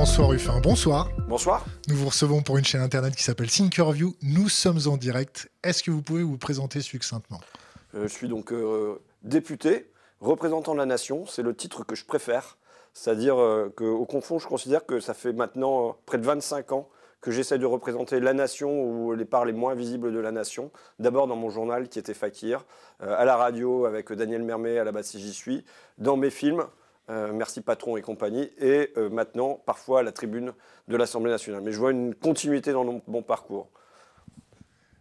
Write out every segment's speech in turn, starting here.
Bonsoir Ruffin, bonsoir. Bonsoir. Nous vous recevons pour une chaîne internet qui s'appelle Thinkerview. Nous sommes en direct. Est-ce que vous pouvez vous présenter succinctement euh, Je suis donc euh, député, représentant de la nation. C'est le titre que je préfère. C'est-à-dire euh, qu'au confond, je considère que ça fait maintenant près de 25 ans que j'essaie de représenter la nation ou les parts les moins visibles de la nation. D'abord dans mon journal qui était Fakir, à la radio avec Daniel Mermet à la base si j'y suis, dans mes films, euh, merci patron et compagnie, et euh, maintenant parfois à la tribune de l'Assemblée nationale. Mais je vois une continuité dans mon, parcours.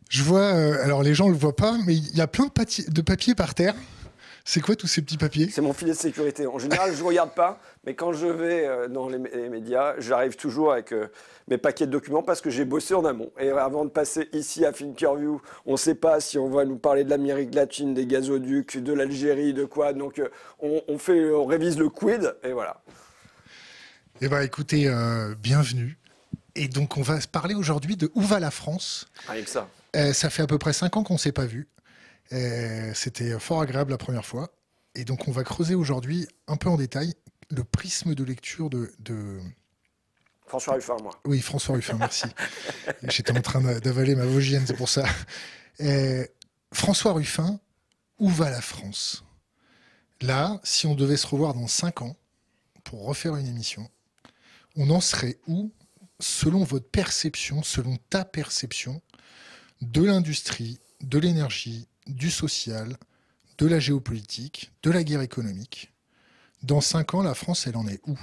Je vois, euh, alors les gens ne le voient pas, mais il y a plein de papiers par terre. C'est quoi tous ces petits papiers C'est mon filet de sécurité. En général, je ne regarde pas, mais quand je vais euh, dans les, médias, j'arrive toujours avec euh, mes paquets de documents parce que j'ai bossé en amont. Et avant de passer ici à Finkerview, on ne sait pas si on va nous parler de l'Amérique latine, des gazoducs, de l'Algérie, de quoi. Donc euh, on, fait, on révise le quid et voilà. Eh bien écoutez, bienvenue. Et donc on va se parler aujourd'hui de Où va la France Avec ça. ça fait à peu près cinq ans qu'on ne s'est pas vu. Euh, c'était fort agréable la première fois. Et donc on va creuser aujourd'hui un peu en détail le prisme de lecture de, François Ruffin, moi. Oui, François Ruffin, merci. J'étais en train d'avaler ma Vosgienne, c'est pour ça. Euh, François Ruffin, où va la France Là, si on devait se revoir dans 5 ans pour refaire une émission, on en serait où selon votre perception, selon ta perception de l'industrie, de l'énergie, du social, de la géopolitique, de la guerre économique. Dans cinq ans, la France, elle en est où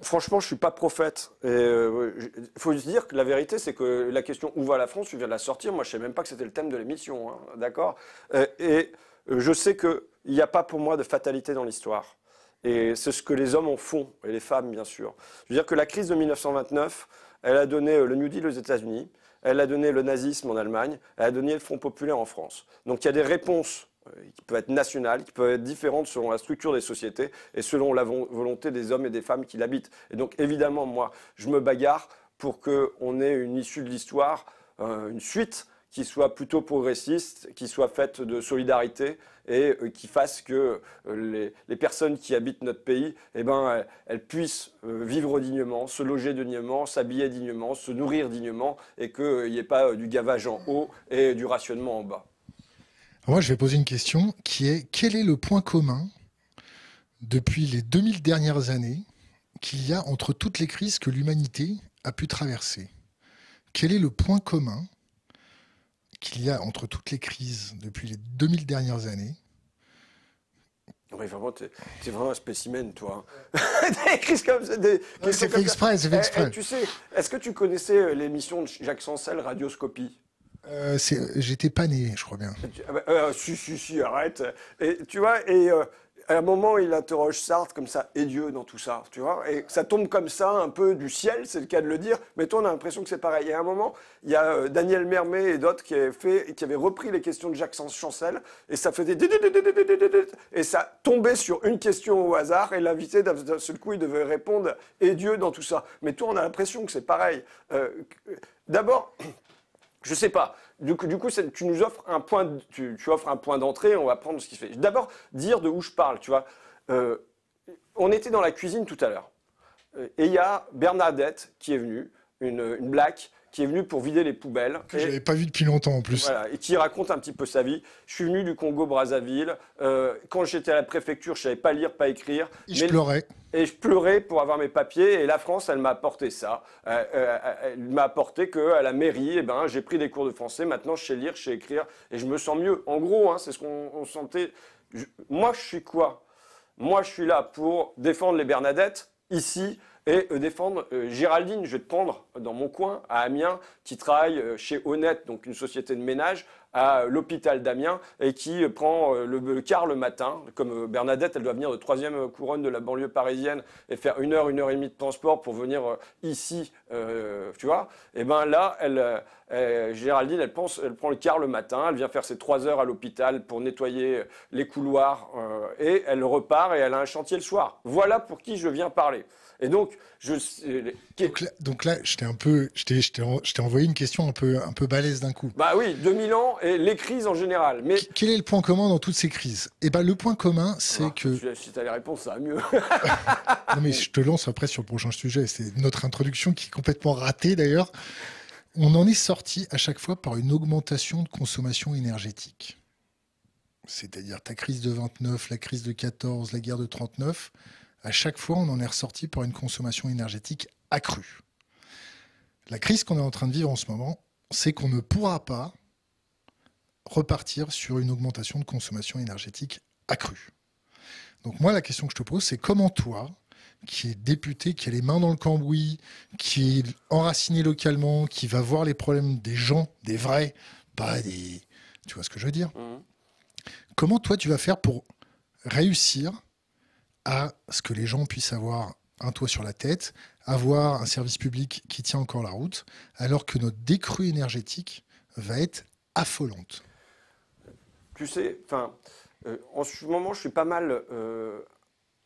Franchement, je ne suis pas prophète. Il euh, faut se dire que la vérité, c'est que la question où va la France, tu viens de la sortir. Moi, je sais même pas que c'était le thème de l'émission, hein. d'accord euh, Et euh, je sais qu'il n'y a pas pour moi de fatalité dans l'histoire. Et c'est ce que les hommes en font, et les femmes, bien sûr. Je veux dire que la crise de 1929, elle a donné le New Deal aux États-Unis elle a donné le nazisme en Allemagne, elle a donné le Front populaire en France. Donc il y a des réponses euh, qui peuvent être nationales, qui peuvent être différentes selon la structure des sociétés et selon la volonté des hommes et des femmes qui l'habitent. Et donc évidemment, moi, je me bagarre pour qu'on ait une issue de l'histoire, euh, une suite qui soit plutôt progressiste, qui soit faite de solidarité et euh, qui fasse que euh, les, personnes qui habitent notre pays, eh ben, elles, puissent euh, vivre dignement, se loger dignement, s'habiller dignement, se nourrir dignement, et qu'il n'y ait pas du gavage en haut et du rationnement en bas. Moi, je vais poser une question qui est quel est le point commun depuis les 2000 dernières années qu'il y a entre toutes les crises que l'humanité a pu traverser Quel est le point commun qu'il y a entre toutes les crises depuis les 2000 dernières années. Oui, vraiment, tu es vraiment un spécimen, toi. des crises comme c'est fait exprès, c'est fait eh, eh, tu sais, est-ce que tu connaissais euh, l'émission de Jacques Sancel, Radioscopie euh, J'étais pas né, je crois bien. Ah bah, euh, si, si, si, arrête. Et, tu vois, et euh, à un moment, il interroge Sartre comme ça, et Dieu dans tout ça, tu vois. Et ça tombe comme ça, un peu du ciel, c'est le cas de le dire. Mais toi, on a l'impression que c'est pareil. à un moment, il y a euh, Daniel Mermet et d'autres qui, avaient fait, qui avaient repris les questions de Jacques Chancel, et ça faisait et ça tombait sur une question au hasard, et l'invité, d'un seul coup, il devait répondre, et Dieu dans tout ça. Mais toi, on a l'impression que c'est pareil. Euh, d'abord, je sais pas. Du coup, tu nous offres un point, tu, offres un point d'entrée, on va prendre ce qui fait. D'abord, dire de où je parle, tu vois. Euh, on était dans la cuisine tout à l'heure. Euh, et il y a Bernadette qui est venue, une, une black, qui est venu pour vider les poubelles. Que n'avais pas vu depuis longtemps en plus. Voilà, et qui raconte un petit peu sa vie. Je suis venu du Congo-Brazzaville. Euh, quand j'étais à la préfecture, je savais pas lire, pas écrire. Et je pleurais. Et je pleurais pour avoir mes papiers. Et la France, elle m'a apporté ça. Euh, euh, elle m'a apporté qu'à la mairie, eh ben, j'ai pris des cours de français. Maintenant, je sais lire, je sais écrire. Et je me sens mieux. En gros, hein, c'est ce qu'on sentait. moi, je suis quoi Moi, je suis là pour défendre les Bernadettes ici et euh, défendre euh, Géraldine, je vais te prendre dans mon coin, à Amiens, qui travaille euh, chez Honnête, donc une société de ménage, à l'hôpital d'Amiens, et qui prend le, car le matin, comme Bernadette, elle doit venir de troisième couronne de la banlieue parisienne et faire une heure, une heure et demie de transport pour venir ici, tu vois, et eh ben là, Géraldine, elle, pense, elle prend le quart le matin, elle vient faire ses trois heures à l'hôpital pour nettoyer les couloirs, et elle repart et elle a un chantier le soir. Voilà pour qui je viens parler. Et donc, je. Donc là, je t'ai un peu, envoyé une question un peu, un peu balèze d'un coup. Bah oui, 2000 ans et les crises en général. Mais quel est le point commun dans toutes ces crises Eh ben, le point commun, c'est ah, que. Si as les réponses, ça va mieux. non mais je te lance après sur le prochain sujet. C'est notre introduction qui est complètement ratée d'ailleurs. On en est sorti à chaque fois par une augmentation de consommation énergétique. C'est-à-dire ta crise de 29, la crise de 14, la guerre de 39 à chaque fois, on en est ressorti par une consommation énergétique accrue. La crise qu'on est en train de vivre en ce moment, c'est qu'on ne pourra pas repartir sur une augmentation de consommation énergétique accrue. Donc moi, la question que je te pose, c'est comment toi, qui est député, qui a les mains dans le cambouis, qui est enraciné localement, qui va voir les problèmes des gens, des vrais, pas des... Tu vois ce que je veux dire mmh. Comment toi, tu vas faire pour réussir à ce que les gens puissent avoir un toit sur la tête, avoir un service public qui tient encore la route, alors que notre décrue énergétique va être affolante. Tu sais, enfin, euh, en ce moment, je suis pas mal euh,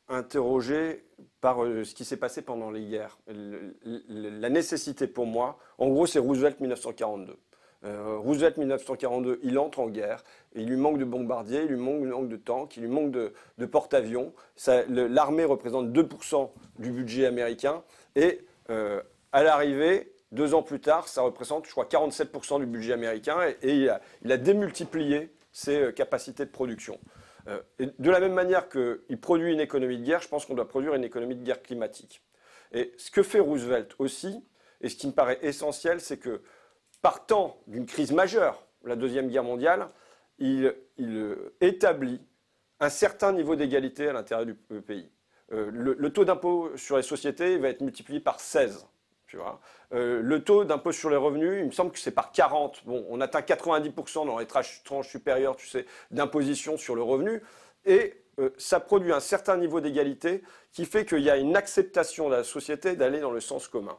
interrogé par euh, ce qui s'est passé pendant les guerres. la nécessité pour moi, en gros, c'est Roosevelt 1942. Euh, Roosevelt, 1942, il entre en guerre. Il lui manque de bombardiers, il lui manque, de tanks, il lui manque de, porte-avions. L'armée représente 2% du budget américain. Et euh, à l'arrivée, deux ans plus tard, ça représente, je crois, 47% du budget américain. Et, il, a, démultiplié ses euh, capacités de production. de la même manière qu'il produit une économie de guerre, je pense qu'on doit produire une économie de guerre climatique. Et ce que fait Roosevelt aussi, et ce qui me paraît essentiel, c'est que partant d'une crise majeure, la Deuxième Guerre mondiale, il, euh, établit un certain niveau d'égalité à l'intérieur du euh, pays. Euh, le, taux d'impôt sur les sociétés va être multiplié par 16. Tu vois. le taux d'impôt sur les revenus, il me semble que c'est par 40. Bon, on atteint 90% dans les tranches, supérieures, tu sais, d'imposition sur le revenu. Et ça produit un certain niveau d'égalité qui fait qu'il y a une acceptation de la société d'aller dans le sens commun.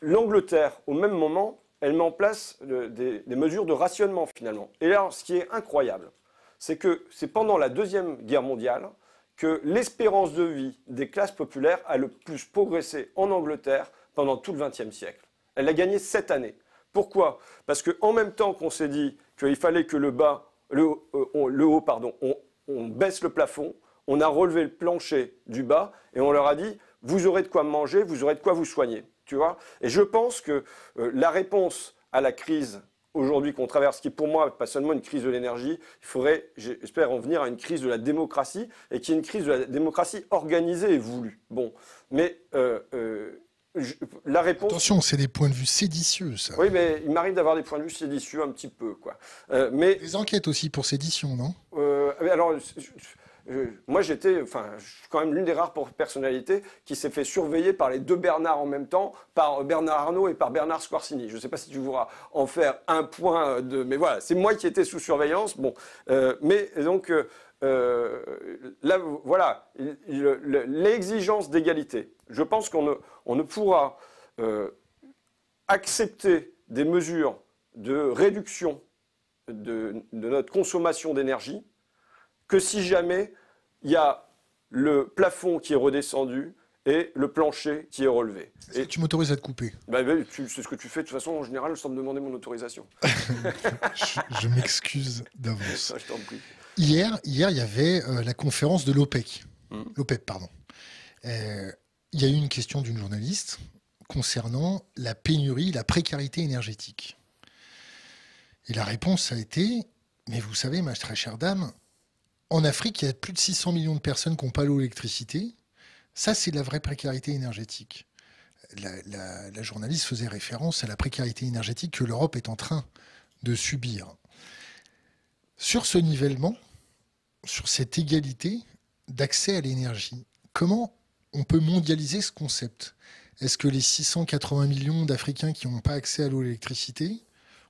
L'Angleterre, au même moment, elle met en place euh, des, mesures de rationnement finalement. Et là, ce qui est incroyable, c'est que c'est pendant la Deuxième Guerre mondiale que l'espérance de vie des classes populaires a le plus progressé en Angleterre pendant tout le XXe siècle. Elle a gagné sept années. Pourquoi Parce qu'en même temps qu'on s'est dit qu'il fallait que le, bas, le, euh, haut, pardon, on baisse le plafond, on a relevé le plancher du bas et on leur a dit vous aurez de quoi manger, vous aurez de quoi vous soigner tu vois. Et je pense que euh, la réponse à la crise aujourd'hui qu'on traverse, qui pour moi pas seulement une crise de l'énergie, il faudrait, j'espère, en venir à une crise de la démocratie et qui est une crise de la démocratie organisée et voulue. Bon, mais euh, euh, la réponse. Attention, c'est des points de vue séditieux, ça. Oui, mais il m'arrive d'avoir des points de vue séditieux un petit peu, quoi. mais des enquêtes aussi pour sédition, non Alors. Euh, moi, j'étais, enfin, quand même l'une des rares personnalités qui s'est fait surveiller par les deux Bernard en même temps, par Bernard Arnault et par Bernard Squarcini. Je ne sais pas si tu voudras en faire un point de, mais voilà, c'est moi qui étais sous surveillance. Bon, euh, mais donc. Euh, là, voilà, l'exigence d'égalité. Je pense qu'on ne, pourra accepter des mesures de réduction de notre consommation d'énergie que si jamais il y a le plafond qui est redescendu et le plancher qui est relevé. Est-ce que tu m'autorises à te couper bah, bah, C'est ce que tu fais de toute façon en général sans me demander mon autorisation. je, m'excuse d'avance. Ah, hier, hier, il y avait euh, la conférence de l'OPEC. Hmm. pardon. Euh, il y a eu une question d'une journaliste concernant la pénurie, la précarité énergétique. Et la réponse a été, mais vous savez, ma très chère dame, en Afrique, il y a plus de 600 millions de personnes qui n'ont pas l'eau l'électricité. Ça, c'est la vraie précarité énergétique. La, la, journaliste faisait référence à la précarité énergétique que l'Europe est en train de subir. Sur ce nivellement, sur cette égalité d'accès à l'énergie, comment on peut mondialiser ce concept Est-ce que les 680 millions d'Africains qui n'ont pas accès à l'eau et l'électricité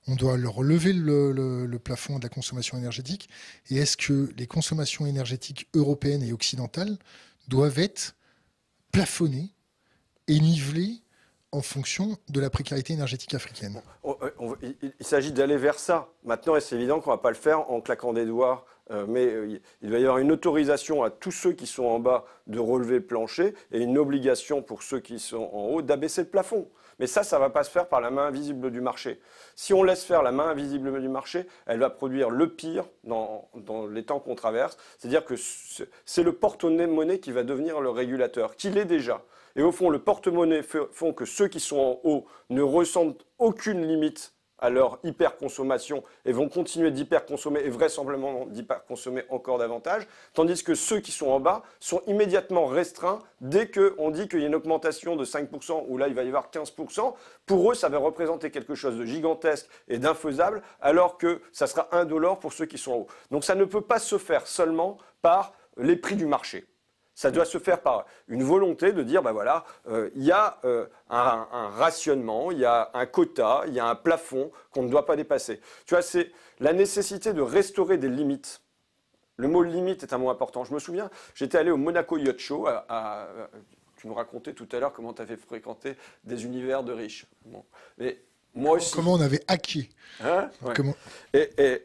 on doit leur lever le, plafond de la consommation énergétique Et est-ce que les consommations énergétiques européennes et occidentales doivent être plafonnées et nivelées en fonction de la précarité énergétique africaine. il, s'agit d'aller vers ça. Maintenant, c'est évident qu'on ne va pas le faire en claquant des doigts, euh, mais euh, il va y avoir une autorisation à tous ceux qui sont en bas de relever le plancher et une obligation pour ceux qui sont en haut d'abaisser le plafond. Mais ça, ça ne va pas se faire par la main invisible du marché. Si on laisse faire la main invisible du marché, elle va produire le pire dans, les temps qu'on traverse. C'est-à-dire que c'est le porte-monnaie qui va devenir le régulateur, qui l'est déjà. Et au fond, le porte-monnaie font que ceux qui sont en haut ne ressentent aucune limite à leur hyperconsommation et vont continuer d'hyperconsommer et vraisemblablement d'hyperconsommer encore davantage, tandis que ceux qui sont en bas sont immédiatement restreints dès qu'on dit qu'il y a une augmentation de 5% ou là il va y avoir 15%. Pour eux, ça va représenter quelque chose de gigantesque et d'infaisable, alors que ça sera indolore pour ceux qui sont en haut. Donc ça ne peut pas se faire seulement par les prix du marché. Ça doit se faire par une volonté de dire, ben voilà, euh, il y a euh, un, rationnement, il y a un quota, il y a un plafond qu'on ne doit pas dépasser. Tu vois, c'est la nécessité de restaurer des limites. Le mot limite est un mot important. Je me souviens, j'étais allé au Monaco Yacht Show. À, tu nous racontais tout à l'heure comment tu avais fréquenté des univers de riches. Mais moi aussi. Comment on avait acquis. Hein et,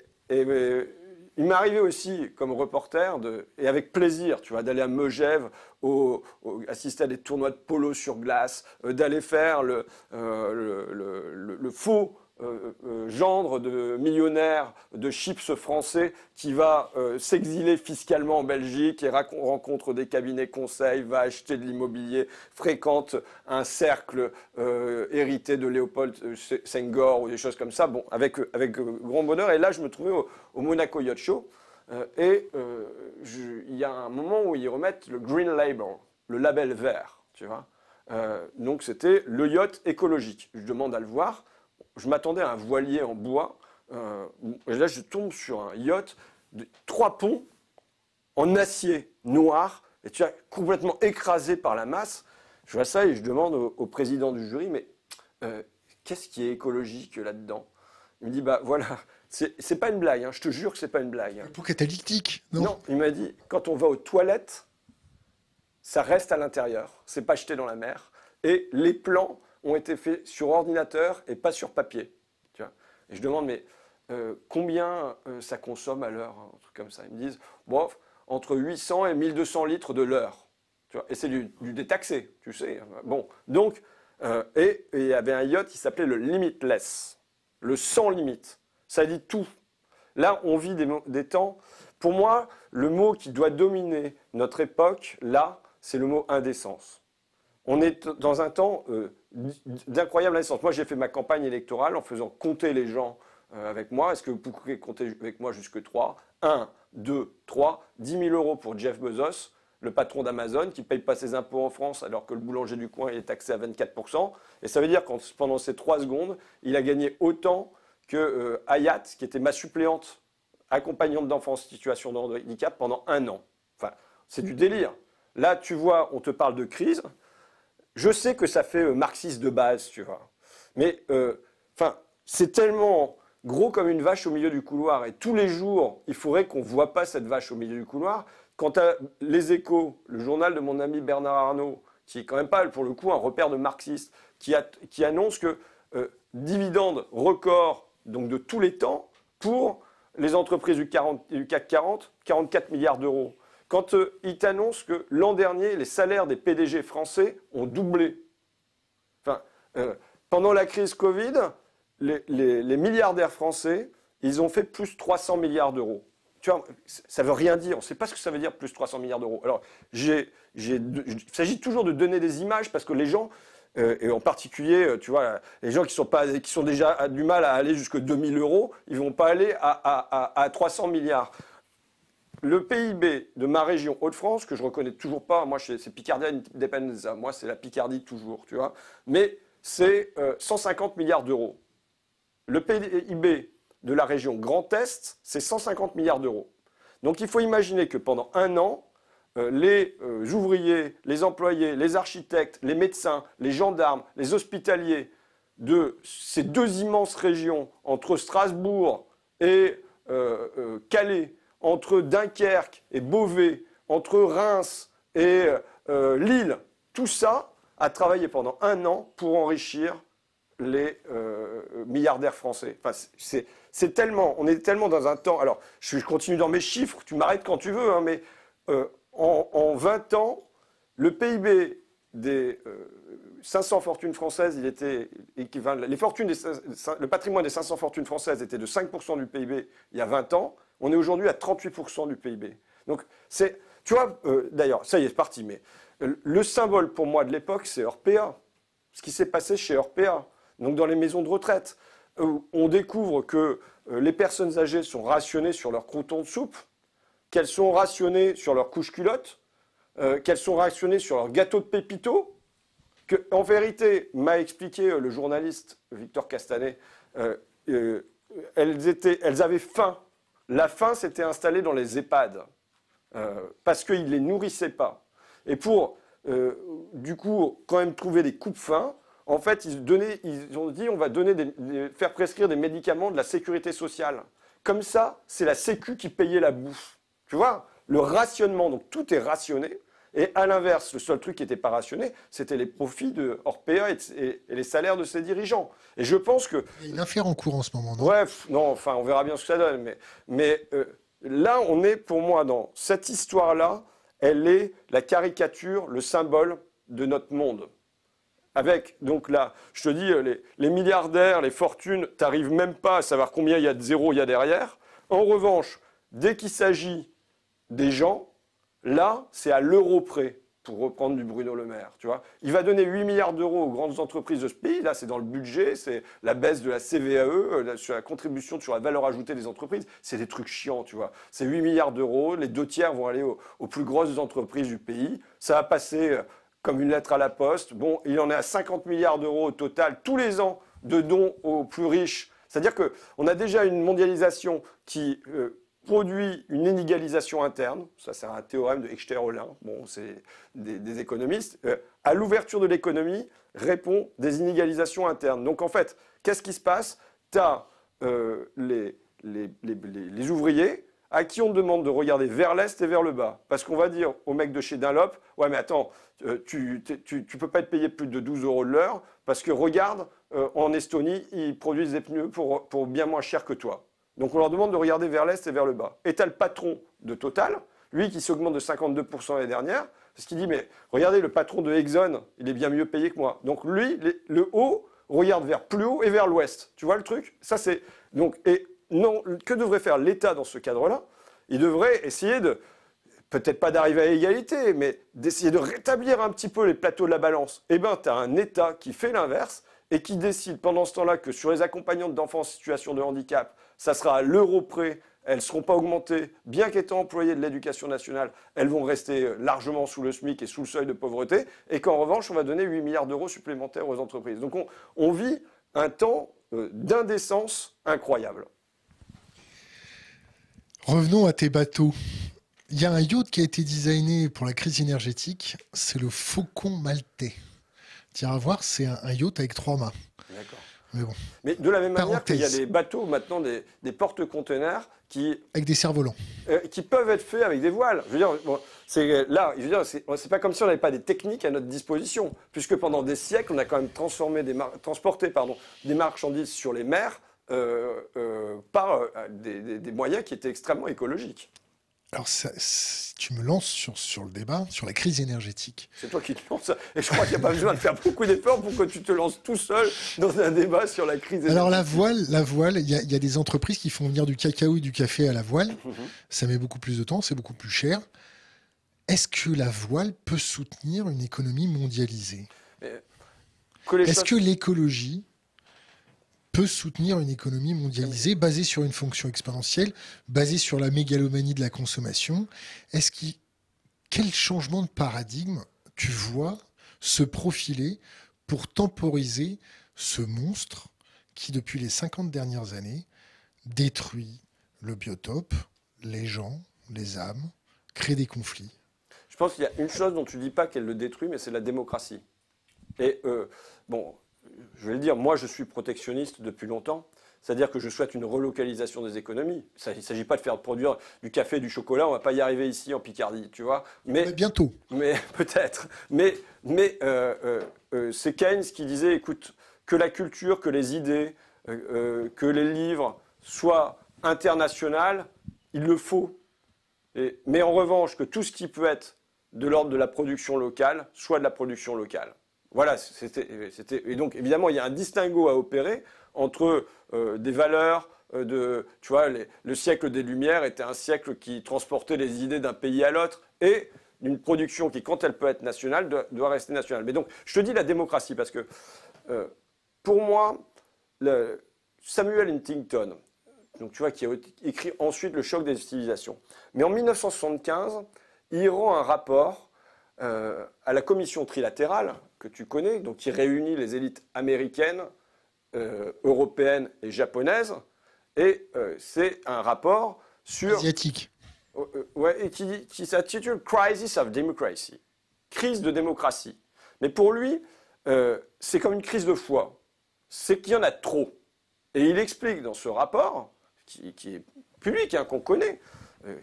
il m'arrivait aussi, comme reporter, de, et avec plaisir, tu vois, d'aller à Megève, au, assister à des tournois de polo sur glace, euh, d'aller faire le, euh, faux euh, euh, gendre de millionnaire de chips français qui va euh, s'exiler fiscalement en Belgique et rencontre des cabinets conseils, va acheter de l'immobilier, fréquente un cercle hérité de Léopold Senghor ou des choses comme ça, bon, avec, avec grand bonheur. Et là, je me trouvais au, au Monaco Yacht Show et il y a un moment où ils remettent le Green Label, le label vert, tu vois. donc c'était le yacht écologique. Je demande à le voir je m'attendais à un voilier en bois. Euh, là, je tombe sur un yacht de trois ponts en acier noir, et tu as complètement écrasé par la masse. Je vois ça et je demande au, président du jury, mais euh, qu'est-ce qui est écologique là-dedans Il me dit, bah voilà, c'est pas une blague, hein, je te jure que c'est pas une blague. Hein. Pour catalytique, non Non, il m'a dit, quand on va aux toilettes, ça reste à l'intérieur, c'est pas jeté dans la mer. Et les plans ont été faits sur ordinateur et pas sur papier. et je demande, mais euh, combien euh, ça consomme à l'heure Un truc comme ça. Ils me disent, entre 800 et 1200 litres de l'heure. et c'est du, détaxé, tu sais. Hein, bon, donc, euh, et il y avait un yacht qui s'appelait le Limitless, le sans limite. Ça dit tout. Là, on vit des temps. Pour moi, le mot qui doit dominer notre époque, là, c'est le mot indécence on est dans un temps euh, d'incroyable naissance. Moi, j'ai fait ma campagne électorale en faisant compter les gens euh, avec moi. Est-ce que vous pouvez compter avec moi jusque trois 1, 2, trois. 10 000 euros pour Jeff Bezos, le patron d'Amazon, qui ne paye pas ses impôts en France alors que le boulanger du coin est taxé à 24 Et ça veut dire que pendant ces trois secondes, il a gagné autant que euh, Hayat, qui était ma suppléante, accompagnante d'enfants en situation de handicap, pendant un an. Enfin, c'est du délire. Là, tu vois, on te parle de crise, je sais que ça fait euh, marxiste de base, tu vois. Mais euh, enfin, c'est tellement gros comme une vache au milieu du couloir. Et tous les jours, il faudrait qu'on ne voit pas cette vache au milieu du couloir. Quant à Les Échos, le journal de mon ami Bernard Arnault, qui est quand même pas, pour le coup, un repère de marxiste, qui, annonce que euh, dividende record donc de tous les temps pour les entreprises du, du CAC 40, 44 milliards d'euros. Quand euh, il t'annonce que l'an dernier, les salaires des PDG français ont doublé. Euh, pendant la crise Covid, les, milliardaires français, ils ont fait plus 300 milliards d'euros. Tu vois, ça veut rien dire. On ne sait pas ce que ça veut dire plus 300 milliards d'euros. Alors, il s'agit toujours de donner des images parce que les gens, euh, et en particulier, les gens qui sont, pas, qui sont déjà du mal à aller jusqu'à 2000 euros, ils ne vont pas aller à, à 300 milliards. Le PIB de ma région Hauts-de-France, que je reconnais toujours pas, moi c'est Picardie ça, moi c'est la Picardie toujours, tu vois, mais c'est 150 euh, milliards d'euros. Le PIB de la région Grand Est, c'est 150 milliards d'euros. Donc il faut imaginer que pendant un an, euh, les euh, ouvriers, les employés, les architectes, les médecins, les gendarmes, les hospitaliers de ces deux immenses régions entre Strasbourg et Calais, entre Dunkerque et Beauvais, entre Reims et euh, euh, Lille, tout ça a travaillé pendant un an pour enrichir les euh, milliardaires français. Enfin, c'est tellement, on est tellement dans un temps. Alors, je continue dans mes chiffres, tu m'arrêtes quand tu veux, hein, mais en, 20 ans, le PIB des 500 fortunes françaises, était équivalent. le patrimoine des 500 fortunes françaises était de 5% du PIB il y a 20 ans. On est aujourd'hui à 38% du PIB. Donc, c'est, tu vois, euh, d'ailleurs, ça y est, c'est parti, mais le symbole pour moi de l'époque, c'est Orpea. Ce qui s'est passé chez Orpea, donc dans les maisons de retraite, euh, on découvre que euh, les personnes âgées sont rationnées sur leur crouton de soupe, qu'elles sont rationnées sur leur couche culotte, qu'elles sont rationnées sur leur gâteau de pépito, que, en vérité, m'a expliqué le journaliste Victor Castanet, elles avaient faim la faim s'était installée dans les EHPAD euh, parce qu'ils ne les nourrissaient pas. Et pour, euh, du coup, quand même trouver des coupes faim, en fait, ils, ont dit on va faire prescrire des médicaments de la sécurité sociale. Comme ça, c'est la Sécu qui payait la bouffe. Tu vois Le rationnement, donc tout est rationné. Et à l'inverse, le seul truc qui n'était pas rationné, c'était les profits de Orpea et, les salaires de ses dirigeants. Et je pense que. Il a une affaire en cours en ce moment, non non, enfin, on verra bien ce que ça donne. Mais, euh, là, on est pour moi dans cette histoire-là, elle est la caricature, le symbole de notre monde. Avec, donc là, je te dis, euh, les, les milliardaires, les fortunes, tu n'arrives même pas à savoir combien il y a de zéro, il y a derrière. En revanche, dès qu'il s'agit des gens, Là, c'est à l'euro près, pour reprendre du Bruno Le Maire. Tu vois Il va donner 8 milliards d'euros aux grandes entreprises de ce pays. Là, c'est dans le budget, c'est la baisse de la CVAE, euh, la, sur la contribution sur la valeur ajoutée des entreprises. C'est des trucs chiants, tu vois. C'est 8 milliards d'euros. Les deux tiers vont aller aux, plus grosses entreprises du pays. Ça va passer euh, comme une lettre à la poste. Bon, il en est à 50 milliards d'euros au total tous les ans de dons aux plus riches. C'est-à-dire qu'on a déjà une mondialisation qui euh, produit une inégalisation interne, ça c'est un théorème de Echter-Olin, bon, c'est des, économistes, euh, à l'ouverture de l'économie répond des inégalisations internes. Donc en fait, qu'est-ce qui se passe Tu as euh, les, les, ouvriers à qui on demande de regarder vers l'est et vers le bas. Parce qu'on va dire au mec de chez Dunlop, ouais mais attends, euh, tu peux pas être payé plus de 12 euros de l'heure, parce que regarde, en Estonie, ils produisent des pneus pour bien moins cher que toi. Donc on leur demande de regarder vers l'est et vers le bas. Et tu as le patron de Total, lui qui s'augmente de 52% l'année dernière, parce qu'il dit, mais regardez, le patron de Exxon, il est bien mieux payé que moi. Donc lui, le haut regarde vers plus haut et vers l'ouest. Tu vois le truc Ça c'est... Donc, et non, que devrait faire l'État dans ce cadre-là Il devrait essayer de... Peut-être pas d'arriver à égalité, mais d'essayer de rétablir un petit peu les plateaux de la balance. Eh bien, tu as un État qui fait l'inverse et qui décide pendant ce temps-là que sur les accompagnantes d'enfants en situation de handicap, ça sera à l'euro près. Elles ne seront pas augmentées, bien qu'étant employées de l'éducation nationale, elles vont rester largement sous le SMIC et sous le seuil de pauvreté, et qu'en revanche, on va donner 8 milliards d'euros supplémentaires aux entreprises. Donc on, vit un temps euh, d'indécence incroyable. Revenons à tes bateaux. Il y a un yacht qui a été designé pour la crise énergétique, c'est le Faucon Maltais. Tiens à voir, c'est un, yacht avec trois mâts. D'accord. Mais de la même manière qu'il y a des bateaux maintenant, des, des porte-conteneurs qui. Avec des cerfs euh, qui peuvent être faits avec des voiles. Je veux dire, c'est là, je veux pas comme si on n'avait pas des techniques à notre disposition, puisque pendant des siècles, on a quand même transformé des transporté des marchandises sur les mers euh, euh, par des moyens qui étaient extrêmement écologiques. Alors, tu me lances sur, sur le débat, sur la crise énergétique. C'est toi qui te lances. Hein. Et je crois qu'il n'y a pas besoin de faire beaucoup d'efforts pour que tu te lances tout seul dans un débat sur la crise énergétique. Alors, la voile, la voile, il y, a, des entreprises qui font venir du cacao et du café à la voile. Mhm. Ça met beaucoup plus de temps, c'est beaucoup plus cher. Est-ce que la voile peut soutenir une économie mondialisée Est-ce que l'écologie peut soutenir une économie mondialisée basée sur une fonction exponentielle, basée sur la mégalomanie de la consommation. Est-ce quel changement de paradigme tu vois se profiler pour temporiser ce monstre qui, depuis les 50 dernières années, détruit le biotope, les gens, les âmes, crée des conflits Je pense qu'il y a une chose dont tu dis pas qu'elle le détruit, mais c'est la démocratie. Et euh, bon, je vais le dire, moi je suis protectionniste depuis longtemps. C'est-à-dire que je souhaite une relocalisation des économies. il ne s'agit pas de faire produire du café, du chocolat. On ne va pas y arriver ici en Picardie, tu vois. Mais, bientôt. Mais peut-être. Mais, euh, euh, euh, c'est Keynes qui disait, écoute, que la culture, que les idées, que les livres soient internationales, il le faut. mais en revanche, que tout ce qui peut être de l'ordre de la production locale soit de la production locale. Voilà, c'était. Et donc, évidemment, il y a un distinguo à opérer entre euh, des valeurs, euh, de, tu vois, le siècle des Lumières était un siècle qui transportait les idées d'un pays à l'autre et une production qui, quand elle peut être nationale, doit, rester nationale. Mais donc, je te dis la démocratie parce que, euh, pour moi, Samuel Huntington, donc tu vois, qui a écrit ensuite Le choc des civilisations, mais en 1975, il rend un rapport à la commission trilatérale que tu connais, donc qui réunit les élites américaines, euh, européennes et japonaises. Et euh, c'est un rapport sur. Asiatique. Oh, euh, ouais, et qui, s'intitule Crisis of Democracy. Crise de démocratie. Mais pour lui, c'est comme une crise de foi. C'est qu'il y en a trop. Et il explique dans ce rapport, qui, est public, hein, qu'on connaît,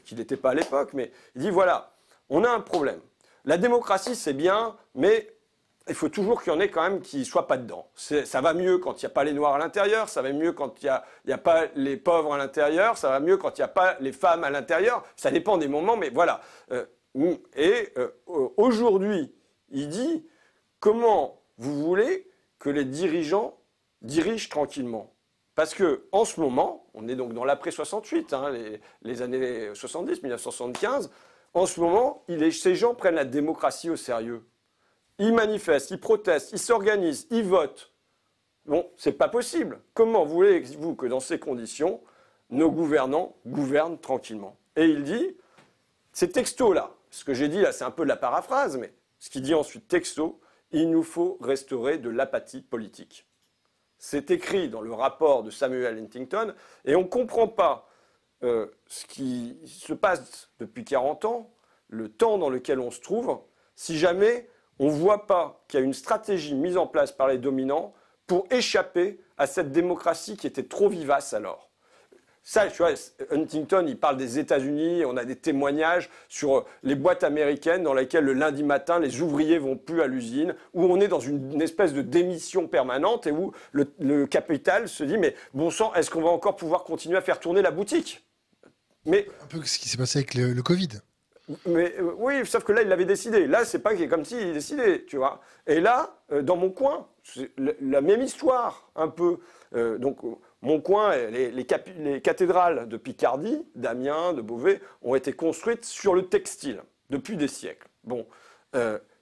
qu'il n'était pas à l'époque, mais il dit voilà, on a un problème. La démocratie, c'est bien, mais il faut toujours qu'il y en ait quand même qui ne soient pas dedans. Ça va mieux quand il n'y a pas les Noirs à l'intérieur, ça va mieux quand il n'y a, pas les pauvres à l'intérieur, ça va mieux quand il n'y a pas les femmes à l'intérieur. Ça dépend des moments, mais voilà. Euh, et euh, aujourd'hui, il dit comment vous voulez que les dirigeants dirigent tranquillement parce que en ce moment, on est donc dans l'après 68, hein, les, années 70, 1975. En ce moment, ces gens prennent la démocratie au sérieux ils manifestent, ils protestent, ils s'organisent, ils votent. Bon, c'est pas possible. Comment voulez-vous que dans ces conditions, nos gouvernants gouvernent tranquillement Et il dit, ces textos-là, ce que j'ai dit là, c'est un peu de la paraphrase, mais ce qu'il dit ensuite texto, il nous faut restaurer de l'apathie politique. C'est écrit dans le rapport de Samuel Huntington, et on ne comprend pas euh, ce qui se passe depuis 40 ans, le temps dans lequel on se trouve, si jamais on ne voit pas qu'il y a une stratégie mise en place par les dominants pour échapper à cette démocratie qui était trop vivace alors. Ça, tu vois, Huntington, il parle des États-Unis, on a des témoignages sur les boîtes américaines dans lesquelles le lundi matin, les ouvriers vont plus à l'usine, où on est dans une, espèce de démission permanente et où le, capital se dit, mais bon sang, est-ce qu'on va encore pouvoir continuer à faire tourner la boutique mais... Un peu ce qui s'est passé avec le Covid. Mais euh, oui, sauf que là, il l'avait décidé. Là, c'est pas comme s'il décidait, tu vois. Et là, euh, dans mon coin, la, la même histoire, un peu. Euh, donc, mon coin, les, les, cathédrales de Picardie, d'Amiens, de Beauvais, ont été construites sur le textile depuis des siècles. Bon,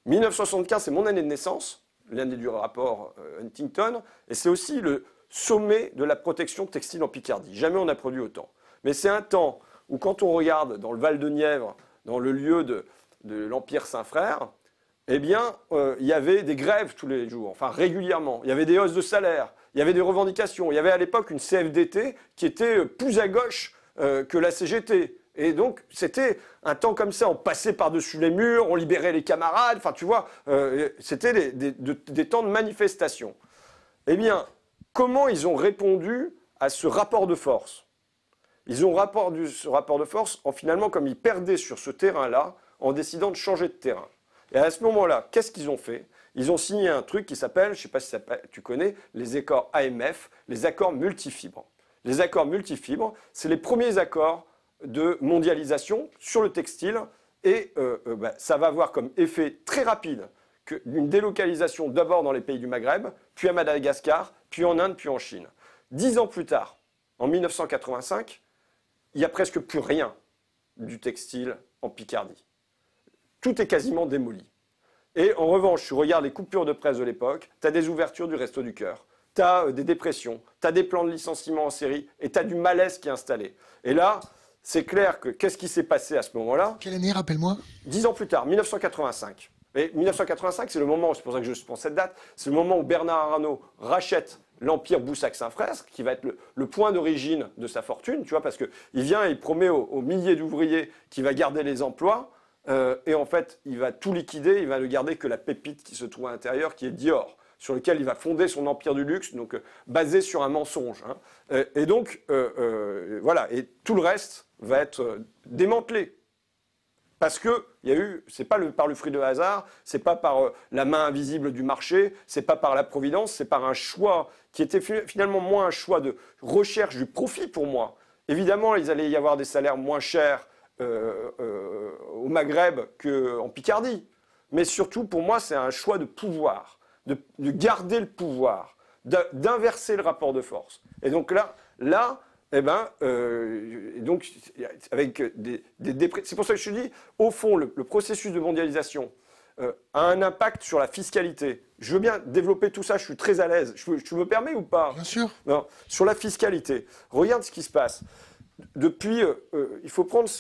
1975, c'est mon année de naissance, l'année du rapport Huntington, et c'est aussi le sommet de la protection textile en Picardie. Jamais on n'a produit autant. Mais c'est un temps où, quand on regarde dans le Val de Nièvre, dans le lieu de, l'Empire Saint-Frère, eh bien, euh, il y avait des grèves tous les jours, enfin régulièrement. Il y avait des hausses de salaire, il y avait des revendications. Il y avait à l'époque une CFDT qui était euh, plus à gauche euh, que la CGT. Et donc, c'était un temps comme ça. On passait par-dessus les murs, on libérait les camarades. Enfin, tu vois, c'était des, des, temps de manifestation. Eh bien, comment ils ont répondu à ce rapport de force ils ont rapporté ce rapport de force en finalement, comme ils perdaient sur ce terrain-là, en décidant de changer de terrain. Et à ce moment-là, qu'est-ce qu'ils ont fait Ils ont signé un truc qui s'appelle, je ne sais pas si tu connais, les accords AMF, les accords multifibres. Les accords multifibres, c'est les premiers accords de mondialisation sur le textile et euh, euh, bah, ça va avoir comme effet très rapide que, une délocalisation d'abord dans les pays du Maghreb, puis à Madagascar, puis en Inde, puis en Chine. Dix ans plus tard, en 1985, il n'y a presque plus rien du textile en Picardie. Tout est quasiment démoli. Et en revanche, tu regardes les coupures de presse de l'époque, tu as des ouvertures du Resto du Cœur, tu as euh, des dépressions, tu as des plans de licenciement en série et tu as du malaise qui est installé. Et là, c'est clair que qu'est-ce qui s'est passé à ce moment-là Quelle année, rappelle-moi Dix ans plus tard, 1985. Et 1985, c'est le moment, c'est pour ça que je pense cette date, c'est le moment où Bernard Arnault rachète l'empire Boussac-Saint Fresque, qui va être le, point d'origine de sa fortune, tu vois, parce qu'il vient et il promet aux, milliers d'ouvriers qu'il va garder les emplois, euh, et en fait, il va tout liquider, il va ne garder que la pépite qui se trouve à l'intérieur, qui est Dior, sur lequel il va fonder son empire du luxe, donc euh, basé sur un mensonge. Hein. Euh, et, donc, voilà, et tout le reste va être démantelé parce que il y a eu, c'est pas par le fruit de hasard, c'est pas par euh, la main invisible du marché, c'est pas par la providence, c'est par un choix qui était finalement moins un choix de recherche du profit pour moi. Évidemment, il allait y avoir des salaires moins chers euh, euh, au Maghreb qu'en Picardie, mais surtout pour moi, c'est un choix de pouvoir, de, de garder le pouvoir, d'inverser le rapport de force. Et donc là, là, eh ben, euh, donc, avec des, des, C'est pour ça que je te dis, au fond, le, processus de mondialisation euh, a un impact sur la fiscalité. Je veux bien développer tout ça, je suis très à l'aise. tu me permets ou pas Bien sûr. Non, sur la fiscalité, regarde ce qui se passe. Depuis, euh, il faut prendre, tu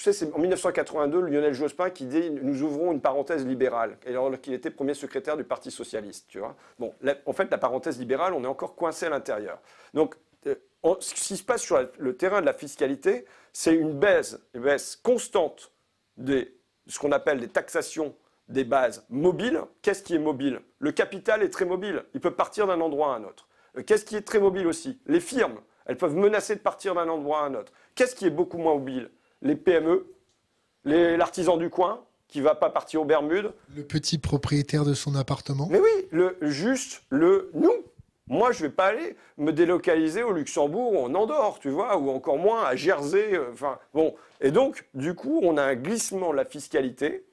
sais, c'est en 1982 Lionel Jospin qui dit nous ouvrons une parenthèse libérale, alors qu'il était premier secrétaire du Parti socialiste, tu vois. Bon, en fait, la parenthèse libérale, on est encore coincé à l'intérieur. Donc, ce qui se passe sur le terrain de la fiscalité, c'est une baisse, constante de ce qu'on appelle des taxations des bases mobiles. Qu'est-ce qui est mobile Le capital est très mobile. Il peut partir d'un endroit à un autre. Euh, qu'est-ce qui est très mobile aussi Les firmes. Elles peuvent menacer de partir d'un endroit à un autre. Qu'est-ce qui est beaucoup moins mobile Les PME, l'artisan du coin qui ne va pas partir aux Bermudes. Le petit propriétaire de son appartement. Mais oui, le, juste le nous. Moi, je ne vais pas aller me délocaliser au Luxembourg ou en Andorre, tu vois, ou encore moins à Jersey. Euh, enfin, bon. Et donc, du coup, on a un glissement de la fiscalité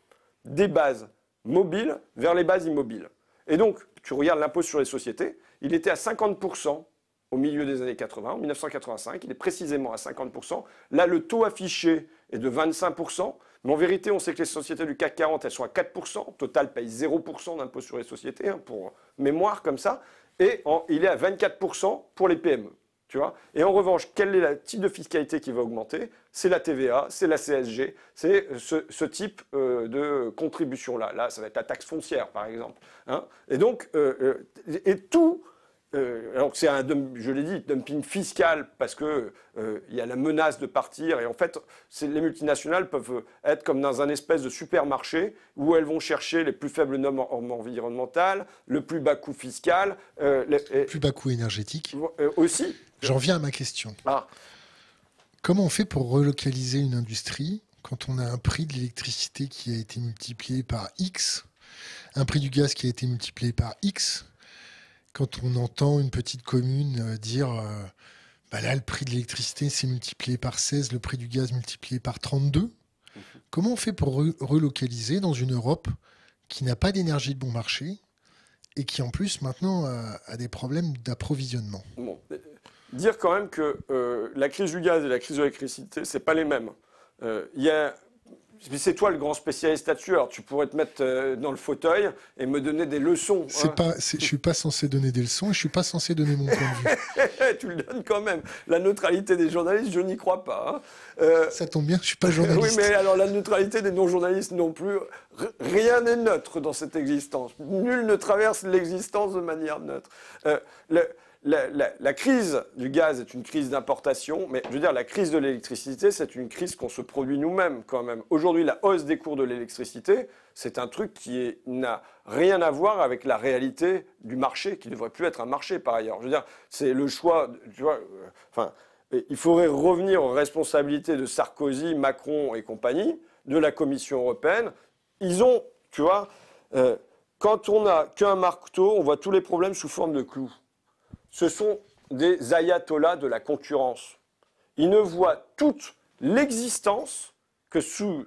des bases mobiles vers les bases immobiles. Et donc, tu regardes l'impôt sur les sociétés, il était à 50% au milieu des années 80, en 1985, il est précisément à 50%. Là, le taux affiché est de 25%, mais en vérité, on sait que les sociétés du CAC 40, elles sont à 4%, Total paye 0% d'impôt sur les sociétés, hein, pour mémoire comme ça et il est à 24% pour les PME. Tu vois et en revanche, quel est le type de fiscalité qui va augmenter C'est la TVA, c'est la CSG, c'est ce, type euh, de contribution-là. Là, ça va être la taxe foncière, par exemple. Hein. et donc, euh, euh, et tout euh, alors c'est un, je l'ai dit, dumping fiscal, parce qu'il euh, y a la menace de partir. Et en fait, les multinationales peuvent être comme dans un espèce de supermarché où elles vont chercher les plus faibles normes environnementales, le plus bas coût fiscal. Euh, le plus bas coût énergétique. aussi. J'en viens à ma question. Ah. Comment on fait pour relocaliser une industrie quand on a un prix de l'électricité qui a été multiplié par X, un prix du gaz qui a été multiplié par X quand on entend une petite commune euh, dire euh, bah là, le prix de l'électricité s'est multiplié par 16, le prix du gaz multiplié par 32. Comment on fait pour relocaliser dans une Europe qui n'a pas d'énergie de bon marché et qui en plus maintenant euh, a, des problèmes d'approvisionnement Dire quand même que la crise du gaz et la crise de l'électricité, ce n'est pas les mêmes. Il y c'est toi le grand spécialiste à Tueur, Tu pourrais te mettre euh, dans le fauteuil et me donner des leçons. Je hein. ne je suis pas censé donner des leçons et je suis pas censé donner mon point de vue. tu le donnes quand même. La neutralité des journalistes, je n'y crois pas. Hein. Euh, Ça tombe bien, je suis pas journaliste. oui, mais alors la neutralité des non-journalistes non plus. rien n'est neutre dans cette existence. Nul ne traverse l'existence de manière neutre. Euh, la, crise du gaz est une crise d'importation, mais je veux dire, la crise de l'électricité, c'est une crise qu'on se produit nous-mêmes quand même. Aujourd'hui, la hausse des cours de l'électricité, c'est un truc qui n'a rien à voir avec la réalité du marché, qui ne devrait plus être un marché par ailleurs. Je veux dire, c'est le choix, tu vois, euh, enfin, il faudrait revenir aux responsabilités de Sarkozy, Macron et compagnie, de la Commission européenne. Ils ont, tu vois, euh, quand on n'a qu'un marteau, on voit tous les problèmes sous forme de clous ce sont des ayatollahs de la concurrence. Ils ne voient toute l'existence que sous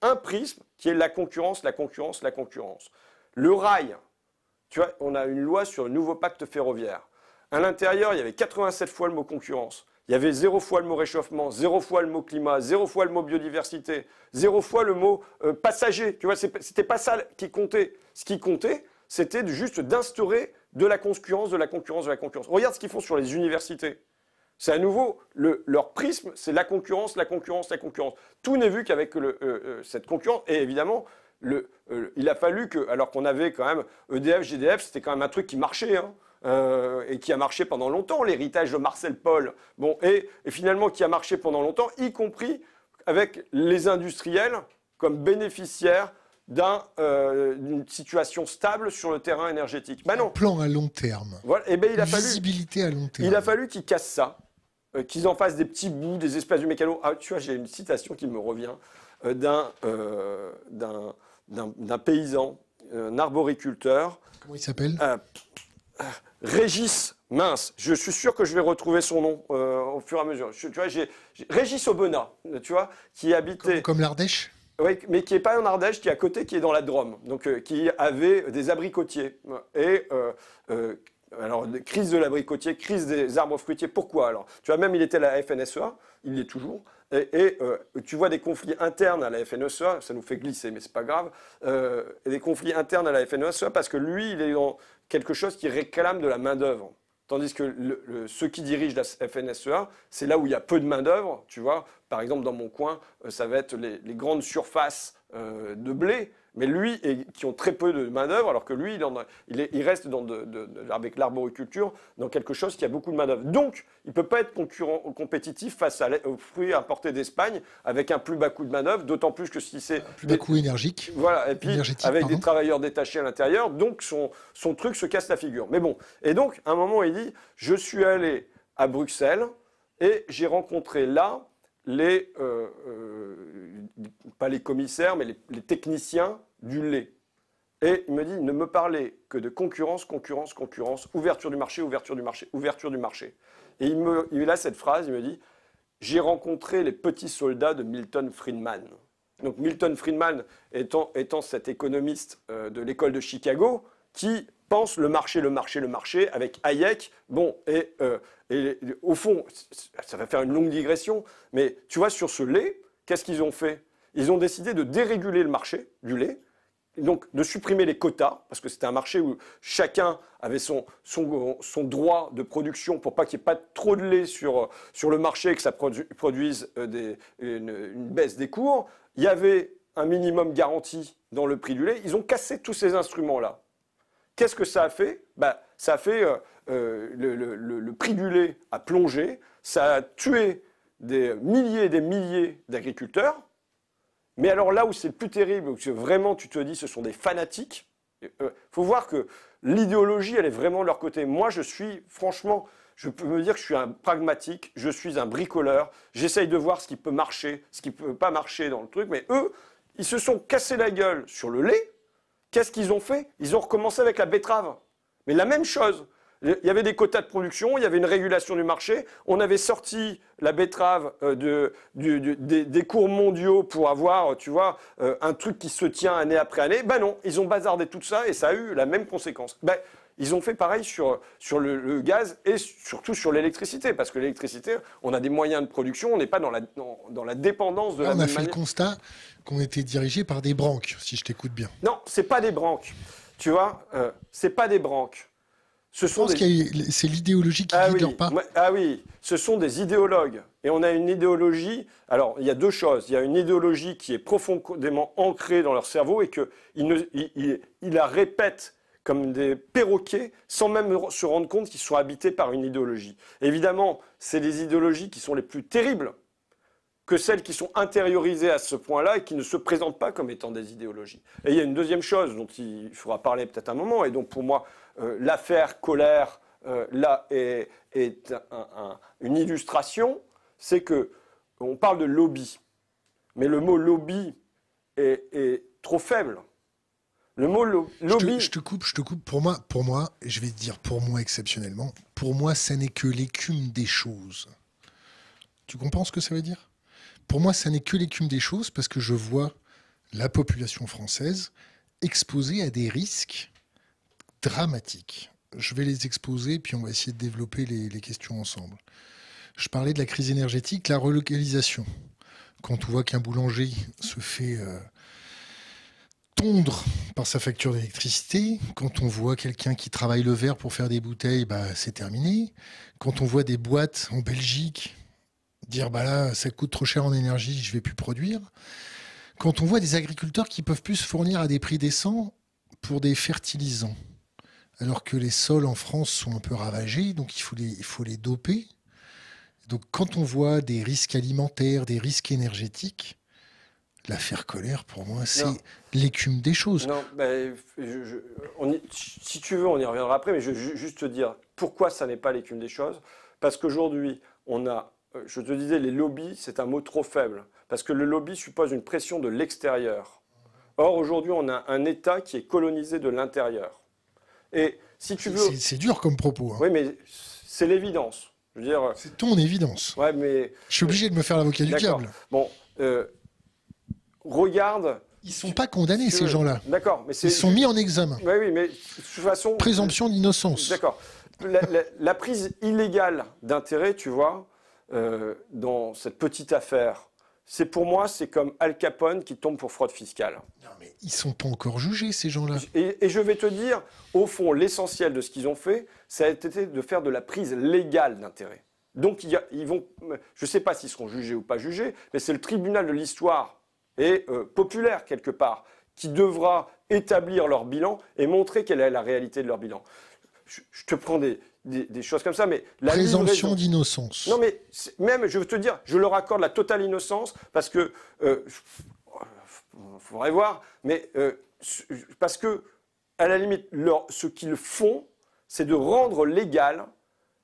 un prisme qui est la concurrence, la concurrence, la concurrence. Le rail, tu vois, on a une loi sur le nouveau pacte ferroviaire. À l'intérieur, il y avait 87 fois le mot concurrence. Il y avait zéro fois le mot réchauffement, zéro fois le mot climat, zéro fois le mot biodiversité, zéro fois le mot euh, passager. Tu vois, c'était pas ça qui comptait. Ce qui comptait, c'était juste d'instaurer de la concurrence, de la concurrence, de la concurrence. Regarde ce qu'ils font sur les universités. C'est à nouveau leur prisme, c'est la concurrence, la concurrence, la concurrence. Tout n'est vu qu'avec euh, euh, cette concurrence. Et évidemment, le, euh, il a fallu que, alors qu'on avait quand même EDF, GDF, c'était quand même un truc qui marchait. Hein, et qui a marché pendant longtemps, l'héritage de Marcel Paul, bon, et, finalement qui a marché pendant longtemps, y compris avec les industriels comme bénéficiaires d'une euh, situation stable sur le terrain énergétique. Un plan à long terme. Voilà, et eh ben, il a Visibilité à long terme. Il a fallu qu'ils cassent ça, euh, qu'ils en fassent des petits bouts, des espaces du mécano. Ah, tu vois, j'ai une citation qui me revient euh, d'un euh, paysan, un arboriculteur. Comment il s'appelle Régis, mince, je suis sûr que je vais retrouver son nom au fur et à mesure. tu vois, j'ai Régis Aubena. tu vois, qui habitait. comme l'Ardèche mais qui n'est pas en Ardèche, qui est à côté, qui est dans la Drôme, donc euh, qui avait des abricotiers. Et euh, euh, alors, crise de l'abricotier, crise des arbres fruitiers, pourquoi alors Tu vois, même il était à la FNSEA, il est toujours, et, tu vois des conflits internes à la FNSEA, ça nous fait glisser, mais n'est pas grave, des conflits internes à la FNSEA parce que lui, il est dans quelque chose qui réclame de la main-d'œuvre. Tandis que ceux qui dirigent la FNSEA, c'est là où il y a peu de main-d'œuvre. Tu vois, par exemple, dans mon coin, euh, ça va être les, grandes surfaces euh, de blé mais lui, qui ont très peu de manœuvre, alors que lui, il, reste avec l'arboriculture dans quelque chose qui a beaucoup de manœuvres. Donc, il ne peut pas être concurrent, compétitif face aux fruits importés d'Espagne avec un plus bas coût de manœuvre, d'autant plus que si c'est. Plus bas coût énergique. Voilà, et puis avec des travailleurs détachés à l'intérieur, donc son, truc se casse la figure. Mais bon, et donc, à un moment, il dit Je suis allé à Bruxelles et j'ai rencontré là les, euh, euh, pas les commissaires, mais les, techniciens du lait. Et il me dit, ne me parlez que de concurrence, concurrence, concurrence, ouverture du marché, ouverture du marché, ouverture du marché. Et il, me, il a cette phrase, il me dit, j'ai rencontré les petits soldats de Milton Friedman. Donc Milton Friedman étant, étant cet économiste euh, de l'école de Chicago qui pense le marché, le marché, le marché avec Hayek. Bon, et, euh, et au fond, ça va faire une longue digression, mais tu vois, sur ce lait, qu'est-ce qu'ils ont fait ils ont décidé de déréguler le marché du lait, donc de supprimer les quotas, parce que c'était un marché où chacun avait son, son, droit de production pour pas qu'il n'y ait pas trop de lait sur, sur le marché et que ça produise euh, une, baisse des cours. Il y avait un minimum garanti dans le prix du lait. Ils ont cassé tous ces instruments-là. Qu'est-ce que ça a fait bah, Ça a fait euh, euh, le, le, prix du lait a plongé, ça a tué des milliers et des milliers d'agriculteurs mais alors là où c'est le plus terrible, où vraiment tu te dis ce sont des fanatiques, il euh, faut voir que l'idéologie, elle est vraiment de leur côté. Moi, je suis, franchement, je peux me dire que je suis un pragmatique, je suis un bricoleur, j'essaye de voir ce qui peut marcher, ce qui ne peut pas marcher dans le truc, mais eux, ils se sont cassés la gueule sur le lait. Qu'est-ce qu'ils ont fait Ils ont recommencé avec la betterave. Mais la même chose. Il y avait des quotas de production, il y avait une régulation du marché. On avait sorti la betterave euh, des, cours mondiaux pour avoir, tu vois, euh, un truc qui se tient année après année. Ben non, ils ont bazardé tout ça et ça a eu la même conséquence. Ben, ils ont fait pareil sur, sur le, gaz et surtout sur l'électricité, parce que l'électricité, on a des moyens de production, on n'est pas dans la, dans, la dépendance de Là, On a fait le constat qu'on était dirigé par des branques, si je t'écoute bien. Non, c'est pas des branques. Tu vois, euh, c'est pas des branques je pense que c'est l'idéologie qui ah guide leur part. Ah oui, ce sont des idéologues. Et on a une idéologie. Alors, il y a deux choses. Il y a une idéologie qui est profondément ancrée dans leur cerveau et qu'ils la répètent comme des perroquets sans même se rendre compte qu'ils sont habités par une idéologie. Évidemment, c'est les idéologies qui sont les plus terribles que celles qui sont intériorisées à ce point-là et qui ne se présentent pas comme étant des idéologies. Et il y a une deuxième chose dont il faudra parler peut-être un moment et donc pour moi euh, l'affaire Colère, euh, là, est, une illustration, c'est que on parle de lobby, mais le mot lobby est, trop faible. Le mot lobby. Je te, coupe, je te coupe. Pour moi, pour moi, je vais te dire pour moi exceptionnellement, pour moi, ça n'est que l'écume des choses. Tu comprends ce que ça veut dire Pour moi, ça n'est que l'écume des choses parce que je vois la population française exposée à des risques dramatiques. Je vais les exposer, puis on va essayer de développer les, questions ensemble. Je parlais de la crise énergétique, la relocalisation. Quand on voit qu'un boulanger se fait euh, tondre par sa facture d'électricité, quand on voit quelqu'un qui travaille le verre pour faire des bouteilles, bah, c'est terminé. Quand on voit des boîtes en Belgique dire bah là ça coûte trop cher en énergie, je ne vais plus produire. Quand on voit des agriculteurs qui peuvent plus se fournir à des prix décents pour des fertilisants, alors que les sols en France sont un peu ravagés, donc il faut les, il faut les doper. Donc quand on voit des risques alimentaires, des risques énergétiques, l'affaire colère, pour moi, c'est l'écume des choses. Non, ben, si tu veux, on y reviendra après, mais je vais juste te dire pourquoi ça n'est pas l'écume des choses. Parce qu'aujourd'hui, on a, euh, je te disais, les lobbies, c'est un mot trop faible. Parce que le lobby suppose une pression de l'extérieur. Or, aujourd'hui, on a un État qui est colonisé de l'intérieur si tu veux. C'est dur comme propos. Hein. Oui, mais c'est l'évidence. dire. C'est ton évidence. mais. Je suis obligé de me faire l'avocat du diable. Bon, euh, regarde. Ils sont pas condamnés ces gens-là. D'accord, mais ils sont mis en examen. mais façon. Présomption euh, d'innocence. D'accord. La, prise illégale d'intérêt, tu vois, euh, dans cette petite affaire c'est pour moi, c'est comme Al Capone qui tombe pour fraude fiscale. Non, mais ils sont pas encore jugés, ces gens-là. Et, je vais te dire, au fond, l'essentiel de ce qu'ils ont fait, ça a été de faire de la prise légale d'intérêt. Donc, ils vont, je ne sais pas s'ils seront jugés ou pas jugés, mais c'est le tribunal de l'histoire et euh, populaire, quelque part, qui devra établir leur bilan et montrer quelle est la réalité de leur bilan. je te prends des, des, choses comme ça. Mais la présomption d'innocence. Non, mais même, je veux te dire, je leur accorde la totale innocence parce que euh, faudrait voir, mais euh, parce que à la limite, ce qu'ils font, c'est de rendre légal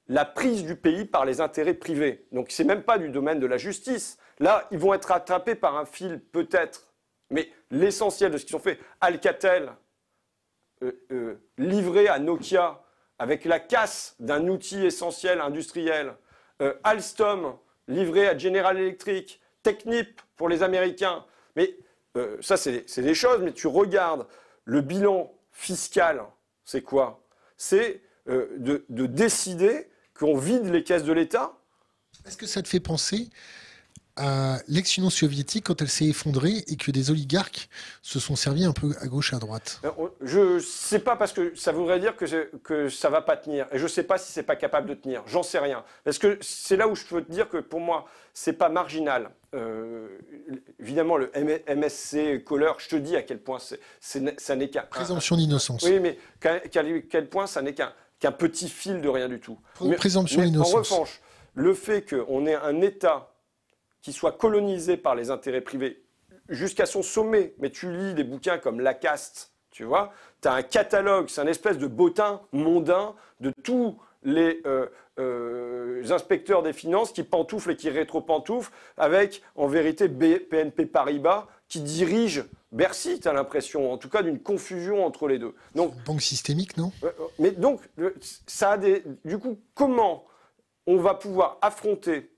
la prise du pays par les intérêts privés. Donc c'est même pas du domaine de la justice. Là, ils vont être attrapés par un fil peut-être, mais l'essentiel de ce qu'ils ont fait, Alcatel, euh, euh, livré à Nokia avec la casse d'un outil essentiel industriel, euh, Alstom livré à General Electric, Technip pour les Américains. Mais euh, ça, c'est des choses, mais tu regardes le bilan fiscal, c'est quoi C'est euh, de décider qu'on vide les caisses de l'État. Est-ce que ça te fait penser à l'ex-Union soviétique quand elle s'est effondrée et que des oligarques se sont servis un peu à gauche et à droite euh, Je sais pas parce que ça voudrait dire que, que ça va pas tenir. Et je sais pas si c'est pas capable de tenir. J'en sais rien. Parce que c'est là où je peux te dire que pour moi, c'est pas marginal. Euh, évidemment, le MSC Kohler, je te dis à quel point ça n'est qu'un. Présomption d'innocence. Oui, mais à quel point ça n'est qu'un petit fil de rien du tout. Présomption d'innocence. En revanche, le fait qu'on ait un État qui soit colonisé par les intérêts privés jusqu'à son sommet. Mais tu lis des bouquins comme La Caste, tu vois, tu as un catalogue, c'est un espèce de bottin mondain de tous les, euh, euh, inspecteurs des finances qui pantouflent et qui rétro avec en vérité BNP Paribas qui dirige Bercy, tu as l'impression, en tout cas d'une confusion entre les deux. Donc, banque systémique, non euh, Mais donc, ça a des. Du coup, comment on va pouvoir affronter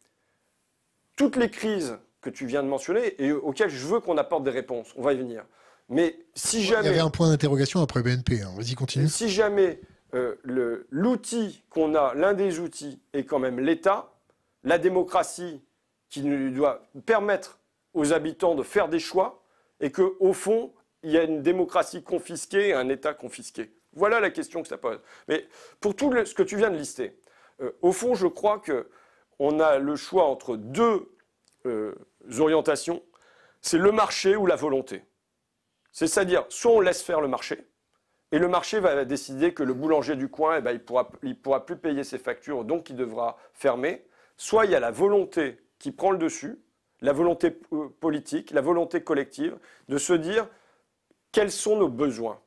toutes les crises que tu viens de mentionner et auxquelles je veux qu'on apporte des réponses. On va y venir. Mais si jamais... Il y avait un point d'interrogation après BNP. Hein. Vas-y, continue. Si jamais euh, l'outil qu'on a, l'un des outils, est quand même l'État, la démocratie qui doit permettre aux habitants de faire des choix et qu'au fond, il y a une démocratie confisquée et un État confisqué. Voilà la question que ça pose. Mais pour tout ce que tu viens de lister, euh, au fond, je crois que on a le choix entre deux euh, orientations. C'est le marché ou la volonté. C'est-à-dire, soit on laisse faire le marché, et le marché va décider que le boulanger du coin, eh ben, il ne pourra, il pourra plus payer ses factures, donc il devra fermer. Soit il y a la volonté qui prend le dessus, la volonté euh, politique, la volonté collective, de se dire quels sont nos besoins.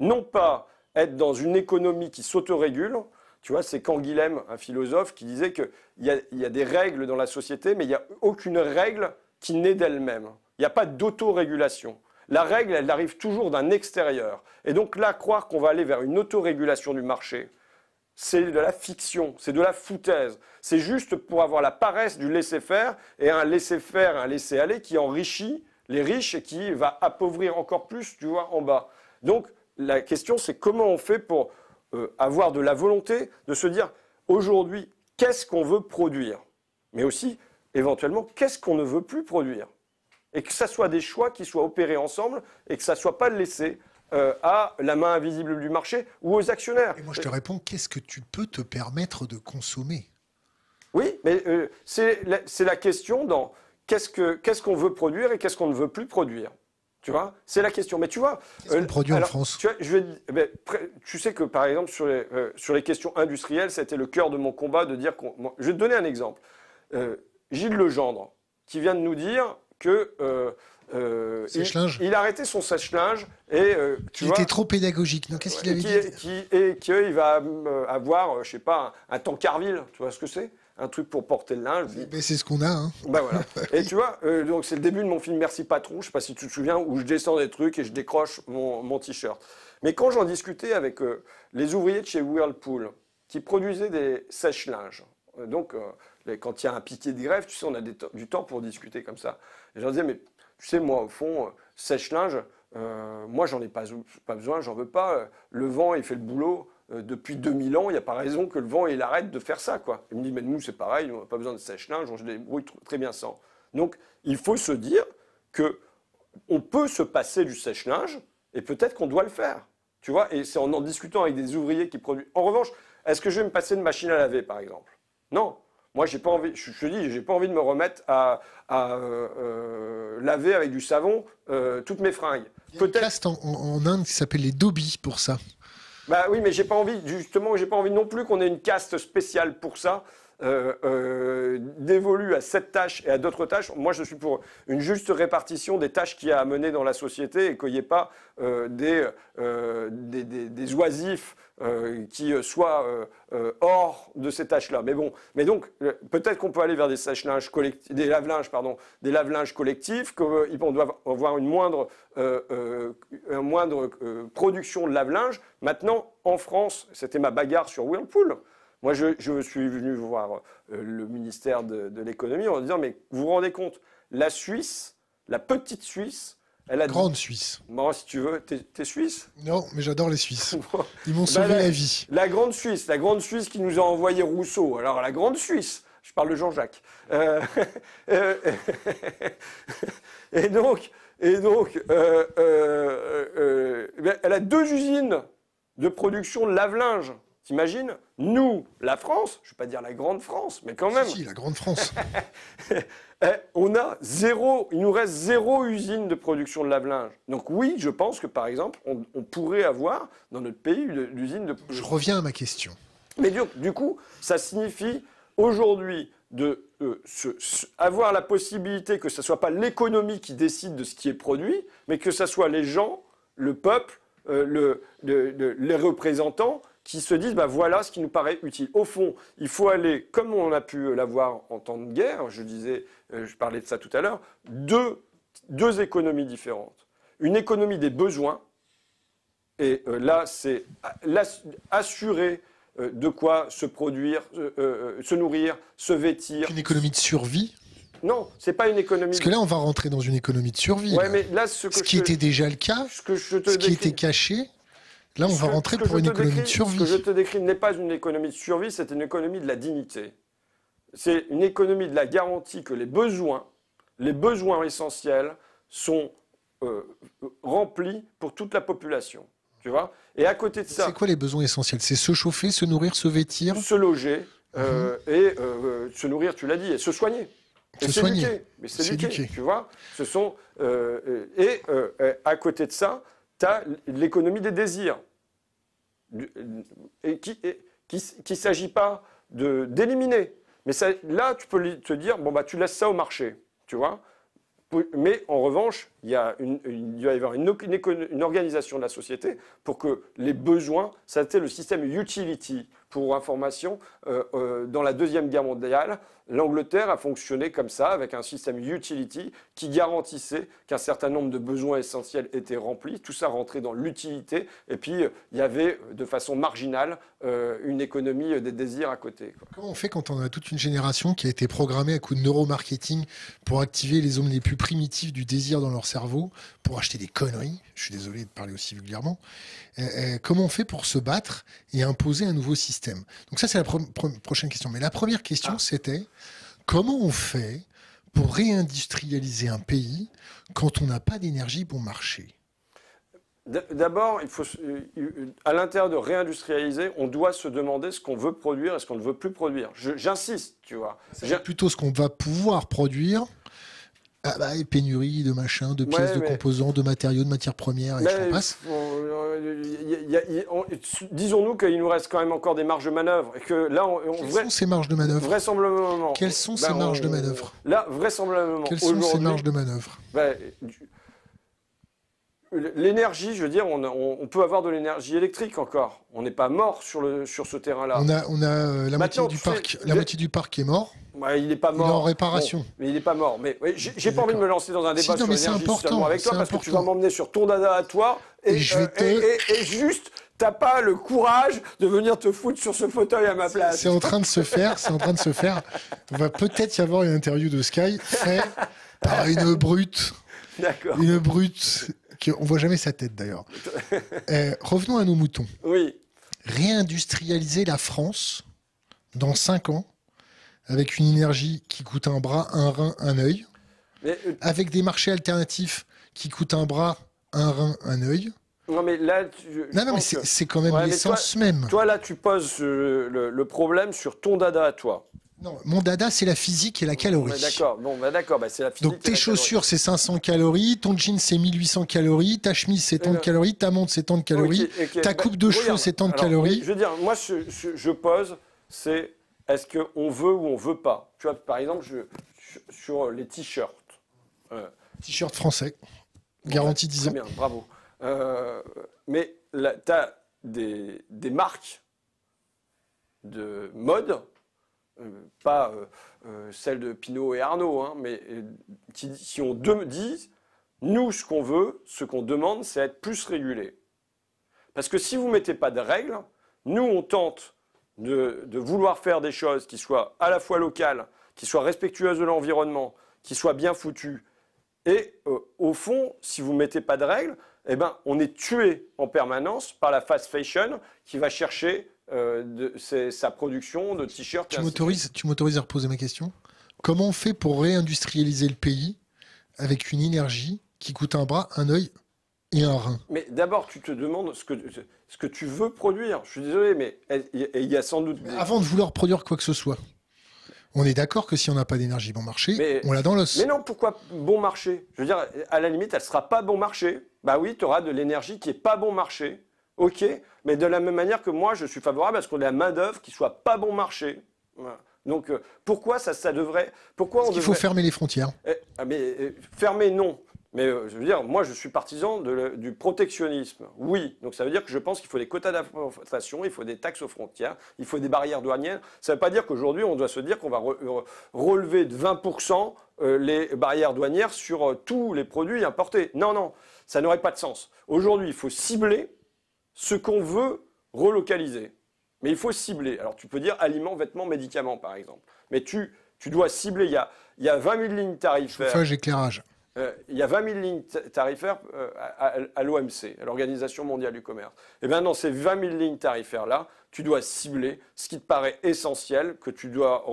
Non pas être dans une économie qui s'autorégule, tu vois, c'est Canguilhem, un philosophe, qui disait qu'il y, a, y a des règles dans la société, mais il n'y a aucune règle qui n'est d'elle-même. Il n'y a pas d'autorégulation. La règle, elle arrive toujours d'un extérieur. Et donc là, croire qu'on va aller vers une autorégulation du marché, c'est de la fiction, c'est de la foutaise. C'est juste pour avoir la paresse du laisser-faire et un laisser-faire, un laisser-aller qui enrichit les riches et qui va appauvrir encore plus, tu vois, en bas. Donc la question, c'est comment on fait pour euh, avoir de la volonté de se dire aujourd'hui, qu'est-ce qu'on veut produire Mais aussi, éventuellement, qu'est-ce qu'on ne veut plus produire Et que ça soit des choix qui soient opérés ensemble et que ça ne soit pas laissé euh, à la main invisible du marché ou aux actionnaires. Et moi, je te réponds, qu'est-ce que tu peux te permettre de consommer Oui, mais euh, c'est la, question dans qu'est-ce qu'on veut produire et qu'est-ce qu'on ne veut plus produire tu vois C'est la question. Mais tu vois. le euh, produit en France tu, je tu sais que, par exemple, sur les, euh, sur les questions industrielles, c'était le cœur de mon combat de dire. Qu'on, je vais te donner un exemple. Euh, Gilles Legendre, qui vient de nous dire que. il, il, a arrêté son sèche-linge et tu il était trop pédagogique. qu'est-ce qu'il avait dit Et qu'il va avoir, je sais pas, un, un carville, tu vois ce que c'est un truc pour porter le linge. Mais c'est ce qu'on a. Hein. Bah, voilà. et tu vois, euh, donc c'est le début de mon film Merci Patron, je sais pas si tu te souviens, où je descends des trucs et je décroche mon, mon t-shirt. Mais quand j'en discutais avec euh, les ouvriers de chez Whirlpool, qui produisaient des sèches-linges, euh, donc quand il y a un piquet de grève, tu sais, on a du temps pour discuter comme ça. Et je disais, mais tu sais, moi, au fond, sèche-linge, moi, j'en ai pas, pas besoin, j'en veux pas. le vent, il fait le boulot. Euh, depuis 2000 ans, il n'y a pas raison que le vent il arrête de faire ça. Quoi. Il me dit, mais nous, c'est pareil, on n'a pas besoin de sèche-linge, on se débrouille très bien sans. Donc, il faut se dire que on peut se passer du sèche-linge et peut-être qu'on doit le faire. Tu vois, et c'est en en discutant avec des ouvriers qui produisent. En revanche, est-ce que je vais me passer de machine à laver, par exemple Non. Moi, j'ai pas envie. Je te dis, j'ai pas envie de me remettre à, euh, euh, laver avec du savon toutes mes fringues. Il y a une caste en, Inde qui s'appelle les dobis pour ça. Bah oui, mais j'ai pas envie, justement, j'ai pas envie non plus qu'on ait une caste spéciale pour ça. Euh, euh, dévolue à cette tâche et à d'autres tâches, moi je suis pour une juste répartition des tâches qu'il y a à mener dans la société et qu'il n'y ait pas euh, des, des, oisifs qui soient hors de ces tâches-là. Mais bon, mais donc peut-être qu'on peut aller vers des lave-linges collectifs, des lave-linges pardon, des lave-linges collectifs, qu'on doit avoir une moindre, une moindre production de lave-linge. Maintenant, en France, c'était ma bagarre sur Whirlpool. Moi, je, suis venu voir euh, le ministère de, l'économie en disant, mais vous vous rendez compte, la Suisse, la petite Suisse, elle a Grande Suisse. Bon, si tu veux, t'es suisse Non, mais j'adore les Suisses. Ils m'ont bah, sauvé la, vie. La Grande Suisse, la Grande Suisse qui nous a envoyé Rousseau. Alors, la Grande Suisse, je parle de Jean-Jacques. Euh, euh, et donc, eh elle a deux usines de production de lave-linge. T'imagines Nous, la France, je ne vais pas dire la grande France, mais quand même. la grande France. Eh, on a zéro, il nous reste zéro usine de production de lave-linge. Donc oui, je pense que par exemple, on, pourrait avoir dans notre pays une usine de. Je reviens à ma question. Mais du, coup, ça signifie aujourd'hui de euh, avoir la possibilité que ce ne soit pas l'économie qui décide de ce qui est produit, mais que ce soit les gens, le peuple, euh, les représentants qui se disent bah voilà ce qui nous paraît utile. Au fond, il faut aller, comme on a pu euh, l'avoir en temps de guerre, je disais, euh, je parlais de ça tout à l'heure, deux, deux économies différentes. Une économie des besoins, et euh, là, c'est assurer de quoi se produire, se nourrir, se vêtir. Une économie de survie non, c'est pas une économie. Parce que là, on va rentrer dans une économie de survie. mais là, ce, qui était déjà le cas, ce, que je qui était caché. Là, on va rentrer pour une économie de survie. Ce que je te décris n'est pas une économie de survie, c'est une économie de la dignité. C'est une économie de la garantie que les besoins, les besoins essentiels, sont euh, remplis pour toute la population. Tu vois Et à côté de ça. C'est quoi les besoins essentiels C'est se chauffer, se nourrir, se vêtir Se loger, euh, mhm. et euh, se nourrir, tu l'as dit, et se soigner. Se soigner. Mais s'éduquer, tu vois Ce sont. et à côté de ça, l'économie des désirs, euh, et qui ne s'agit pas d'éliminer. Mais ça, là, tu peux te dire, bon, bah, tu laisses ça au marché, tu vois. Mais en revanche, il, y a une, il y avoir une, une, organisation de la société pour que les besoins, c'était le système utility pour information euh, euh, dans la Deuxième Guerre mondiale, L'Angleterre a fonctionné comme ça, avec un système utility qui garantissait qu'un certain nombre de besoins essentiels étaient remplis. Tout ça rentrait dans l'utilité. Et puis, il y avait de façon marginale euh, une économie euh, des désirs à côté. Comment on fait quand on a toute une génération qui a été programmée à coup de neuromarketing pour activer les hommes les plus primitifs du désir dans leur cerveau, pour acheter des conneries Je suis désolé de parler aussi vulgairement. Euh, comment on fait pour se battre et imposer un nouveau système Donc ça, c'est la prochaine question. Mais la première question, ah. c'était... Comment on fait pour réindustrialiser un pays quand on n'a pas d'énergie bon marché D'abord, euh, à l'intérieur de réindustrialiser, on doit se demander ce qu'on veut produire et ce qu'on ne veut plus produire. J'insiste, tu vois. C'est plutôt ce qu'on va pouvoir produire ah bah, pénurie de machins, de pièces, de composants, de matériaux, de matières premières, et passe. Disons-nous qu'il nous reste quand même encore des marges de manœuvre. Et que là, on, Quelles sont ces marges de manœuvre Vraisemblablement. Quelles sont ben, ces marges de manœuvre Là, vraisemblablement. Quelles sont ces marges de manœuvre ben, L'énergie, je veux dire, on, peut avoir de l'énergie électrique encore. On n'est pas mort sur, ce terrain-là. On a, euh, la, moitié du, parc, la moitié du parc est mort. il n'est pas mort. est en réparation. mais il n'est pas mort. Mais j'ai pas envie de me lancer dans un débat sur l'énergie avec toi parce que tu vas m'emmener sur ton dada à toi. Et, et, je vais euh, juste, t'as pas le courage de venir te foutre sur ce fauteuil à ma place. C'est en train de se faire, c'est en train de se faire. On va peut-être y avoir une interview de Sky faite par une brute. D'accord. Une brute on voit jamais sa tête d'ailleurs. Euh, revenons à nos moutons. Oui. Réindustrialiser la France dans 5 ans avec une énergie qui coûte un bras, un rein, un œil, euh, avec des marchés alternatifs qui coûtent un bras, un rein, un œil. Non mais là, tu, c'est quand même l'essence même. Toi là, tu poses euh, le, problème sur ton dada, à toi. Non, mon dada, c'est la physique et la calorie. D'accord, bah, bah, c'est la physique. Donc tes chaussures, c'est 500 calories, ton jean, c'est 1800 calories, ta chemise, c'est tant de calories, ta montre, c'est tant de calories, ta bah, coupe de cheveux, c'est tant de calories. Je veux dire, moi, je, pose, c'est est-ce qu'on veut ou on veut pas Tu vois, par exemple, je, sur les t-shirts. Euh, t-shirt français, garantie 10 ans. Bien, bravo. Euh, mais tu as des, des marques de mode euh, pas euh, euh, celle de Pinault et Arnaud, hein, mais si on dit, nous, ce qu'on veut, ce qu'on demande, c'est être plus régulé. Parce que si vous ne mettez pas de règles, nous, on tente de, vouloir faire des choses qui soient à la fois locales, qui soient respectueuses de l'environnement, qui soient bien foutues. Et au fond, si vous ne mettez pas de règles, eh ben, on est tué en permanence par la fast fashion qui va chercher euh, de, sa production de t-shirts. Tu m'autorises, tu à reposer ma question Comment on fait pour réindustrialiser le pays avec une énergie qui coûte un bras, un œil et un rein Mais d'abord, tu te demandes ce que, ce que tu veux produire. Je suis désolé, mais il y a sans doute. Avant de vouloir produire quoi que ce soit, on est d'accord que si on n'a pas d'énergie bon marché, on l'a dans l'os. Mais non, pourquoi bon marché Je veux dire, à la limite, elle sera pas bon marché. Bah oui, tu auras de l'énergie qui est pas bon marché. Ok, mais de la même manière que moi, je suis favorable à ce qu'on ait la main-d'œuvre qui soit pas bon marché. Donc euh, pourquoi ça, devrait. Pourquoi on devrait... Il faut fermer les frontières. Eh, ah, euh, fermer, non. Mais euh, je veux dire, moi, je suis partisan du protectionnisme. Oui. Donc ça veut dire que je pense qu'il faut des quotas d'importation, il faut des taxes aux frontières, il faut des barrières douanières. Ça ne veut pas dire qu'aujourd'hui, on doit se dire qu'on va relever de 20% les barrières douanières sur tous les produits importés. Non, non. Ça n'aurait pas de sens. Aujourd'hui, il faut cibler ce qu'on veut relocaliser. Mais il faut cibler. Alors tu peux dire aliments, vêtements, médicaments par exemple. Mais tu, dois cibler. Il y a, il y a 20 000 lignes tarifaires. Chauffage, éclairage. Euh, il y a 20 000 lignes tarifaires euh, à, l'OMC, à l'Organisation mondiale du commerce. Et eh bien dans ces 20 000 lignes tarifaires-là, tu dois cibler ce qui te paraît essentiel, que tu dois,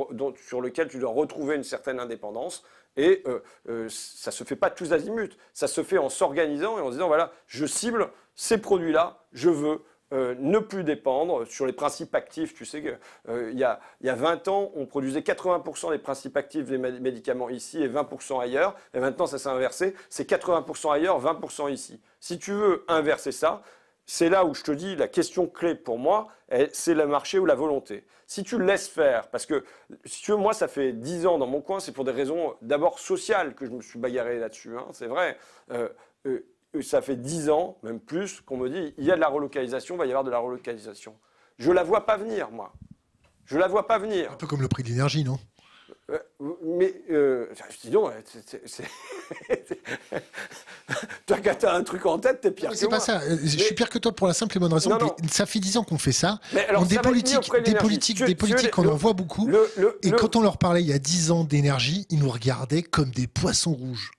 sur lequel tu dois retrouver une certaine indépendance. Et euh, ça ne se fait pas tous azimuts. Ça se fait en s'organisant et en disant, voilà, je cible ces produits-là, je veux euh, ne plus dépendre sur les principes actifs. Tu sais, qu'il euh, y, a, y, a 20 ans, on produisait 80% des principes actifs des médicaments ici et 20% ailleurs. Et maintenant, ça s'est inversé. C'est 80% ailleurs, 20% ici. Si tu veux inverser ça, c'est là où je te dis la question clé pour moi, c'est le marché ou la volonté. Si tu laisses faire, parce que si tu veux, moi ça fait 10 ans dans mon coin, c'est pour des raisons d'abord sociales que je me suis bagarré là-dessus, hein, c'est vrai. Euh, euh, ça fait dix ans, même plus, qu'on me dit il y a de la relocalisation, il va y avoir de la relocalisation. Je la vois pas venir, moi. Je la vois pas venir. Un peu comme le prix de l'énergie, non euh, mais, euh, dis quand t'as un truc en tête, t'es pire que moi. C'est pas ça. Euh, je suis pire que toi pour la simple et bonne raison. que Ça fait dix ans qu'on fait ça. des, politiques, des, politiques, on en voit beaucoup. et quand on leur parlait il y a dix ans d'énergie, ils nous regardaient comme des poissons rouges.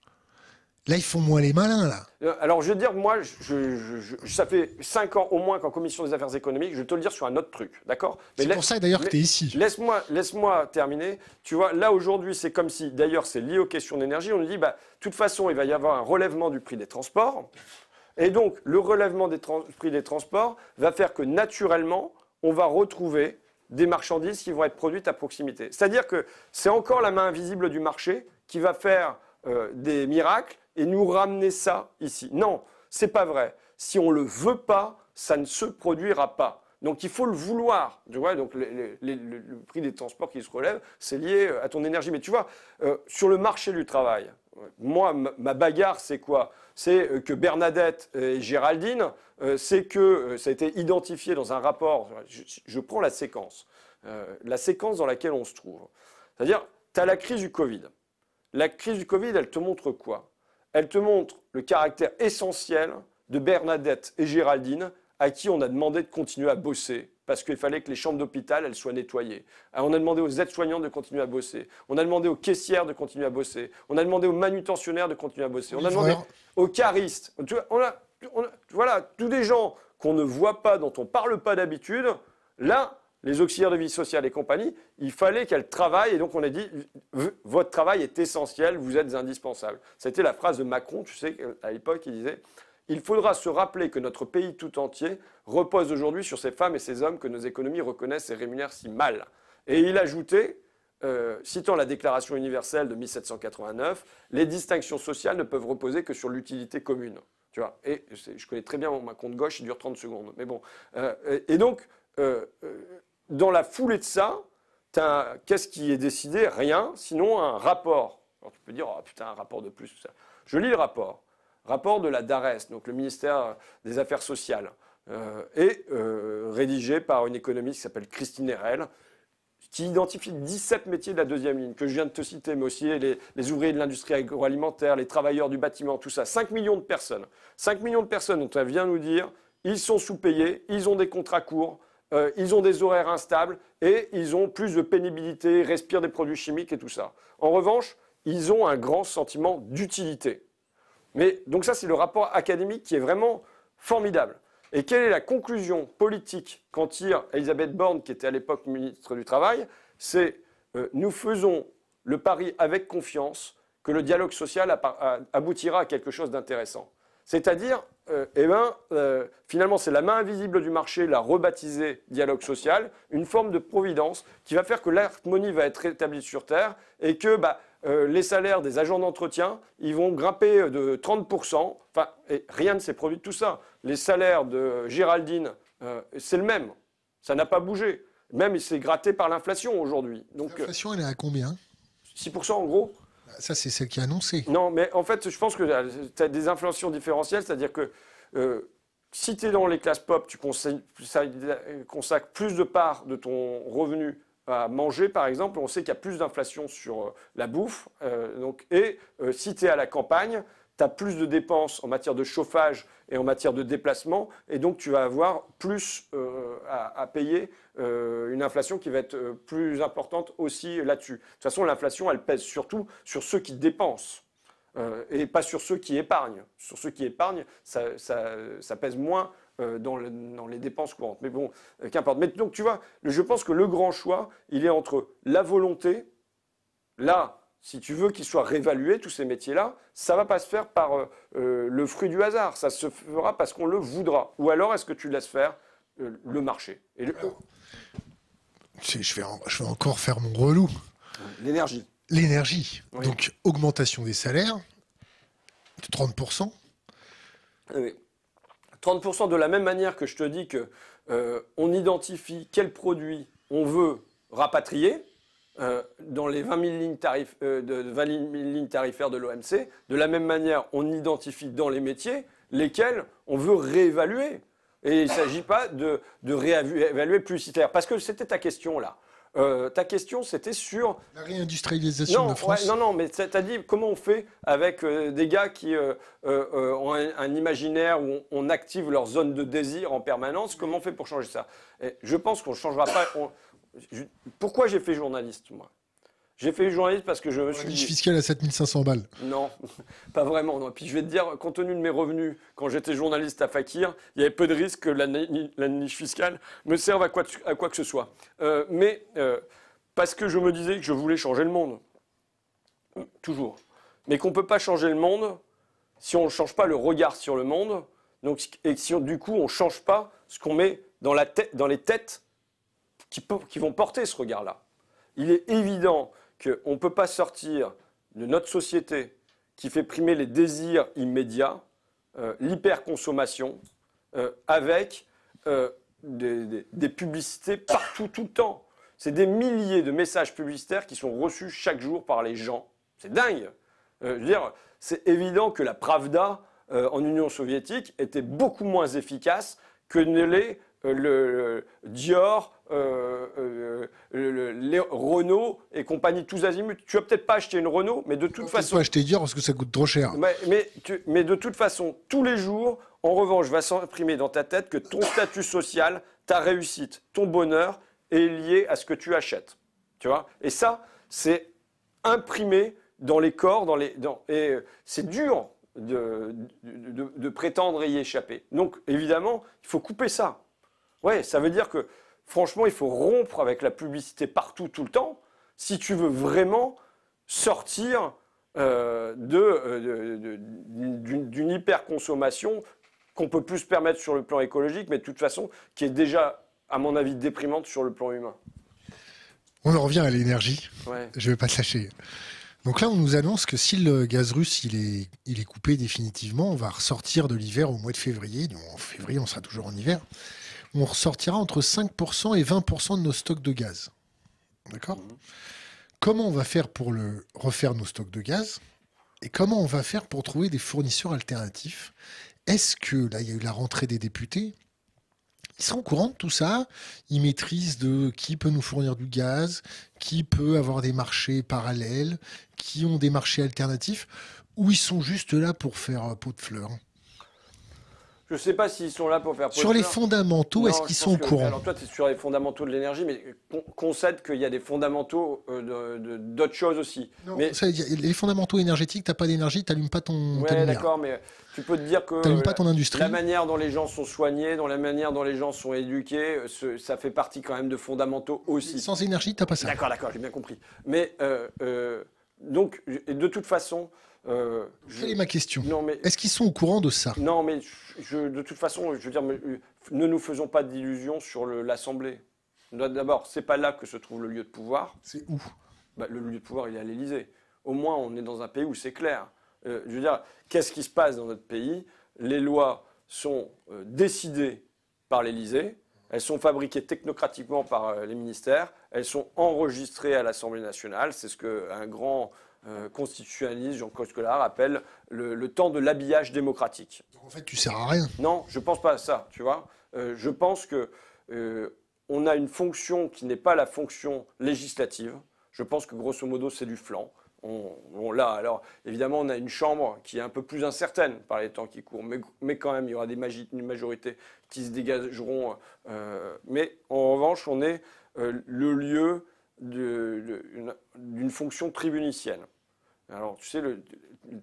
Là, ils font moins les malins, là. Euh, alors, je veux dire, moi, je, ça fait 5 ans au moins qu'en commission des affaires économiques, je vais te le dire sur un autre truc, d'accord C'est pour ça, d'ailleurs, que tu es ici. Laisse-moi laisse terminer. Tu vois, là, aujourd'hui, c'est comme si, d'ailleurs, c'est lié aux questions d'énergie, on nous dit, bah, de toute façon, il va y avoir un relèvement du prix des transports. Et donc, le relèvement des prix des transports va faire que, naturellement, on va retrouver des marchandises qui vont être produites à proximité. C'est-à-dire que c'est encore la main invisible du marché qui va faire euh, des miracles et nous ramener ça ici. Non, c'est pas vrai. Si on le veut pas, ça ne se produira pas. Donc il faut le vouloir. donc le prix des transports qui se relèvent, c'est lié euh, à ton énergie. Mais tu vois, euh, sur le marché du travail, euh, moi, ma bagarre, c'est quoi C'est que Bernadette et Géraldine, c'est que ça a été identifié dans un rapport. Je, je prends la séquence, la séquence dans laquelle on se trouve. C'est-à-dire, tu as la crise du Covid. La crise du Covid, elle te montre quoi elle te montre le caractère essentiel de Bernadette et Géraldine, à qui on a demandé de continuer à bosser parce qu'il fallait que les chambres d'hôpital elles soient nettoyées. on a demandé aux aides-soignants de continuer à bosser. On a demandé aux caissières de continuer à bosser. On a demandé aux manutentionnaires de continuer à bosser. On a demandé aux caristes. voilà, tous des gens qu'on ne voit pas, dont on ne parle pas d'habitude. Là, les auxiliaires de vie sociale et compagnie, il fallait qu'elles travaillent. Et donc, on a dit, votre travail est essentiel, vous êtes indispensable. C'était la phrase de Macron, tu sais, à l'époque, il disait, il faudra se rappeler que notre pays tout entier repose aujourd'hui sur ces femmes et ces hommes que nos économies reconnaissent et rémunèrent si mal. Et il ajoutait, euh, citant la Déclaration universelle de 1789, les distinctions sociales ne peuvent reposer que sur l'utilité commune. Tu vois, et je connais très bien mon compte gauche, il dure 30 secondes. Mais bon. Euh, et, donc, euh, dans la foulée de ça, qu'est-ce qui est décidé Rien, sinon un rapport. tu peux dire, oh putain, un rapport de plus, tout ça. Je lis le rapport. Rapport de la DARES, donc le ministère des Affaires sociales, euh, et euh, rédigé par une économiste qui s'appelle Christine Herel, qui identifie 17 métiers de la deuxième ligne, que je viens de te citer, mais aussi les, ouvriers de l'industrie agroalimentaire, les travailleurs du bâtiment, tout ça. 5 millions de personnes. 5 millions de personnes, tu vient nous dire, ils sont sous-payés, ils ont des contrats courts, euh, ils ont des horaires instables et ils ont plus de pénibilité, respirent des produits chimiques et tout ça. En revanche, ils ont un grand sentiment d'utilité. Mais donc ça, c'est le rapport académique qui est vraiment formidable. Et quelle est la conclusion politique qu'en tire Elisabeth Borne, qui était à l'époque ministre du Travail C'est euh, nous faisons le pari avec confiance que le dialogue social aboutira à quelque chose d'intéressant. C'est-à-dire, et euh, eh ben, euh, finalement, c'est la main invisible du marché, la rebaptisée dialogue social, une forme de providence qui va faire que l'harmonie va être rétablie sur Terre et que bah, euh, les salaires des agents d'entretien, ils vont grimper de 30%. Enfin, rien ne s'est produit de tout ça. Les salaires de Géraldine, c'est le même. Ça n'a pas bougé. Même, il s'est gratté par l'inflation aujourd'hui. L'inflation, elle est à combien 6% en gros ça, c'est celle qui a annoncé. Non, mais en fait, je pense que euh, tu as des inflations différentielles, c'est-à-dire que euh, si tu es dans les classes pop, tu euh, consacres plus de parts de ton revenu à manger, par exemple. On sait qu'il y a plus d'inflation sur la bouffe. et si tu es à la campagne, tu as plus de dépenses en matière de chauffage et en matière de déplacement, et donc tu vas avoir plus euh, à, payer euh, une inflation qui va être euh, plus importante aussi là-dessus. De toute façon, l'inflation, elle pèse surtout sur ceux qui dépensent. et pas sur ceux qui épargnent. Sur ceux qui épargnent, ça, ça, pèse moins dans, dans, les dépenses courantes. Mais bon, qu'importe. Mais donc tu vois, je pense que le grand choix, il est entre la volonté, là, si tu veux qu'ils soient réévalués, tous ces métiers-là, ça ne va pas se faire par euh, euh, le fruit du hasard. Ça se fera parce qu'on le voudra. Ou alors, est-ce que tu laisses faire euh, le marché et je, vais encore faire mon relou. L'énergie. L'énergie. Donc, augmentation des salaires de 30%. 30% de la même manière que je te dis que on identifie quel produit on veut rapatrier euh, dans les 20 000 lignes, tarif, euh, de tarifaires de l'OMC. De la même manière, on identifie dans les métiers lesquels on veut réévaluer. Et il ne s'agit pas de, de réévaluer publicitaire. Parce que c'était ta question là. Euh, ta question, c'était sur... La réindustrialisation non, de France. non, non, mais as dit comment on fait avec des gars qui ont un, imaginaire où on, active leur zone de désir en permanence, comment on fait pour changer ça Et Je pense qu'on ne changera pas... On, pourquoi j'ai fait journaliste, moi j'ai fait journaliste parce que je me suis niche fiscale à 7500 balles. Non, pas vraiment. Non. Puis je vais te dire, compte tenu de mes revenus, quand j'étais journaliste à Fakir, il y avait peu de risques que la, niche fiscale me serve à quoi, à quoi que ce soit. Euh, mais euh, parce que je me disais que je voulais changer le monde. Toujours. Mais qu'on ne peut pas changer le monde si on ne change pas le regard sur le monde, donc, et si du coup on ne change pas ce qu'on met dans, la tête, dans les têtes qui, vont porter ce regard-là. Il est évident qu'on ne peut pas sortir de notre société qui fait primer les désirs immédiats, euh, l'hyperconsommation, euh, avec euh, des, publicités partout, tout le temps. C'est des milliers de messages publicitaires qui sont reçus chaque jour par les gens. C'est dingue. c'est évident que la Pravda en Union soviétique était beaucoup moins efficace que ne l'est euh, le Dior, euh, euh, les Renault et compagnie, tous azimuts. Tu vas peut-être pas acheter une Renault, mais de toute façon. Tu acheter Dior parce que ça coûte trop cher. Mais, de toute façon, tous les jours, en revanche, va s'imprimer dans ta tête que ton statut social, ta réussite, ton bonheur est lié à ce que tu achètes. Tu vois Et ça, c'est imprimé dans les corps, dans les. et c'est dur de prétendre y échapper. Donc, évidemment, il faut couper ça. Oui, ça veut dire que franchement, il faut rompre avec la publicité partout, tout le temps, si tu veux vraiment sortir euh, euh d'une hyperconsommation qu'on peut plus se permettre sur le plan écologique, mais de toute façon, qui est déjà, à mon avis, déprimante sur le plan humain. On en revient à l'énergie. Je ne vais pas te lâcher. Donc là, on nous annonce que si le gaz russe il est, est coupé définitivement, on va ressortir de l'hiver au mois de février. Donc en février, on sera toujours en hiver on ressortira entre 5% et 20% de nos stocks de gaz. D'accord Comment on va faire pour refaire nos stocks de gaz Et comment on va faire pour trouver des fournisseurs alternatifs Est-ce que, là, il y a eu la rentrée des députés, ils sont au courant de tout ça, ils maîtrisent de qui peut nous fournir du gaz, qui peut avoir des marchés parallèles, qui ont des marchés alternatifs, ou ils sont juste là pour faire euh, pot de fleurs. Je ne sais pas s'ils sont là pour faire Sur les fondamentaux, est-ce qu'ils sont au courant Alors toi, tu es sur les fondamentaux de l'énergie, mais concède qu'il y a des fondamentaux euh, d'autres choses aussi. Non, mais... les fondamentaux énergétiques, tu n'as pas d'énergie, tu n'allumes pas ton... Oui, d'accord, mais tu peux te dire que... Tu pas ton industrie. La manière dont les gens sont soignés, dans la manière dont les gens sont éduqués, euh, ça fait partie quand même de fondamentaux aussi. sans énergie, tu n'as pas ça. D'accord, d'accord, j'ai bien compris. Mais euh, donc, de toute façon... Euh, est ma question Est-ce qu'ils sont au courant de ça Non, mais de toute façon, je veux dire, euh, ne nous faisons pas d'illusions sur l'Assemblée. D'abord, c'est pas là que se trouve le lieu de pouvoir. C'est où bah, Le lieu de pouvoir, il est à l'Élysée. Au moins, on est dans un pays où c'est clair. Euh, je veux dire, qu'est-ce qui se passe dans notre pays Les lois sont décidées par l'Élysée, elles sont fabriquées technocratiquement par les ministères, elles sont enregistrées à l'Assemblée nationale. C'est ce qu'un grand euh, constitutionnaliste Jean Coscolard appelle le, temps de l'habillage démocratique. en fait, tu sers à rien. Non, je pense pas à ça, tu vois. Euh, je pense que euh, on a une fonction qui n'est pas la fonction législative. Je pense que grosso modo, c'est du flanc. On, on Alors, évidemment, on a une chambre qui est un peu plus incertaine par les temps qui courent, mais, quand même, il y aura des majorités qui se dégageront. mais en revanche, on est le lieu d'une fonction tribunicienne. Alors, tu sais, le,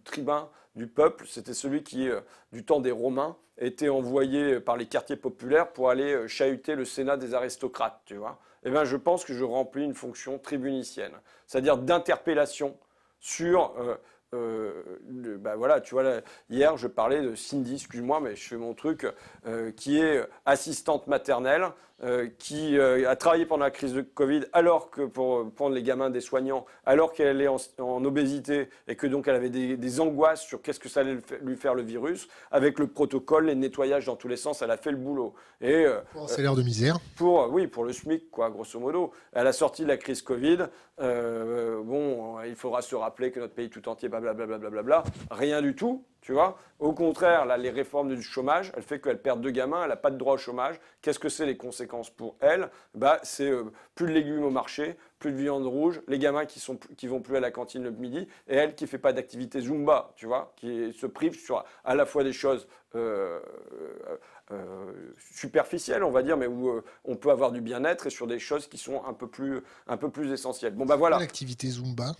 tribun du peuple, c'était celui qui, euh, du temps des Romains, était envoyé par les quartiers populaires pour aller euh, chahuter le Sénat des aristocrates, tu vois. Eh bien, je pense que je remplis une fonction tribunicienne, c'est-à-dire d'interpellation sur euh, euh, bah voilà, tu vois, hier je parlais de Cindy, excuse-moi, mais je fais mon truc, euh, qui est assistante maternelle, euh, qui a travaillé pendant la crise de Covid, alors que pour prendre les gamins des soignants, alors qu'elle est en, obésité et que donc elle avait des, angoisses sur qu'est-ce que ça allait lui faire le virus, avec le protocole, les nettoyages dans tous les sens, elle a fait le boulot. Et un c'est l'air de misère. Pour oui, pour le SMIC, quoi, grosso modo. Elle a sorti de la crise Covid. bon, il faudra se rappeler que notre pays tout entier blablabla, rien du tout, tu vois. Au contraire, là, les réformes du chômage, elle fait qu'elle perd deux gamins, elle n'a pas de droit au chômage. Qu'est-ce que c'est les conséquences pour elle bah, C'est euh, plus de légumes au marché, plus de viande rouge, les gamins qui, sont, qui vont plus à la cantine le midi, et elle qui fait pas d'activité Zumba, tu vois, qui se prive sur à la fois des choses euh, euh, superficielles, on va dire, mais où on peut avoir du bien-être et sur des choses qui sont un peu plus, un peu plus essentielles. Bon, bah voilà. L'activité Zumba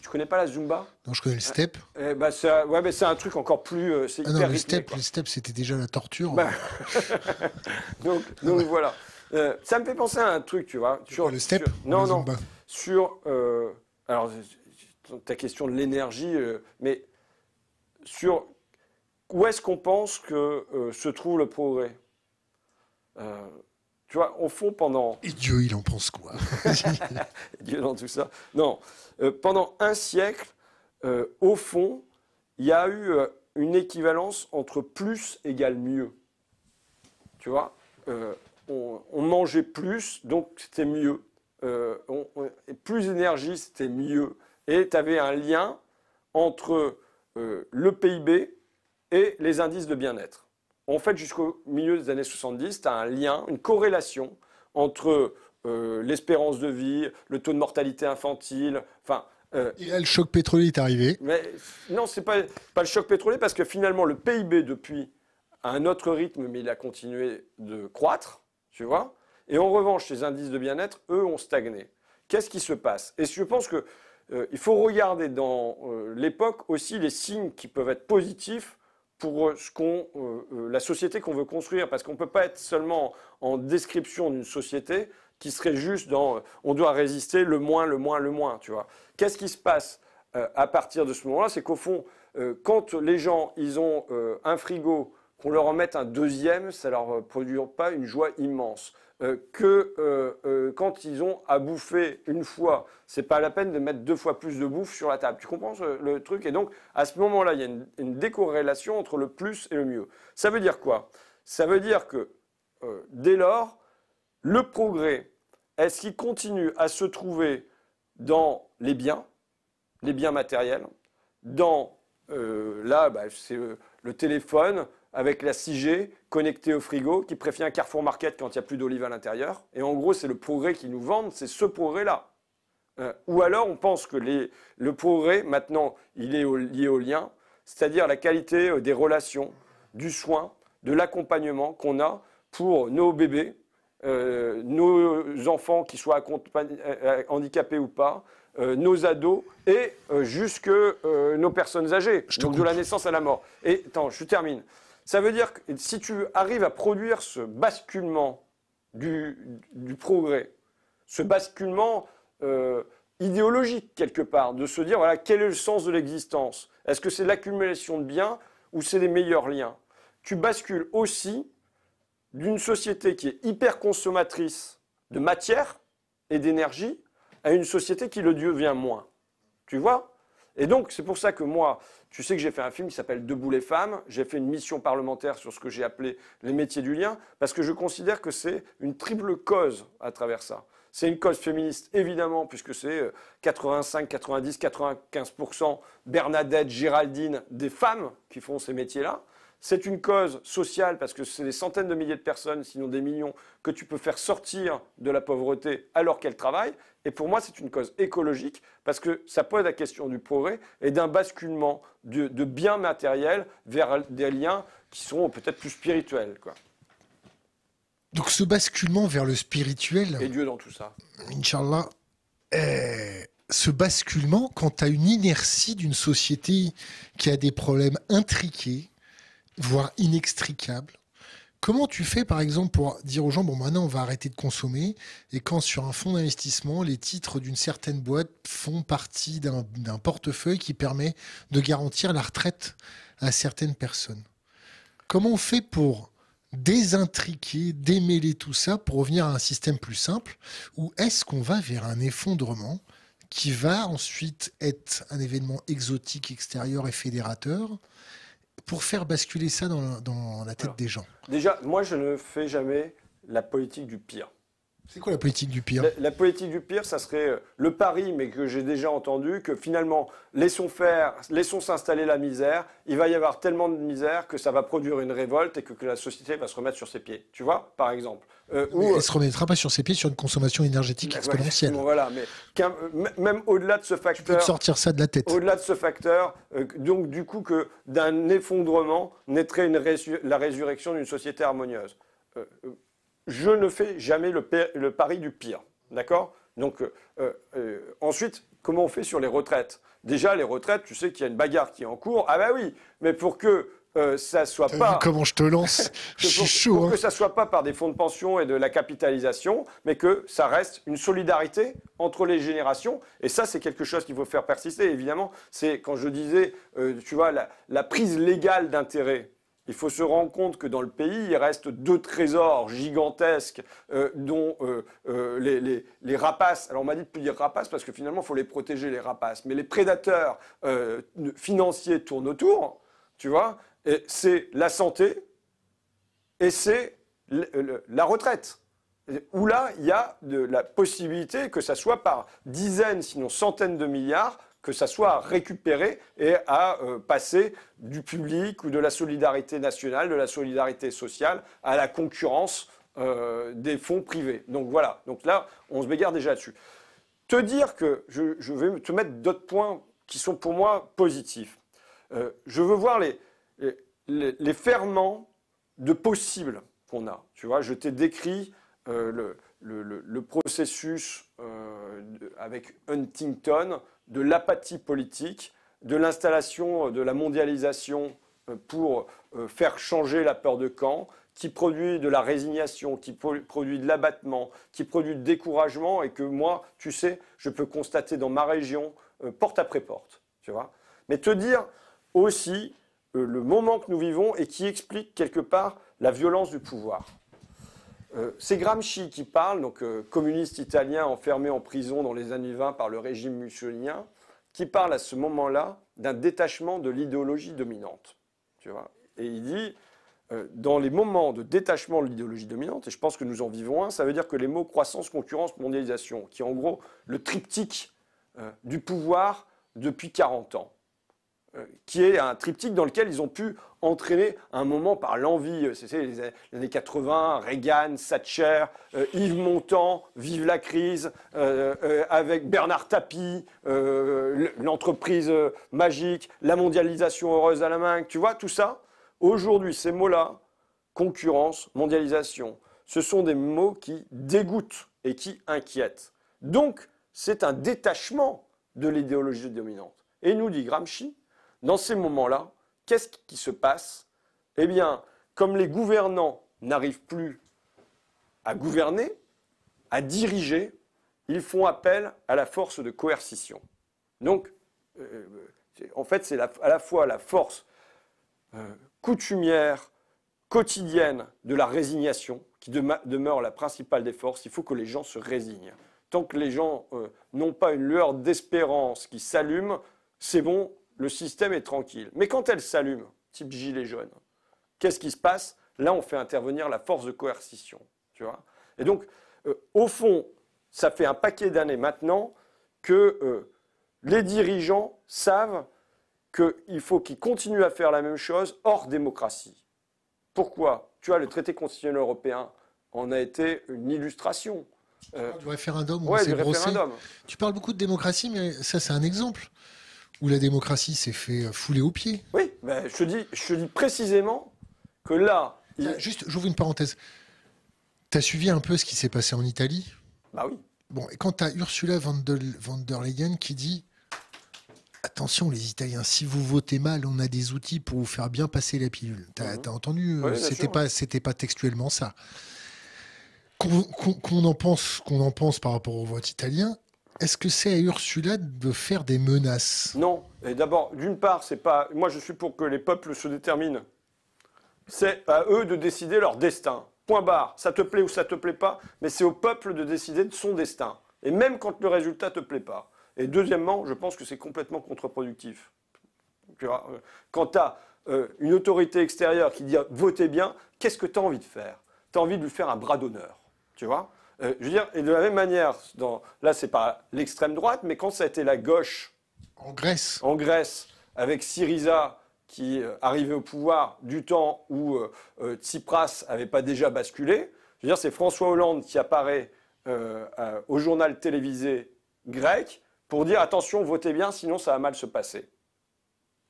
tu connais pas la Zumba Non, je connais le step. Eh, eh, bah, ouais, mais c'est un truc encore plus. Euh, ah le, step, c'était déjà la torture. Bah, donc, voilà. Euh, ça me fait penser à un truc, tu vois. Sur, le step Non, non. Sur. Euh, alors, ta question de l'énergie, mais sur où est-ce qu'on pense que se trouve le progrès tu vois, au fond, pendant. Et Dieu, il en pense quoi Dieu dans tout ça. Non. Euh, pendant un siècle, euh, au fond, il y a eu euh, une équivalence entre plus égale mieux. Tu vois on, mangeait plus, donc c'était mieux. On, plus d'énergie, c'était mieux. Et tu avais un lien entre le PIB et les indices de bien-être en fait, jusqu'au milieu des années 70, tu as un lien, une corrélation entre euh, l'espérance de vie, le taux de mortalité infantile, enfin. Et euh, là, le choc pétrolier est arrivé. non, c'est pas pas le choc pétrolier parce que finalement le PIB depuis a un autre rythme, mais il a continué de croître, tu vois. Et en revanche, les indices de bien-être, eux, ont stagné. Qu'est-ce qui se passe Et je pense qu'il euh, faut regarder dans l'époque aussi les signes qui peuvent être positifs pour ce qu'on, euh, euh, la société qu'on veut construire, parce qu'on ne peut pas être seulement en description d'une société qui serait juste dans euh, on doit résister le moins, le moins, le moins, tu vois. Qu'est-ce qui se passe à partir de ce moment-là C'est qu'au fond, quand les gens, ils ont un frigo pour leur en un deuxième, ça ne leur produit pas une joie immense. Euh, que euh, euh, quand ils ont à bouffer une fois, c'est pas la peine de mettre deux fois plus de bouffe sur la table. Tu comprends le truc Et donc, à ce moment-là, il y a une, décorrélation entre le plus et le mieux. Ça veut dire quoi Ça veut dire que, dès lors, le progrès, est-ce qu'il continue à se trouver dans les biens, les biens matériels, dans, là, bah, c'est le téléphone, avec la CG connectée au frigo qui un Carrefour Market quand il n'y a plus d'olive à l'intérieur. Et en gros, c'est le progrès qu'ils nous vendent, c'est ce progrès-là. Euh, ou alors, on pense que le progrès, maintenant, il est lié au lien, c'est-à-dire la qualité euh, des relations, du soin, de l'accompagnement qu'on a pour nos bébés, euh, nos enfants, qui soient handicapés ou pas, nos ados et jusque nos personnes âgées, donc de la naissance à la mort. Et attends, je termine. Ça veut dire que si tu arrives à produire ce basculement du, progrès, ce basculement euh, idéologique quelque part, de se dire voilà quel est le sens de l'existence Est-ce que c'est l'accumulation de biens ou c'est les meilleurs liens Tu bascules aussi d'une société qui est hyper consommatrice de matière et d'énergie à une société qui le devient moins. Tu vois Et donc c'est pour ça que moi, tu sais que j'ai fait un film qui s'appelle Debout les femmes. J'ai fait une mission parlementaire sur ce que j'ai appelé les métiers du lien, parce que je considère que c'est une triple cause à travers ça. C'est une cause féministe, évidemment, puisque c'est 85, 90, 95 Bernadette, Géraldine, des femmes qui font ces métiers-là. C'est une cause sociale parce que c'est des centaines de milliers de personnes, sinon des millions, que tu peux faire sortir de la pauvreté alors qu'elle travaille. Et pour moi, c'est une cause écologique parce que ça pose la question du progrès et d'un basculement de, biens matériels vers des liens qui sont peut-être plus spirituels. Donc ce basculement vers le spirituel. Et Dieu dans tout ça. Inch'Allah. Eh, ce basculement, quant à une inertie d'une société qui a des problèmes intriqués, voire inextricable. Comment tu fais, par exemple, pour dire aux gens, bon, maintenant, on va arrêter de consommer, et quand sur un fonds d'investissement, les titres d'une certaine boîte font partie d'un portefeuille qui permet de garantir la retraite à certaines personnes Comment on fait pour désintriquer, démêler tout ça pour revenir à un système plus simple, ou est-ce qu'on va vers un effondrement qui va ensuite être un événement exotique extérieur et fédérateur, pour faire basculer ça dans, la tête des gens Déjà, moi, je ne fais jamais la politique du pire. C'est quoi la politique du pire la, politique du pire, ça serait euh, le pari, mais que j'ai déjà entendu, que finalement, laissons faire, laissons s'installer la misère, il va y avoir tellement de misère que ça va produire une révolte et que, la société va se remettre sur ses pieds. Tu vois, par exemple. Euh, euh, euh se remettra pas sur ses pieds sur une consommation énergétique bah, exponentielle. voilà, mais même au-delà de ce facteur... sortir ça de la tête. Au-delà de ce facteur, donc du coup que d'un effondrement naîtrait la résurrection d'une société harmonieuse je ne fais jamais le, pari du pire. D'accord Donc, euh, euh, euh, ensuite, comment on fait sur les retraites Déjà, les retraites, tu sais qu'il y a une bagarre qui est en cours. Ah bah oui, mais pour que ça ne soit pas. comment je te lance Je suis Pour hein. que ça ne soit pas par des fonds de pension et de la capitalisation, mais que ça reste une solidarité entre les générations. Et ça, c'est quelque chose qu'il faut faire persister. Évidemment, c'est quand je disais, tu vois, la, la prise légale d'intérêt il faut se rendre compte que dans le pays, il reste deux trésors gigantesques euh, dont euh, euh, les, rapaces, alors on m'a dit de plus dire rapaces parce que finalement, il faut les protéger, les rapaces, mais les prédateurs financiers tournent autour, tu vois, et c'est la santé et c'est la retraite. Où là, il y a de la possibilité que ça soit par dizaines, sinon centaines de milliards, que ça soit à récupérer et à euh, passer du public ou de la solidarité nationale, de la solidarité sociale à la concurrence euh, des fonds privés. Donc voilà, donc là, on se bégare déjà dessus. Te dire que je, vais te mettre d'autres points qui sont pour moi positifs. Euh, je veux voir les, les, ferments de possibles qu'on a. Tu vois, je t'ai décrit le, processus avec Huntington de l'apathie politique, de l'installation euh, de la mondialisation euh, pour euh, faire changer la peur de camp, qui produit de la résignation, qui produit de l'abattement, qui produit de découragement et que moi, tu sais, je peux constater dans ma région, porte après porte, tu vois. Mais te dire aussi le moment que nous vivons et qui explique quelque part la violence du pouvoir. Euh, c'est Gramsci qui parle, donc euh, communiste italien enfermé en prison dans les années 20 par le régime mussolinien, qui parle à ce moment-là d'un détachement de l'idéologie dominante. Tu et il dit, euh, dans les moments de détachement de l'idéologie dominante, et je pense que nous en vivons un, ça veut dire que les mots croissance, concurrence, mondialisation, qui est en gros le triptyque du pouvoir depuis 40 ans, euh, qui est un triptyque dans lequel ils ont pu entraîner un moment par l'envie. Euh, c'est les, années 80, Reagan, Thatcher, euh, Yves Montand, Vive la crise, avec Bernard Tapie, l'entreprise magique, la mondialisation heureuse à la main, tu vois, tout ça. Aujourd'hui, ces mots-là, concurrence, mondialisation, ce sont des mots qui dégoûtent et qui inquiètent. Donc, c'est un détachement de l'idéologie dominante. Et nous dit Gramsci, dans ces moments-là, qu'est-ce qui se passe Eh bien, comme les gouvernants n'arrivent plus à gouverner, à diriger, ils font appel à la force de coercition. Donc, euh, en fait, c'est à la fois la force euh, coutumière, quotidienne de la résignation, qui demeure la principale des forces. Il faut que les gens se résignent. Tant que les gens euh, n'ont pas une lueur d'espérance qui s'allume, c'est bon, le système est tranquille. Mais quand elle s'allume, type gilet jaune, qu'est-ce qui se passe Là, on fait intervenir la force de coercition. Et donc, euh, au fond, ça fait un paquet d'années maintenant que euh, les dirigeants savent qu'il faut qu'ils continuent à faire la même chose hors démocratie. Pourquoi Tu vois, le traité constitutionnel européen en a été une illustration. du référendum, on s'est Tu parles beaucoup de démocratie, mais ça, c'est un exemple où la démocratie s'est fait fouler aux pieds. Oui, je, dis, précisément que là. Ah, juste, j'ouvre une parenthèse. Tu as suivi un peu ce qui s'est passé en Italie Bah oui. Bon, et quand tu Ursula von der, Leyen qui dit Attention, les Italiens, si vous votez mal, on a des outils pour vous faire bien passer la pilule. T'as mhm. as entendu euh, C'était pas, textuellement ça. Qu'on en pense, qu'on en pense par rapport au vote italien, est-ce que c'est à Ursula de faire des menaces Non. Et d'abord, d'une part, c'est pas. Moi, je suis pour que les peuples se déterminent. C'est à eux de décider leur destin. Point barre. Ça te plaît ou ça te plaît pas, mais c'est au peuple de décider de son destin. Et même quand le résultat te plaît pas. Et deuxièmement, je pense que c'est complètement contre-productif. Euh, quand tu as euh, une autorité extérieure qui dit votez bien, qu'est-ce que tu as envie de faire Tu as envie de lui faire un bras d'honneur. Tu vois euh, je veux dire, et de la même manière, dans, là, c'est pas l'extrême droite, mais quand ça a été la gauche. En Grèce. En Grèce, avec Syriza qui euh, arrivait au pouvoir du temps où euh, Tsipras n'avait pas déjà basculé. Je veux dire, c'est François Hollande qui apparaît au journal télévisé grec pour dire attention, votez bien, sinon ça va mal se passer.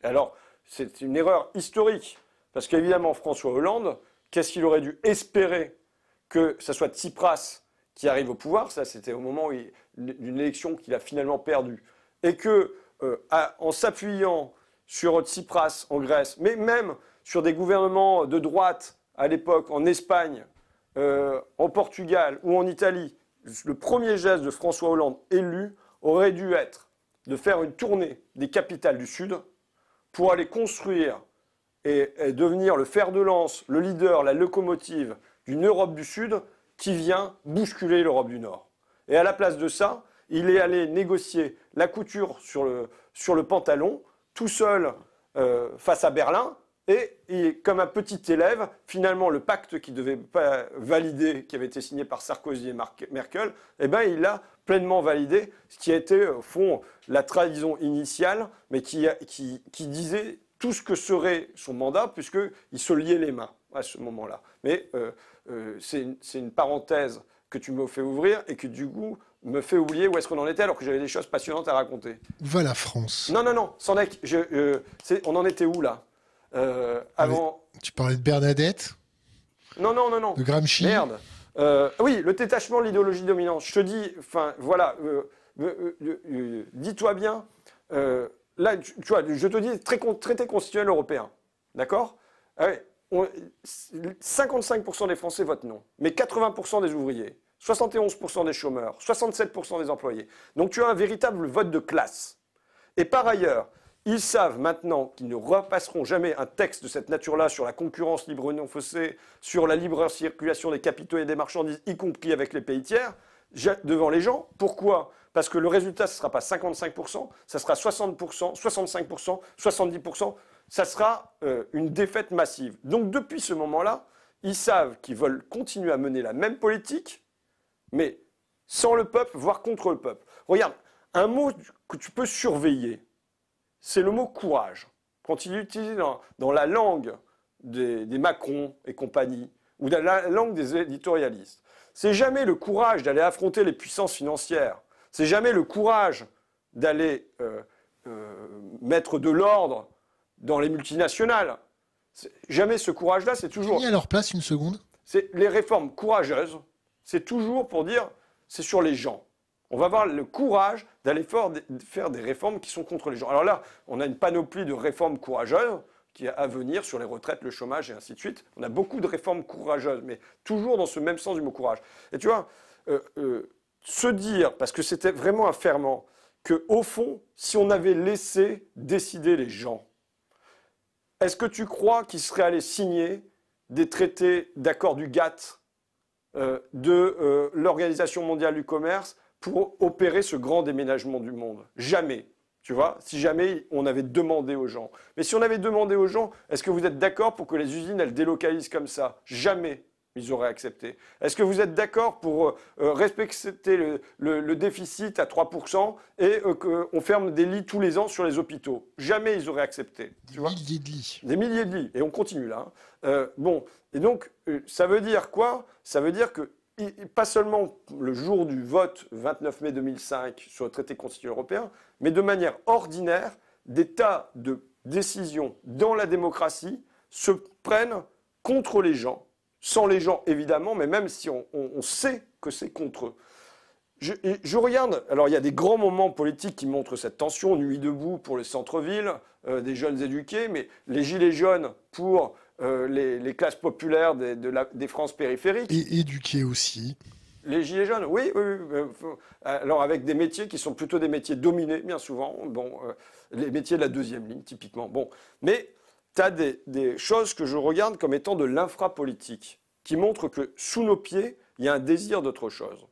Alors, c'est une erreur historique, parce qu'évidemment, François Hollande, qu'est-ce qu'il aurait dû espérer que ce soit Tsipras qui arrive au pouvoir, ça c'était au moment d'une élection qu'il a finalement perdue, et que euh, en s'appuyant sur Tsipras en Grèce, mais même sur des gouvernements de droite à l'époque en Espagne, euh, en Portugal ou en Italie, le premier geste de François Hollande élu aurait dû être de faire une tournée des capitales du Sud pour aller construire et devenir le fer de lance, le leader, la locomotive d'une Europe du Sud qui vient bousculer l'Europe du Nord. Et à la place de ça, il est allé négocier la couture sur le, pantalon, tout seul euh, face à Berlin, et, comme un petit élève, finalement, le pacte qui devait pas valider, qui avait été signé par Sarkozy et Merkel, eh ben, il l'a pleinement validé, ce qui a été, au fond, la trahison initiale, mais qui disait tout ce que serait son mandat, puisqu'il se liait les mains à ce moment-là. Mais euh, euh, c'est une, parenthèse que tu me fais ouvrir et que, du coup, me fait oublier où est-ce qu'on en était alors que j'avais des choses passionnantes à raconter. Où va la France Non, non, non, Sandek, je, euh, on en était où là avant... tu parlais de Bernadette Non, non, non, non. De Gramsci Merde. oui, le détachement de l'idéologie dominante. Je te dis, enfin, voilà, dis-toi bien, là, tu, vois, je te dis traité très, traité constitutionnel européen, d'accord ah 55% des Français votent non, mais 80% des ouvriers, 71% des chômeurs, 67% des employés. Donc tu as un véritable vote de classe. Et par ailleurs, ils savent maintenant qu'ils ne repasseront jamais un texte de cette nature-là sur la concurrence libre non faussée, sur la libre circulation des capitaux et des marchandises, y compris avec les pays tiers, devant les gens. Pourquoi Parce que le résultat, ce ne sera pas 55%, ce sera 60%, 65%, 70% ça sera euh, une défaite massive. Donc depuis ce moment-là, ils savent qu'ils veulent continuer à mener la même politique, mais sans le peuple, voire contre le peuple. Regarde, un mot que tu peux surveiller, c'est le mot courage. Quand il est utilisé dans, la langue des, Macron et compagnie, ou dans la langue des éditorialistes, c'est jamais le courage d'aller affronter les puissances financières. C'est jamais le courage d'aller euh, euh, mettre de l'ordre dans les multinationales. Jamais ce courage-là, c'est toujours. Qui à leur place une seconde C'est les réformes courageuses. C'est toujours pour dire, c'est sur les gens. On va avoir le courage d'aller faire des réformes qui sont contre les gens. Alors là, on a une panoplie de réformes courageuses qui est à venir sur les retraites, le chômage et ainsi de suite. On a beaucoup de réformes courageuses, mais toujours dans ce même sens du mot courage. Et tu vois, euh, euh, se dire, parce que c'était vraiment un ferment, que au fond, si on avait laissé décider les gens, est-ce que tu crois qu'il serait allé signer des traités d'accord du GATT euh, de euh, l'Organisation mondiale du commerce pour opérer ce grand déménagement du monde Jamais. Tu vois, si jamais on avait demandé aux gens. Mais si on avait demandé aux gens, est-ce que vous êtes d'accord pour que les usines, elles délocalisent comme ça Jamais ils auraient accepté. Est-ce que vous êtes d'accord pour euh, euh, respecter le, déficit à 3% et euh, qu'on ferme des lits tous les ans sur les hôpitaux Jamais ils auraient accepté. des milliers de lits. Des milliers de lits. Et on continue là. Hein. bon, et donc ça veut dire quoi Ça veut dire que pas seulement le jour du vote 29 mai 2005 sur le traité constitutionnel européen, mais de manière ordinaire, des tas de décisions dans la démocratie se prennent contre les gens sans les gens évidemment, mais même si on, sait que c'est contre eux. Je, regarde, alors il y a des grands moments politiques qui montrent cette tension, Nuit debout pour les centres-villes, euh, des jeunes éduqués, mais les Gilets jaunes pour euh, les, classes populaires des, de Frances périphériques. Et éduqués aussi. Les gilets jaunes, oui, oui, euh, Alors avec des métiers qui sont plutôt des métiers dominés, bien souvent. Bon, les métiers de la deuxième ligne, typiquement. Bon, mais tu as des, choses que je regarde comme étant de l'infrapolitique, qui montrent que sous nos pieds, il y a un désir d'autre chose.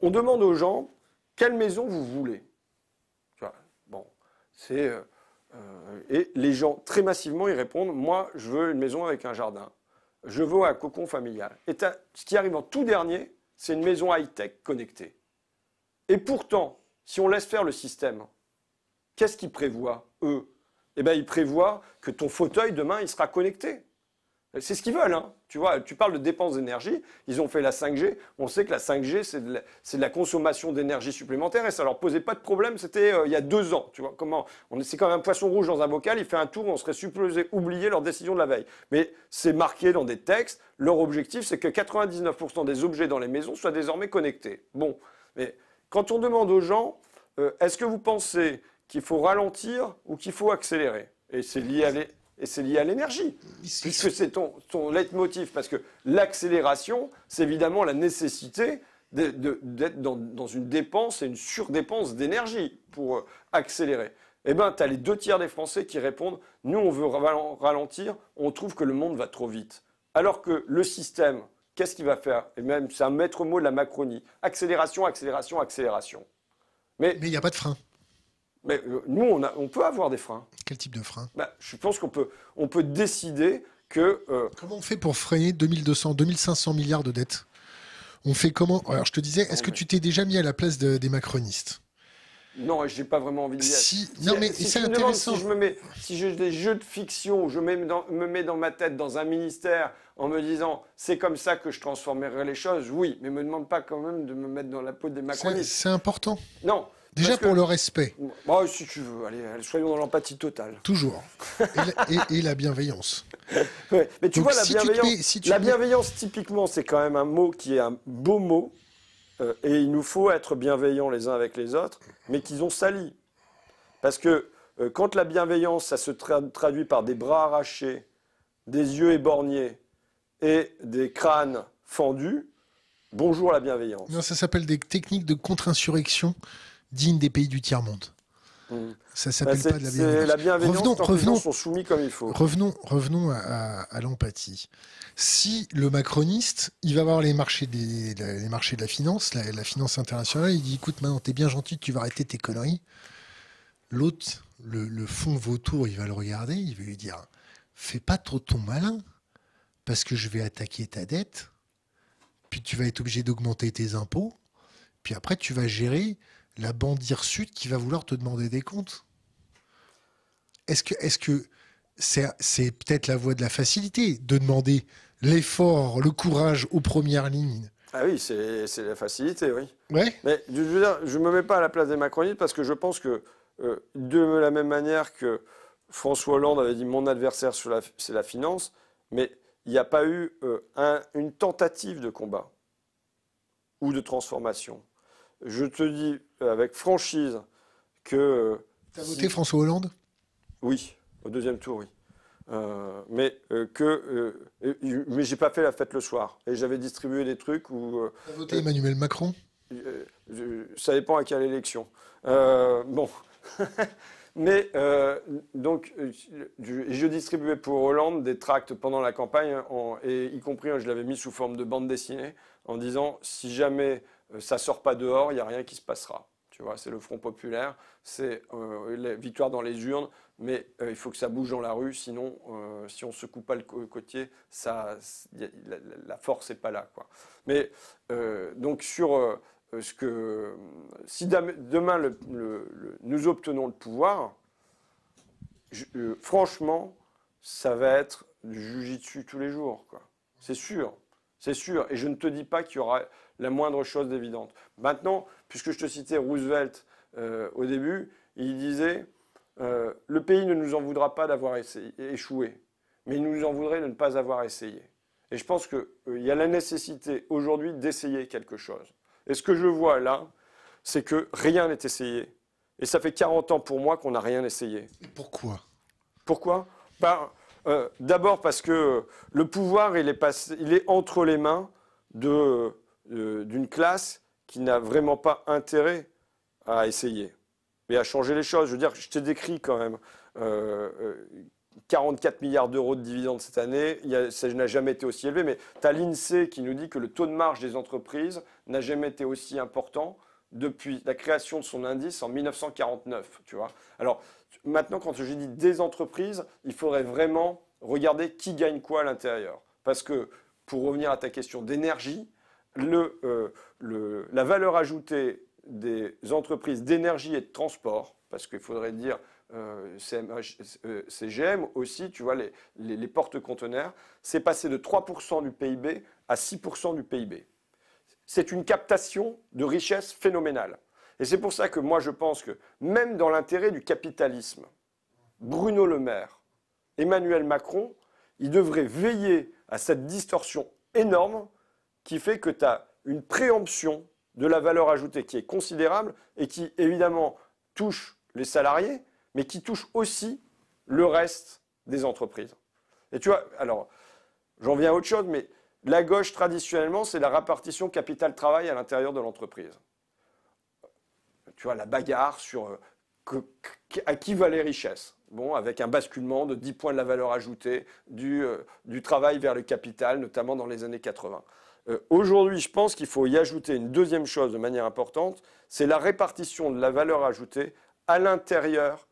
On demande aux gens quelle maison vous voulez. Euh, euh, et les gens, très massivement, ils répondent Moi, je veux une maison avec un jardin. Je veux un cocon familial. Et ce qui arrive en tout dernier, c'est une maison high-tech connectée. Et pourtant, si on laisse faire le système, qu'est-ce qu'ils prévoient, eux eh ben, ils prévoit que ton fauteuil, demain, il sera connecté. C'est ce qu'ils veulent. Hein. Tu vois, tu parles de dépenses d'énergie. Ils ont fait la 5G. On sait que la 5G, c'est de, la consommation d'énergie supplémentaire et ça leur posait pas de problème. C'était euh, il y a deux ans. Tu vois, comment C'est comme un poisson rouge dans un bocal. Il fait un tour. On serait supposé oublier leur décision de la veille. Mais c'est marqué dans des textes. Leur objectif, c'est que 99% des objets dans les maisons soient désormais connectés. Bon, mais quand on demande aux gens, euh, est-ce que vous pensez qu'il faut ralentir ou qu'il faut accélérer. Et c'est lié à l'énergie, puisque c'est ton, ton leitmotiv, parce que l'accélération, c'est évidemment la nécessité d'être dans, une dépense et une surdépense d'énergie pour euh, accélérer. Eh bien, tu as les deux tiers des Français qui répondent « Nous, on veut ralentir, on trouve que le monde va trop vite. » Alors que le système, qu'est-ce qu'il va faire Et eh même, ben, c'est un maître mot de la Macronie. Accélération, accélération, accélération. Mais il n'y a pas de frein. Mais euh, nous, on, a, on peut avoir des freins. Quel type de frein bah, Je pense qu'on peut, on peut décider que... Euh, comment on fait pour freiner 2200, 2500 milliards de dettes On fait comment Alors je te disais, est-ce que tu t'es déjà mis à la place des macronistes non, j'ai pas vraiment envie de dire. Si, non, mais si je me mets, si j'ai je, des jeux de fiction, je me mets dans ma tête dans un ministère en me disant c'est comme ça que je transformerai les choses, oui, mais me demande pas quand même de me mettre dans la peau des macronistes. C'est important. Non, Déjà pour le respect. Bah, si tu veux, allez, soyons dans l'empathie totale. Toujours. et, la, bienveillance. Mais tu vois, la bienveillance, typiquement, c'est quand même un mot qui est un beau mot. Euh, et il nous faut être bienveillants les uns avec les autres, mais qu'ils ont sali. Parce que euh, quand la bienveillance, ça se traduit par des bras arrachés, des yeux éborgnés et des crânes fendus, bonjour la bienveillance. Non, ça s'appelle des techniques de contre-insurrection digne des pays du tiers-monde. Mm. Ça bah, s'appelle pas de la bienveillance. revenons, revenons, soumis comme Revenons, à, l'empathie. Si le macroniste, il va voir les marchés, les marchés de la finance, la, finance internationale, il dit écoute, maintenant t'es bien gentil, tu vas arrêter tes conneries. L'autre, le, fonds vautour, il va le regarder, il va lui dire fais pas trop ton malin, parce que je vais attaquer ta dette, puis tu vas être obligé d'augmenter tes impôts, puis après tu vas gérer la bande sud qui va vouloir te demander des comptes. Est-ce que ce c'est, peut-être la voie de la facilité de demander l'effort, le courage aux premières lignes ah oui, c'est, la facilité, oui. Mais je ne me mets pas à la place des macronistes parce que je pense que euh, de la même manière que François Hollande avait dit mon adversaire, c'est la finance, mais il n'y a pas eu euh, une tentative de combat ou de transformation je te dis avec franchise que. Euh, T'as as voté François Hollande Oui, au deuxième tour, oui. Euh, mais euh, que mais j'ai pas fait la fête le soir et j'avais distribué des trucs où T'as voté Emmanuel Macron ça dépend à quelle élection bon mais donc je, distribuais pour Hollande des tracts pendant la campagne et y compris hein, je l'avais mis sous forme de bande dessinée en disant si jamais euh, ça sort pas dehors, il n'y a rien qui se passera. Tu vois, c'est le Front populaire, c'est euh, la victoire dans les urnes, mais euh, il faut que ça bouge dans la rue, sinon, si on ne coupe pas le côtier, ça, la, force n'est pas là. Quoi. Mais donc, sur ce que. Si demain le, nous obtenons le pouvoir, franchement, ça va être du jujitsu tous les jours. C'est sûr. C'est sûr. Et je ne te dis pas qu'il y aura la moindre chose d'évidente. Maintenant, puisque je te citais Roosevelt euh, au début, il disait euh, Le pays ne nous en voudra pas d'avoir échoué, mais il nous en voudrait de ne pas avoir essayé. Et je pense qu'il euh, y a la nécessité aujourd'hui d'essayer quelque chose. Et ce que je vois là, c'est que rien n'est essayé. Et ça fait 40 ans pour moi qu'on n'a rien essayé. Pourquoi Pourquoi bah, D'abord parce que le pouvoir, il est entre les mains de euh, d'une classe qui n'a vraiment pas intérêt à essayer et à changer les choses. Je veux dire, je t'ai décrit quand même 44 euh, euh, milliards d'euros de dividendes cette année, ça n'a jamais été aussi élevé, mais tu as l'INSEE qui nous dit que le taux de marge des entreprises n'a jamais été aussi important depuis la création de son indice en 1949, tu vois. Alors, maintenant, quand je dis des entreprises, il faudrait vraiment regarder qui gagne quoi à l'intérieur. Parce que, pour revenir à ta question d'énergie, euh, la valeur ajoutée des entreprises d'énergie et de transport, parce qu'il faudrait dire euh, CGM euh, aussi, tu vois, les, portes-conteneurs, c'est passé de 3% du PIB à 6% du PIB. C'est une captation de richesse phénoménale. Et c'est pour ça que moi je pense que même dans l'intérêt du capitalisme, Bruno Le Maire, Emmanuel Macron, ils devraient veiller à cette distorsion énorme qui fait que tu as une préemption de la valeur ajoutée qui est considérable et qui évidemment touche les salariés, mais qui touche aussi le reste des entreprises. Et tu vois, alors, j'en viens à autre chose, mais la gauche, traditionnellement, c'est la répartition capital-travail à l'intérieur de l'entreprise. Tu vois, la bagarre sur euh, à qui va les richesses. Bon, avec un basculement de 10 points de la valeur ajoutée euh, du travail vers le capital, notamment dans les années 80. Euh, aujourd'hui, je pense qu'il faut y ajouter une deuxième chose de manière importante, c'est la répartition de la valeur ajoutée à l'intérieur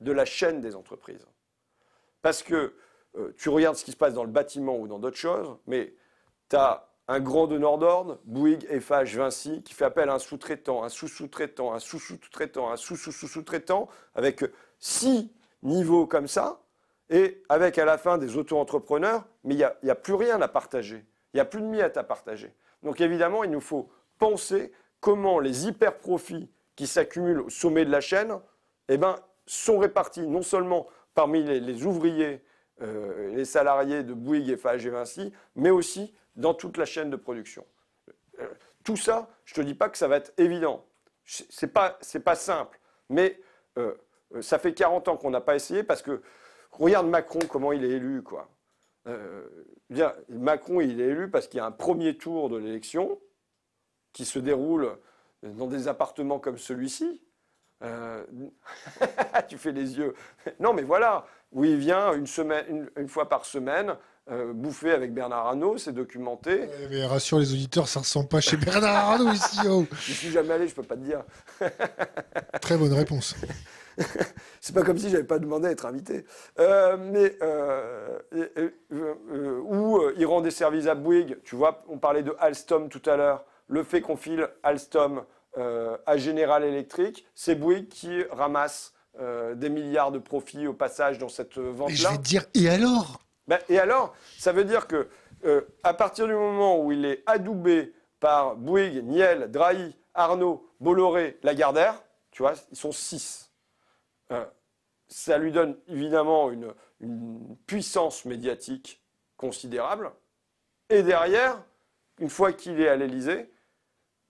de la chaîne des entreprises. Parce que euh, tu regardes ce qui se passe dans le bâtiment ou dans d'autres choses, mais tu as un grand de d'ordre, Bouygues, FH, Vinci, qui fait appel à un sous-traitant, un sous-sous-traitant, un sous-sous-traitant, un sous-sous-sous-traitant, avec euh, six niveaux comme ça, et avec à la fin des auto-entrepreneurs, mais il n'y a plus rien à partager. Il n'y a plus de miettes à partager. Donc évidemment, il nous faut penser comment les hyper-profits qui s'accumulent au sommet de la chaîne eh ben, sont répartis non seulement parmi les, ouvriers, euh, les salariés de Bouygues, Eiffage et Vinci, mais aussi dans toute la chaîne de production. Euh, tout ça, je ne te dis pas que ça va être évident. Ce n'est pas, simple. Mais euh, ça fait 40 ans qu'on n'a pas essayé parce que regarde Macron, comment il est élu. quoi. Euh, bien, Macron, il est élu parce qu'il y a un premier tour de l'élection qui se déroule dans des appartements comme celui-ci. Euh, tu fais les yeux. Non, mais voilà, où il vient une, semaine, une, fois par semaine. Euh, bouffer avec Bernard Arnault, c'est documenté. mais rassure les auditeurs, ça ne sent pas chez Bernard Arnault ici. Oh. je suis jamais allé, je peux pas te dire. Très bonne réponse. c'est pas comme si j'avais pas demandé à être invité. Euh, mais où il rend des services à Bouygues. Tu vois, on parlait de Alstom tout à l'heure. Le fait qu'on file Alstom euh, à General Electric, c'est Bouygues qui ramasse euh, des milliards de profits au passage dans cette vente-là. dire, et alors ben, Et alors, ça veut dire que à partir du moment où il est adoubé par Bouygues, Niel, Drahi, Arnaud, Bolloré, Lagardère, tu vois, ils sont six. Euh, ça lui donne évidemment une, puissance médiatique considérable. Et derrière, une fois qu'il est à l'Élysée,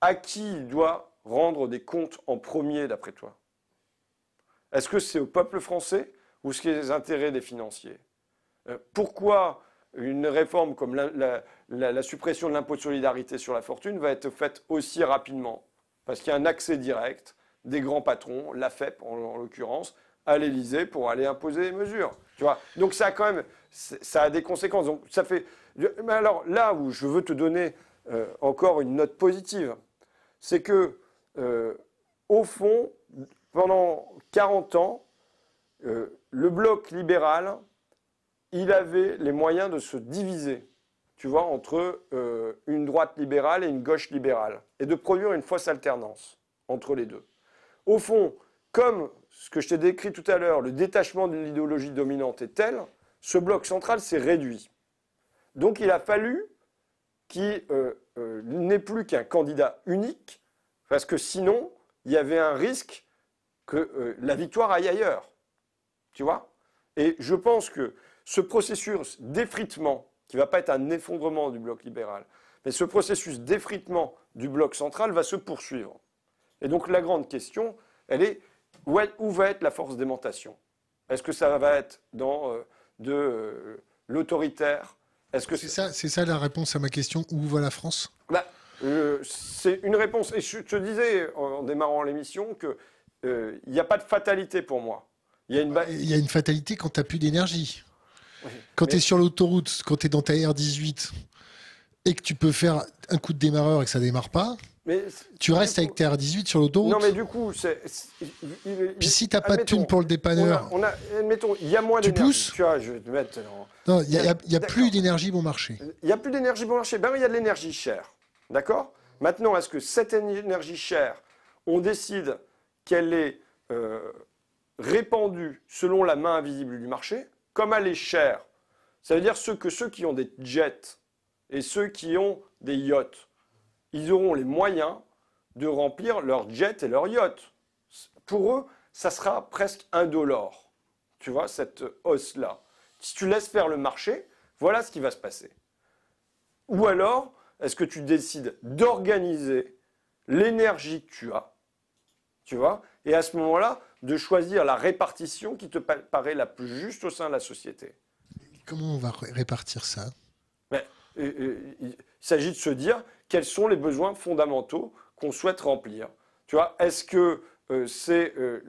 à qui il doit rendre des comptes en premier, d'après toi Est-ce que c'est au peuple français ou ce qui c'est les intérêts des financiers euh, Pourquoi une réforme comme la suppression de l'impôt de solidarité sur la fortune va être faite aussi rapidement Parce qu'il y a un accès direct, des grands patrons, la FEP en, l'occurrence, à l'Elysée pour aller imposer des mesures. Tu vois Donc ça a quand même, ça a des conséquences. Donc ça fait. Mais alors là où je veux te donner euh, encore une note positive, c'est que euh, au fond, pendant 40 ans, euh, le bloc libéral, il avait les moyens de se diviser. Tu vois, entre une droite libérale et une gauche libérale, et de produire une fausse alternance entre les deux au fond, comme ce que je t'ai décrit tout à l'heure, le détachement d'une idéologie dominante est tel, ce bloc central s'est réduit. Donc il a fallu qu'il euh, euh, n'ait plus qu'un candidat unique, parce que sinon, il y avait un risque que euh, la victoire aille ailleurs. Tu vois Et je pense que ce processus d'effritement, qui ne va pas être un effondrement du bloc libéral, mais ce processus d'effritement du bloc central va se poursuivre. Et donc la grande question, elle est où, va être la force d'aimantation Est-ce que ça va être dans euh, de euh, l'autoritaire Est-ce que c'est ça, la réponse à ma question Où va la France bah, euh, C'est une réponse. Et je te disais en, démarrant l'émission que il n'y a pas de fatalité pour moi. Il y, a une, fatalité quand tu n'as plus d'énergie. quand tu es sur l'autoroute, quand tu es dans ta R18 et que tu peux faire un coup de démarreur et que ça ne démarre pas, tu restes avec tes R18 sur l'autoroute. Non, mais du coup, c'est. Puis si t'as pas de thune pour le dépanneur. il y a moins d'énergie. Tu pousses Non, il n'y a, y plus d'énergie bon marché. Il n'y a plus d'énergie bon marché. Ben, il y a de l'énergie chère. D'accord Maintenant, est-ce que cette énergie chère, on décide qu'elle est euh, répandue selon la main invisible du marché Comme elle est chère, ça veut dire que ceux qui ont des jets et ceux qui ont des yachts ils auront les moyens de remplir leur jet et leur yacht. Pour eux, ça sera presque indolore, tu vois, cette hausse-là. Si tu laisses faire le marché, voilà ce qui va se passer. Ou alors, est-ce que tu décides d'organiser l'énergie que tu as, tu vois, et à ce moment-là, de choisir la répartition qui te paraît la plus juste au sein de la société Comment on va répartir ça ben, euh, euh, Il s'agit de se dire quels sont les besoins fondamentaux qu'on souhaite remplir. Tu vois, est-ce que euh, c'est euh,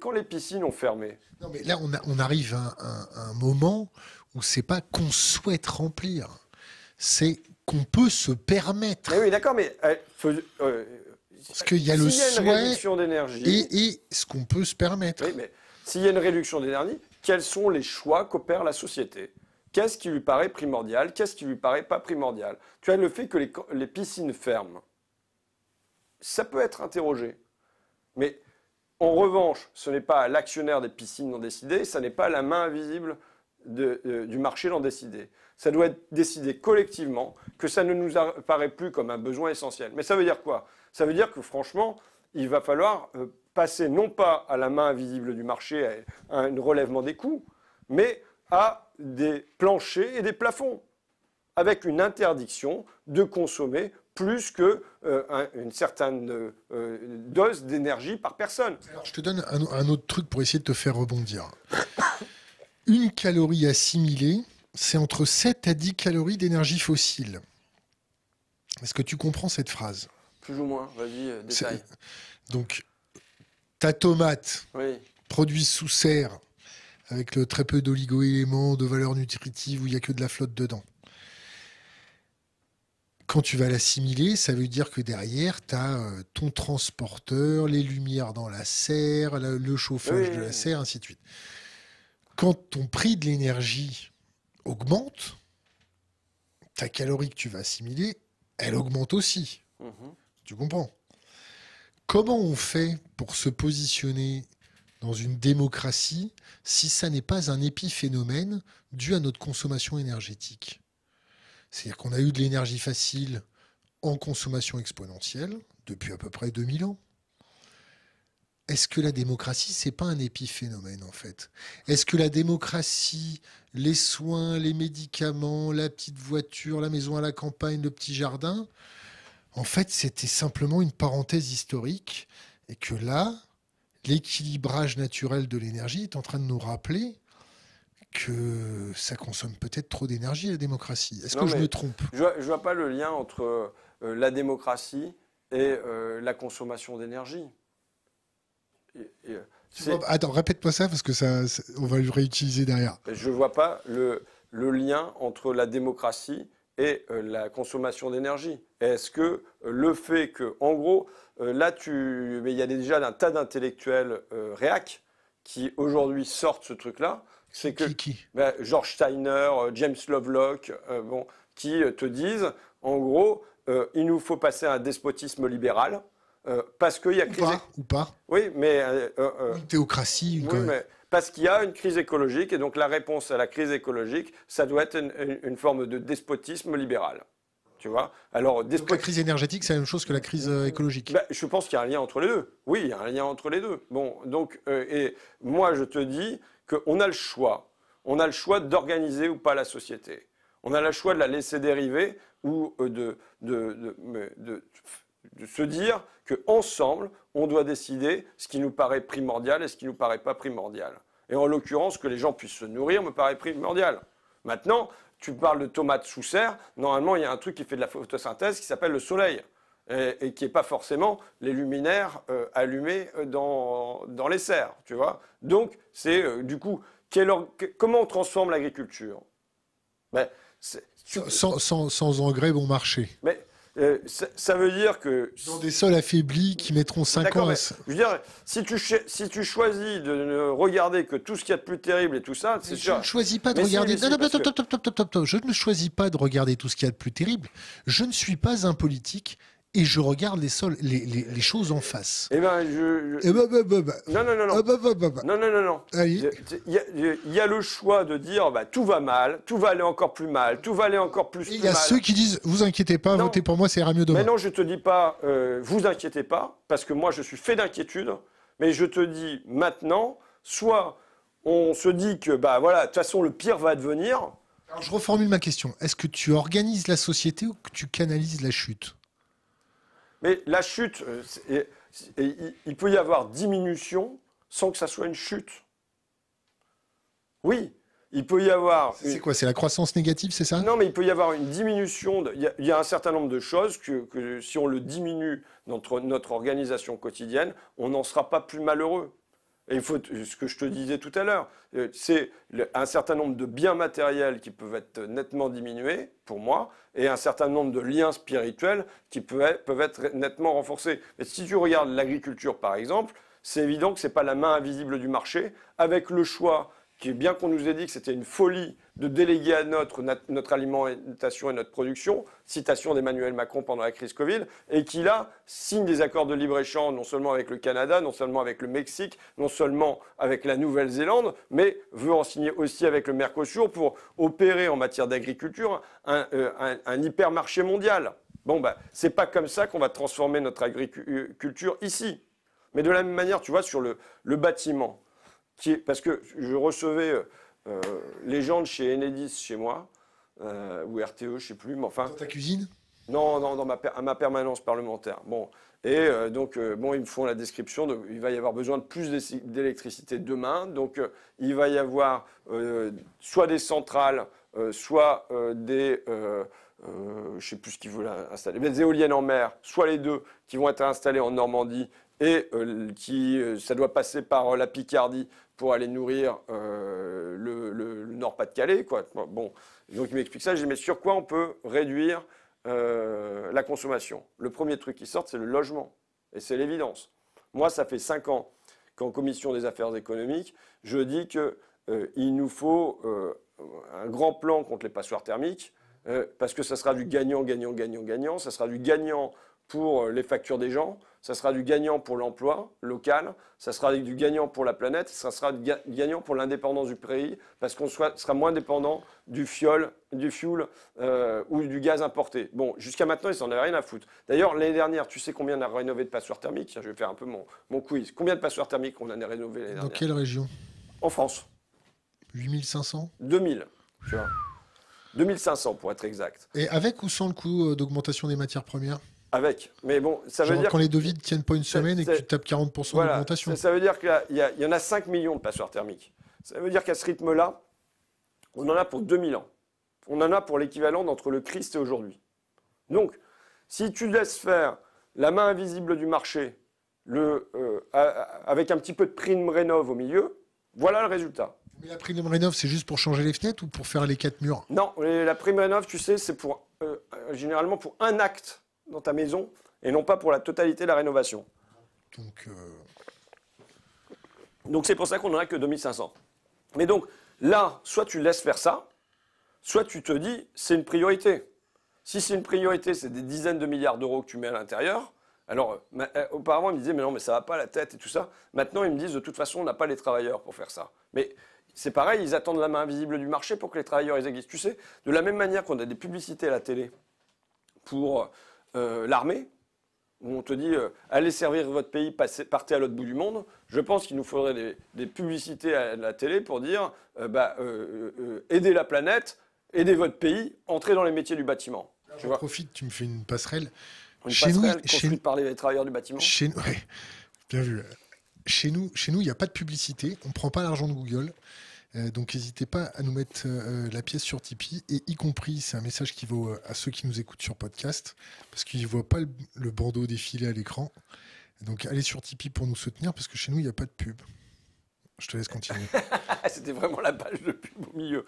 quand les piscines ont fermé Non, mais là, on, arrive à un, moment où c'est pas qu'on souhaite remplir, c'est qu'on peut se permettre. oui, d'accord, mais euh, parce qu'il y a le et, ce qu'on peut se permettre. Oui, mais s'il y a une réduction d'énergie, quels sont les choix qu'opère la société Qu'est-ce qui lui paraît primordial Qu'est-ce qui lui paraît pas primordial Tu as le fait que les, piscines ferment. Ça peut être interrogé. Mais en revanche, ce n'est pas l'actionnaire des piscines d'en décider, ça n'est pas la main invisible euh, du marché d'en décider. Ça doit être décidé collectivement, que ça ne nous apparaît plus comme un besoin essentiel. Mais ça veut dire quoi Ça veut dire que franchement, il va falloir euh, passer non pas à la main invisible du marché, à un relèvement des coûts, mais à des planchers et des plafonds, avec une interdiction de consommer plus qu'une euh, certaine euh, dose d'énergie par personne. je te donne un, autre truc pour essayer de te faire rebondir. une calorie assimilée, c'est entre 7 à 10 calories d'énergie fossile. Est-ce que tu comprends cette phrase Plus ou moins, vas-y, euh, Donc, ta tomate produit sous serre, avec le très peu d'oligo-éléments, de valeurs nutritives, où il n'y a que de la flotte dedans. Quand tu vas l'assimiler, ça veut dire que derrière, tu as euh, ton transporteur, les lumières dans la serre, le chauffage de la serre, ainsi de suite. Quand ton prix de l'énergie augmente, ta calorie que tu vas assimiler, elle augmente aussi. Mhm. Tu comprends Comment on fait pour se positionner dans une démocratie si ça n'est pas un épiphénomène dû à notre consommation énergétique. C'est-à-dire qu'on a eu de l'énergie facile en consommation exponentielle depuis à peu près 2000 ans. Est-ce que la démocratie, c'est pas un épiphénomène en fait Est-ce que la démocratie, les soins, les médicaments, la petite voiture, la maison à la campagne, le petit jardin, en fait, c'était simplement une parenthèse historique et que là, l'équilibrage naturel de l'énergie est en train de nous rappeler que ça consomme peut-être trop d'énergie, la démocratie. Est-ce que je me trompe Je ne vois, pas le lien entre euh, la démocratie et euh, la consommation d'énergie. Euh, attends, répète-moi ça, parce que ça, on va le réutiliser derrière. Je ne vois pas le, le lien entre la démocratie et euh, la consommation d'énergie Est-ce que euh, le fait que, en gros, euh, là, tu, il y a déjà un tas d'intellectuels réac qui aujourd'hui sortent ce truc-là, c'est que qui, bah, George Steiner, James Lovelock, bon, qui te disent, en gros, il nous faut passer à un despotisme libéral. parce qu'il y a ou Pas, ou pas. Oui, mais. une théocratie. Une parce qu'il y a une crise écologique, et donc la réponse à la crise écologique, ça doit être une, forme de despotisme libéral. Tu vois Alors, la crise énergétique, c'est la même chose que la crise euh, écologique. Bah, je pense qu'il y a un lien entre les deux. Oui, il y a un lien entre les deux. Bon, donc, euh, et moi, je te dis qu'on a le choix. On a le choix d'organiser ou pas la société. On a le choix de la laisser dériver ou euh, de, de, de, de se dire qu'ensemble, on doit décider ce qui nous paraît primordial et ce qui ne nous paraît pas primordial. Et en l'occurrence, que les gens puissent se nourrir me paraît primordial. Maintenant, tu parles de tomates sous serre, normalement, il y a un truc qui fait de la photosynthèse qui s'appelle le soleil. Et, qui n'est pas forcément les luminaires euh, allumés euh, dans, les serres, tu vois. Donc, c'est euh, du coup, comment on transforme l'agriculture ben, sans, engrais bon marché. Euh, ça, veut dire que. Dans des sols affaiblis qui mettront 5 ans à Je veux dire, si tu, si tu choisis de ne regarder que tout ce qu'il y a de plus terrible et tout ça, c'est sûr. Je ne choisis pas de regarder. non, Je ne choisis pas de regarder tout ce qu'il y a de plus terrible. Je ne suis pas un politique et je regarde les, sols, les, choses en face. Eh ben, je. Eh ben, ben, ben, non, non, non, non. Ah, non, non, Il y, a le choix de dire bah, tout va mal, tout va aller encore plus mal, tout va aller encore plus, mal. Il y a ceux qui disent vous inquiétez pas, votez pour moi, ça ira mieux demain. Mais non, je te dis pas euh, vous inquiétez pas, parce que moi je suis fait d'inquiétude, mais je te dis maintenant, soit on se dit que bah voilà, de toute façon le pire va advenir. je reformule ma question. Est-ce que tu organises la société ou que tu canalises la chute mais la chute, euh, il peut y avoir diminution sans que ça soit une chute. Oui, il peut y avoir. C'est quoi C'est la croissance négative, c'est ça Non, mais il peut y avoir une diminution. Il, y a, un certain nombre de choses que, si on le diminue dans notre organisation quotidienne, on n'en sera pas plus malheureux il faut, ce que je te disais tout à l'heure, euh, c'est un certain nombre de biens matériels qui peuvent être nettement diminués, pour moi, et un certain nombre de liens spirituels qui peuvent être nettement renforcés. Mais si tu regardes l'agriculture, par exemple, c'est évident que ce n'est pas la main invisible du marché. Avec le choix bien qu'on nous ait dit que c'était une folie de déléguer à notre, alimentation et notre production, citation d'Emmanuel Macron pendant la crise Covid, et qui là signe des accords de libre-échange non seulement avec le Canada, non seulement avec le Mexique, non seulement avec la Nouvelle-Zélande, mais veut en signer aussi avec le Mercosur pour opérer en matière d'agriculture un, euh, hypermarché mondial. Bon, bah, c'est pas comme ça qu'on va transformer notre agriculture euh, ici. Mais de la même manière, tu vois, sur le bâtiment, parce que je recevais euh, euh, les gens chez Enedis chez moi, euh, ou RTE, je ne sais plus, mais enfin. Dans ta cuisine Non, dans ma, à ma permanence parlementaire. Et donc, bon, ils me font la description. il va y avoir besoin de plus d'électricité demain. Donc, il va y avoir soit des centrales, soit des. je sais plus ce qu'ils veulent installer, des éoliennes en mer, soit les deux, qui vont être installées en Normandie et euh, qui, euh, ça doit passer par euh, la Picardie pour aller nourrir le, Nord-Pas-de-Calais. Bon, donc il m'explique ça, je dis mais sur quoi on peut réduire la consommation Le premier truc qui sort, c'est le logement, et c'est l'évidence. Moi, ça fait 5 ans qu'en commission des affaires économiques, je dis qu'il nous faut un grand plan contre les passoires thermiques, parce que ça sera du gagnant, gagnant, gagnant, gagnant, ça sera du gagnant pour les factures des gens, ça sera du gagnant pour l'emploi local, ça sera du gagnant pour la planète, ça sera du gagnant pour l'indépendance du pays, parce qu'on sera moins dépendant du fioul du fuel euh, ou du gaz importé. Bon, jusqu'à maintenant, ils n'en avaient rien à foutre. D'ailleurs, l'année dernière, tu sais combien on a rénové de passoires thermiques Je vais faire un peu mon, mon quiz. Combien de passoires thermiques on en a rénové l'année dernière Dans quelle région En France. 8500 2000. Tu vois. 2500 pour être exact. Et avec ou sans le coût euh, d'augmentation des matières premières avec. Mais bon, ça veut dire. Quand les deux vides tiennent pas une semaine et que tu tapes 40% d'augmentation. Ça, veut dire qu'il y, y, en a 5 millions de passoires thermiques. Ça veut dire qu'à ce rythme-là, on en a pour 2000 ans. On en a pour l'équivalent d'entre le Christ et aujourd'hui. Donc, si tu laisses faire la main invisible du marché le, euh, avec un petit peu de prime rénov au milieu, voilà le résultat. Mais la prime rénov, c'est juste pour changer les fenêtres ou pour faire les quatre murs Non, la prime rénov, tu sais, c'est pour euh, généralement pour un acte dans ta maison et non pas pour la totalité de la rénovation. Donc, euh, c'est pour ça qu'on n'en a que 2500. Mais donc là, soit tu laisses faire ça, soit tu te dis c'est une priorité. Si c'est une priorité, c'est des dizaines de milliards d'euros que tu mets à l'intérieur. Alors, euh, auparavant, ils me disaient, mais non, mais ça ne va pas la tête et tout ça. Maintenant, ils me disent, de toute façon, on n'a pas les travailleurs pour faire ça. Mais c'est pareil, ils attendent la main invisible du marché pour que les travailleurs ils existent. Tu sais, de la même manière qu'on a des publicités à la télé pour euh, euh, l'armée, où on te dit euh, allez servir votre pays, partez à l'autre bout du monde, je pense qu'il nous faudrait des, publicités à la télé pour dire euh, aider bah, aidez la planète, aidez votre pays, entrez dans les métiers du bâtiment. Je profite, tu me fais une passerelle. chez nous, chez... par les travailleurs du bâtiment. Chez nous, bien vu. Chez nous, chez nous, il n'y a pas de publicité, on ne prend pas l'argent de Google. Euh, donc n'hésitez pas à nous mettre euh, la pièce sur Tipeee et y compris, c'est un message qui vaut euh, à ceux qui nous écoutent sur podcast parce qu'ils ne voient pas le, bandeau défiler à l'écran. Donc allez sur Tipeee pour nous soutenir parce que chez nous, il n'y a pas de pub. Je te laisse continuer. C'était vraiment la page de pub au milieu.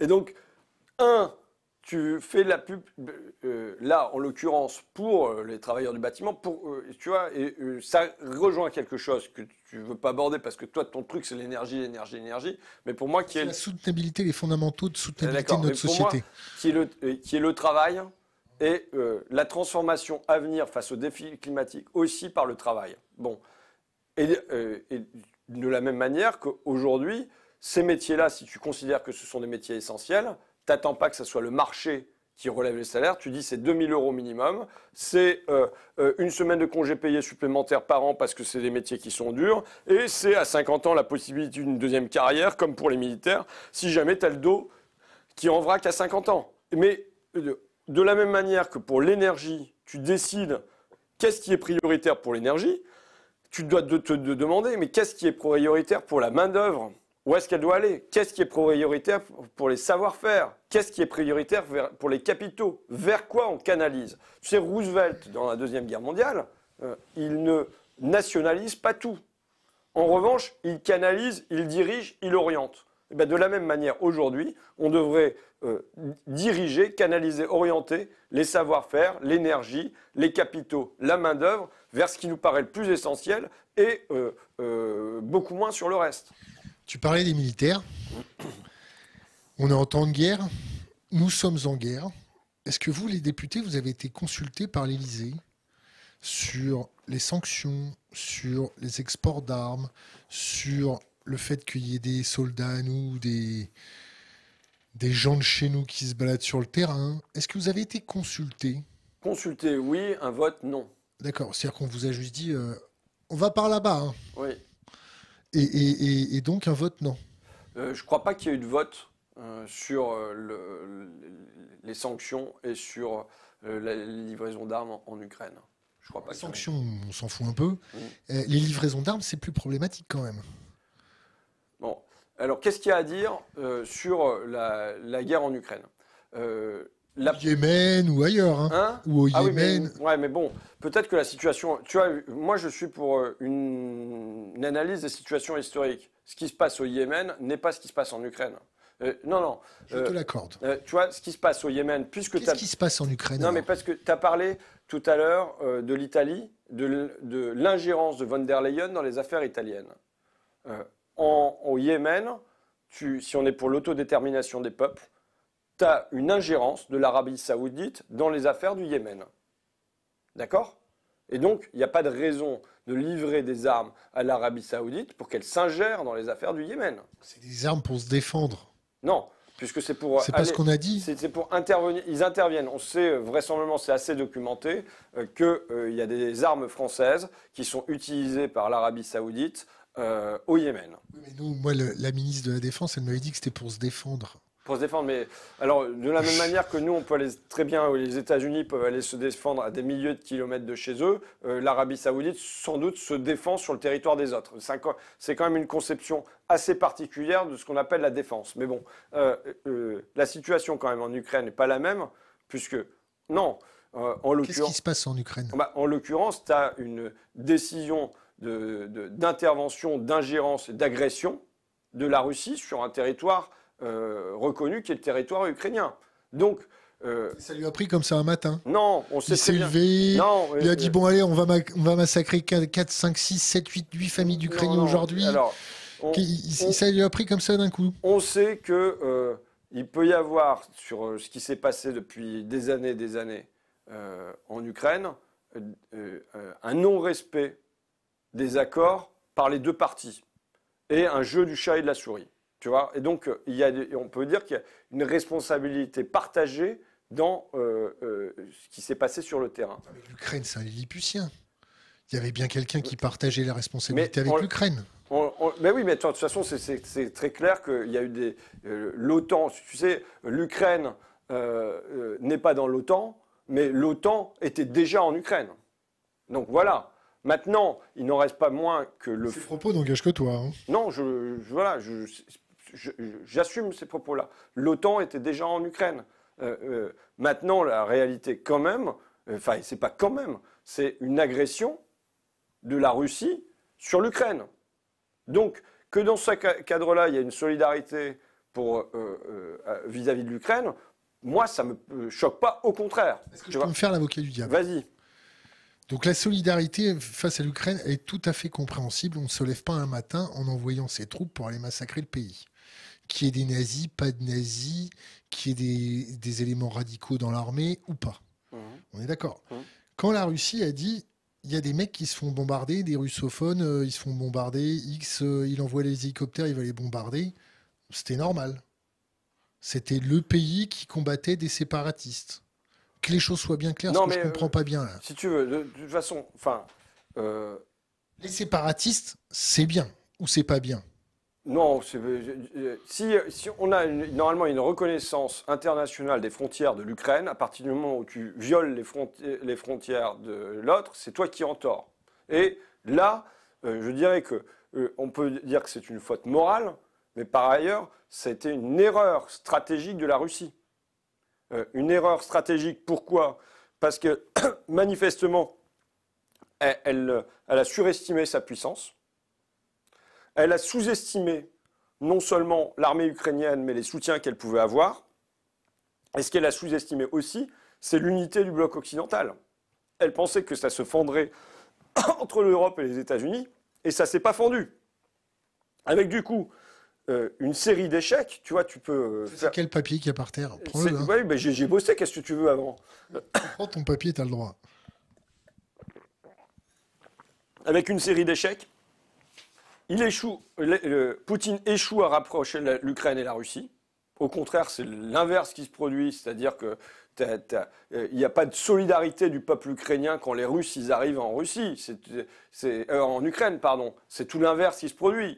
Et donc, un, tu fais la pub, euh, là, en l'occurrence, pour euh, les travailleurs du bâtiment, pour, euh, tu vois, et ça rejoint quelque chose que tu ne veux pas aborder parce que toi, ton truc, c'est l'énergie, l'énergie, l'énergie, mais pour moi, qui est. la soutenabilité, les fondamentaux de soutenabilité de notre société. qui, est le, qui est le travail et la transformation à venir face aux défis climatiques aussi par le travail. Bon. Et, et de la même manière qu'aujourd'hui, ces métiers-là, si tu considères que ce sont des métiers essentiels, tu n'attends pas que ce soit le marché qui relève les salaires, tu dis c'est 2000 euros minimum, c'est euh, euh, une semaine de congés payés supplémentaires par an parce que c'est des métiers qui sont durs, et c'est à 50 ans la possibilité d'une deuxième carrière, comme pour les militaires, si jamais tu as le dos qui en vrac à 50 ans. Mais euh, de la même manière que pour l'énergie, tu décides qu'est-ce qui est prioritaire pour l'énergie, tu dois te, te demander, mais qu'est-ce qui est prioritaire pour la main-d'œuvre où est-ce qu'elle doit aller Qu'est-ce qui est prioritaire pour les savoir-faire Qu'est-ce qui est prioritaire pour les capitaux Vers quoi on canalise C'est Roosevelt, dans la Deuxième Guerre mondiale, euh, il ne nationalise pas tout. En revanche, il canalise, il dirige, il oriente. Eh ben, de la même manière, aujourd'hui, on devrait euh, diriger, canaliser, orienter les savoir-faire, l'énergie, les capitaux, la main-d'œuvre vers ce qui nous paraît le plus essentiel et euh, beaucoup moins sur le reste. Tu parlais des militaires. On est en temps de guerre. Nous sommes en guerre. Est-ce que vous, les députés, vous avez été consultés par l'Élysée sur les sanctions, sur les exports d'armes, sur le fait qu'il y ait des soldats à nous, des, des gens de chez nous qui se baladent sur le terrain. Est-ce que vous avez été consultés Consulté, oui, un vote, non. D'accord, c'est-à-dire qu'on vous a juste dit, euh, on va par là-bas. Hein. Oui et, donc un vote non euh, Je ne crois pas qu'il y ait eu de vote euh, sur euh, les sanctions et sur la livraison d'armes en, Ukraine. Je crois pas les sanctions, on s'en fout un peu. les livraisons d'armes, c'est plus problématique quand même. Bon. Alors, qu'est-ce qu'il y a à dire sur la, la, guerre en Ukraine au Yémen ou ailleurs, hein. hein ou au Yémen. Ah oui, mais, ouais, mais bon, peut-être que la situation. Tu vois, moi je suis pour euh, une, analyse des situations historiques. Ce qui se passe au Yémen n'est pas ce qui se passe en Ukraine. Euh, non, non. Je te euh, l'accorde. tu vois, ce qui se passe au Yémen, puisque Qu'est-ce qui se passe en Ukraine Non, mais parce que tu as parlé tout à l'heure de l'Italie, de l'ingérence de von der Leyen dans les affaires italiennes. en, au Yémen, tu, si on est pour l'autodétermination des peuples, tu une ingérence de l'Arabie saoudite dans les affaires du Yémen. D'accord Et donc, il n'y a pas de raison de livrer des armes à l'Arabie saoudite pour qu'elle s'ingère dans les affaires du Yémen. C'est des armes pour se défendre. Non, puisque c'est pour... C'est pas ce qu'on a dit. C'est pour intervenir. Ils interviennent. On sait, euh, vraisemblablement, c'est assez documenté, euh, que qu'il euh, y a des armes françaises qui sont utilisées par l'Arabie saoudite au Yémen. mais nous, moi, la ministre de la Défense, elle m'avait dit que c'était pour se défendre. Pour se défendre, mais alors de la même manière que nous, on peut aller très bien, où les États-Unis peuvent aller se défendre à des milliers de kilomètres de chez eux, euh, l'Arabie saoudite sans doute se défend sur le territoire des autres. C'est quand même une conception assez particulière de ce qu'on appelle la défense. Mais bon, euh, euh, la situation quand même en Ukraine n'est pas la même, puisque non, en l'occurrence... Qu'est-ce qui se passe en Ukraine bah, En l'occurrence, tu as une décision d'intervention, d'ingérence et d'agression de la Russie sur un territoire euh, reconnu qui est le territoire ukrainien. Donc, euh, Ça lui a pris comme ça un matin. Non, on s'est levé. Non, il a euh, dit bon allez, on va, va massacrer 4, 5, 6, 7, 8, 8 familles d'Ukrainiens aujourd'hui. Ça lui a pris comme ça d'un coup. On sait qu'il peut y avoir sur ce qui s'est passé depuis des années, des années en Ukraine, un non-respect des accords par les deux parties et un jeu du chat et de la souris. Tu Et donc, euh, il y on peut dire qu'il y a une responsabilité partagée dans euh, euh, ce qui s'est passé sur le terrain. L'Ukraine, c'est un Lilliputien. Il y avait bien quelqu'un qui partageait la responsabilité avec l'Ukraine. mais oui, mais de toute façon, c'est très clair qu'il y a eu des. L'OTAN, tu sais, l'Ukraine n'est pas dans l'OTAN, mais l'OTAN était déjà en Ukraine. Donc voilà. Maintenant, il n'en reste pas moins que le. Ces propos n'engagent que toi. Hein. Non, je, je voilà, je, j'assume ces propos-là. L'OTAN était déjà en Ukraine. Euh, euh, maintenant, la réalité, quand même, euh, enfin, c'est pas quand même, c'est une agression de la Russie sur l'Ukraine. Donc, que dans ce cadre-là, il y a une solidarité vis-à-vis de l'Ukraine, moi, ça ne me choque pas, au contraire. Est-ce que je me faire l'avocat du diable Vas-y. Donc la solidarité face à l'Ukraine est tout à fait compréhensible. On ne se lève pas un matin en envoyant ses troupes pour aller massacrer le pays qu'il y ait des nazis, pas de nazis, qu'il y ait des, éléments radicaux dans l'armée ou pas. Mmh. On est d'accord. Mmh. Quand la Russie a dit il y a des mecs qui se font bombarder, des russophones, euh, ils se font bombarder, X, euh, il envoie les hélicoptères, il va les bombarder, c'était normal. C'était le pays qui combattait des séparatistes. Que les choses soient bien claires, parce que je ne comprends euh, pas bien. Là. Si tu veux, de, toute façon, enfin. Les séparatistes, c'est bien ou c'est pas bien non, euh, euh, si, on a normalement une reconnaissance internationale des frontières de l'Ukraine, à partir du moment où tu violes les, frontières, de l'autre, c'est toi qui en Et là, euh, je dirais que on peut dire que c'est une faute morale, mais par ailleurs, c'était une erreur stratégique de la Russie. une erreur stratégique, pourquoi Parce que manifestement, elle a surestimé sa puissance. Elle a sous-estimé non seulement l'armée ukrainienne, mais les soutiens qu'elle pouvait avoir. Et ce qu'elle a sous-estimé aussi, c'est l'unité du bloc occidental. Elle pensait que ça se fendrait entre l'Europe et les États-Unis, et ça ne s'est pas fendu. Avec du coup euh, une série d'échecs, tu vois, tu peux. c'est euh, quel papier qui est par terre hein. Oui, j'ai bossé. Qu'est-ce que tu veux avant Prends ton papier, tu as le droit. Avec une série d'échecs, il échoue, Poutine échoue à rapprocher l'Ukraine et la Russie. Au contraire, c'est l'inverse qui se produit, c'est-à-dire que euh, il n'y a pas de solidarité du peuple ukrainien quand les Russes ils arrivent en Russie, c'est euh, en Ukraine pardon. C'est tout l'inverse qui se produit.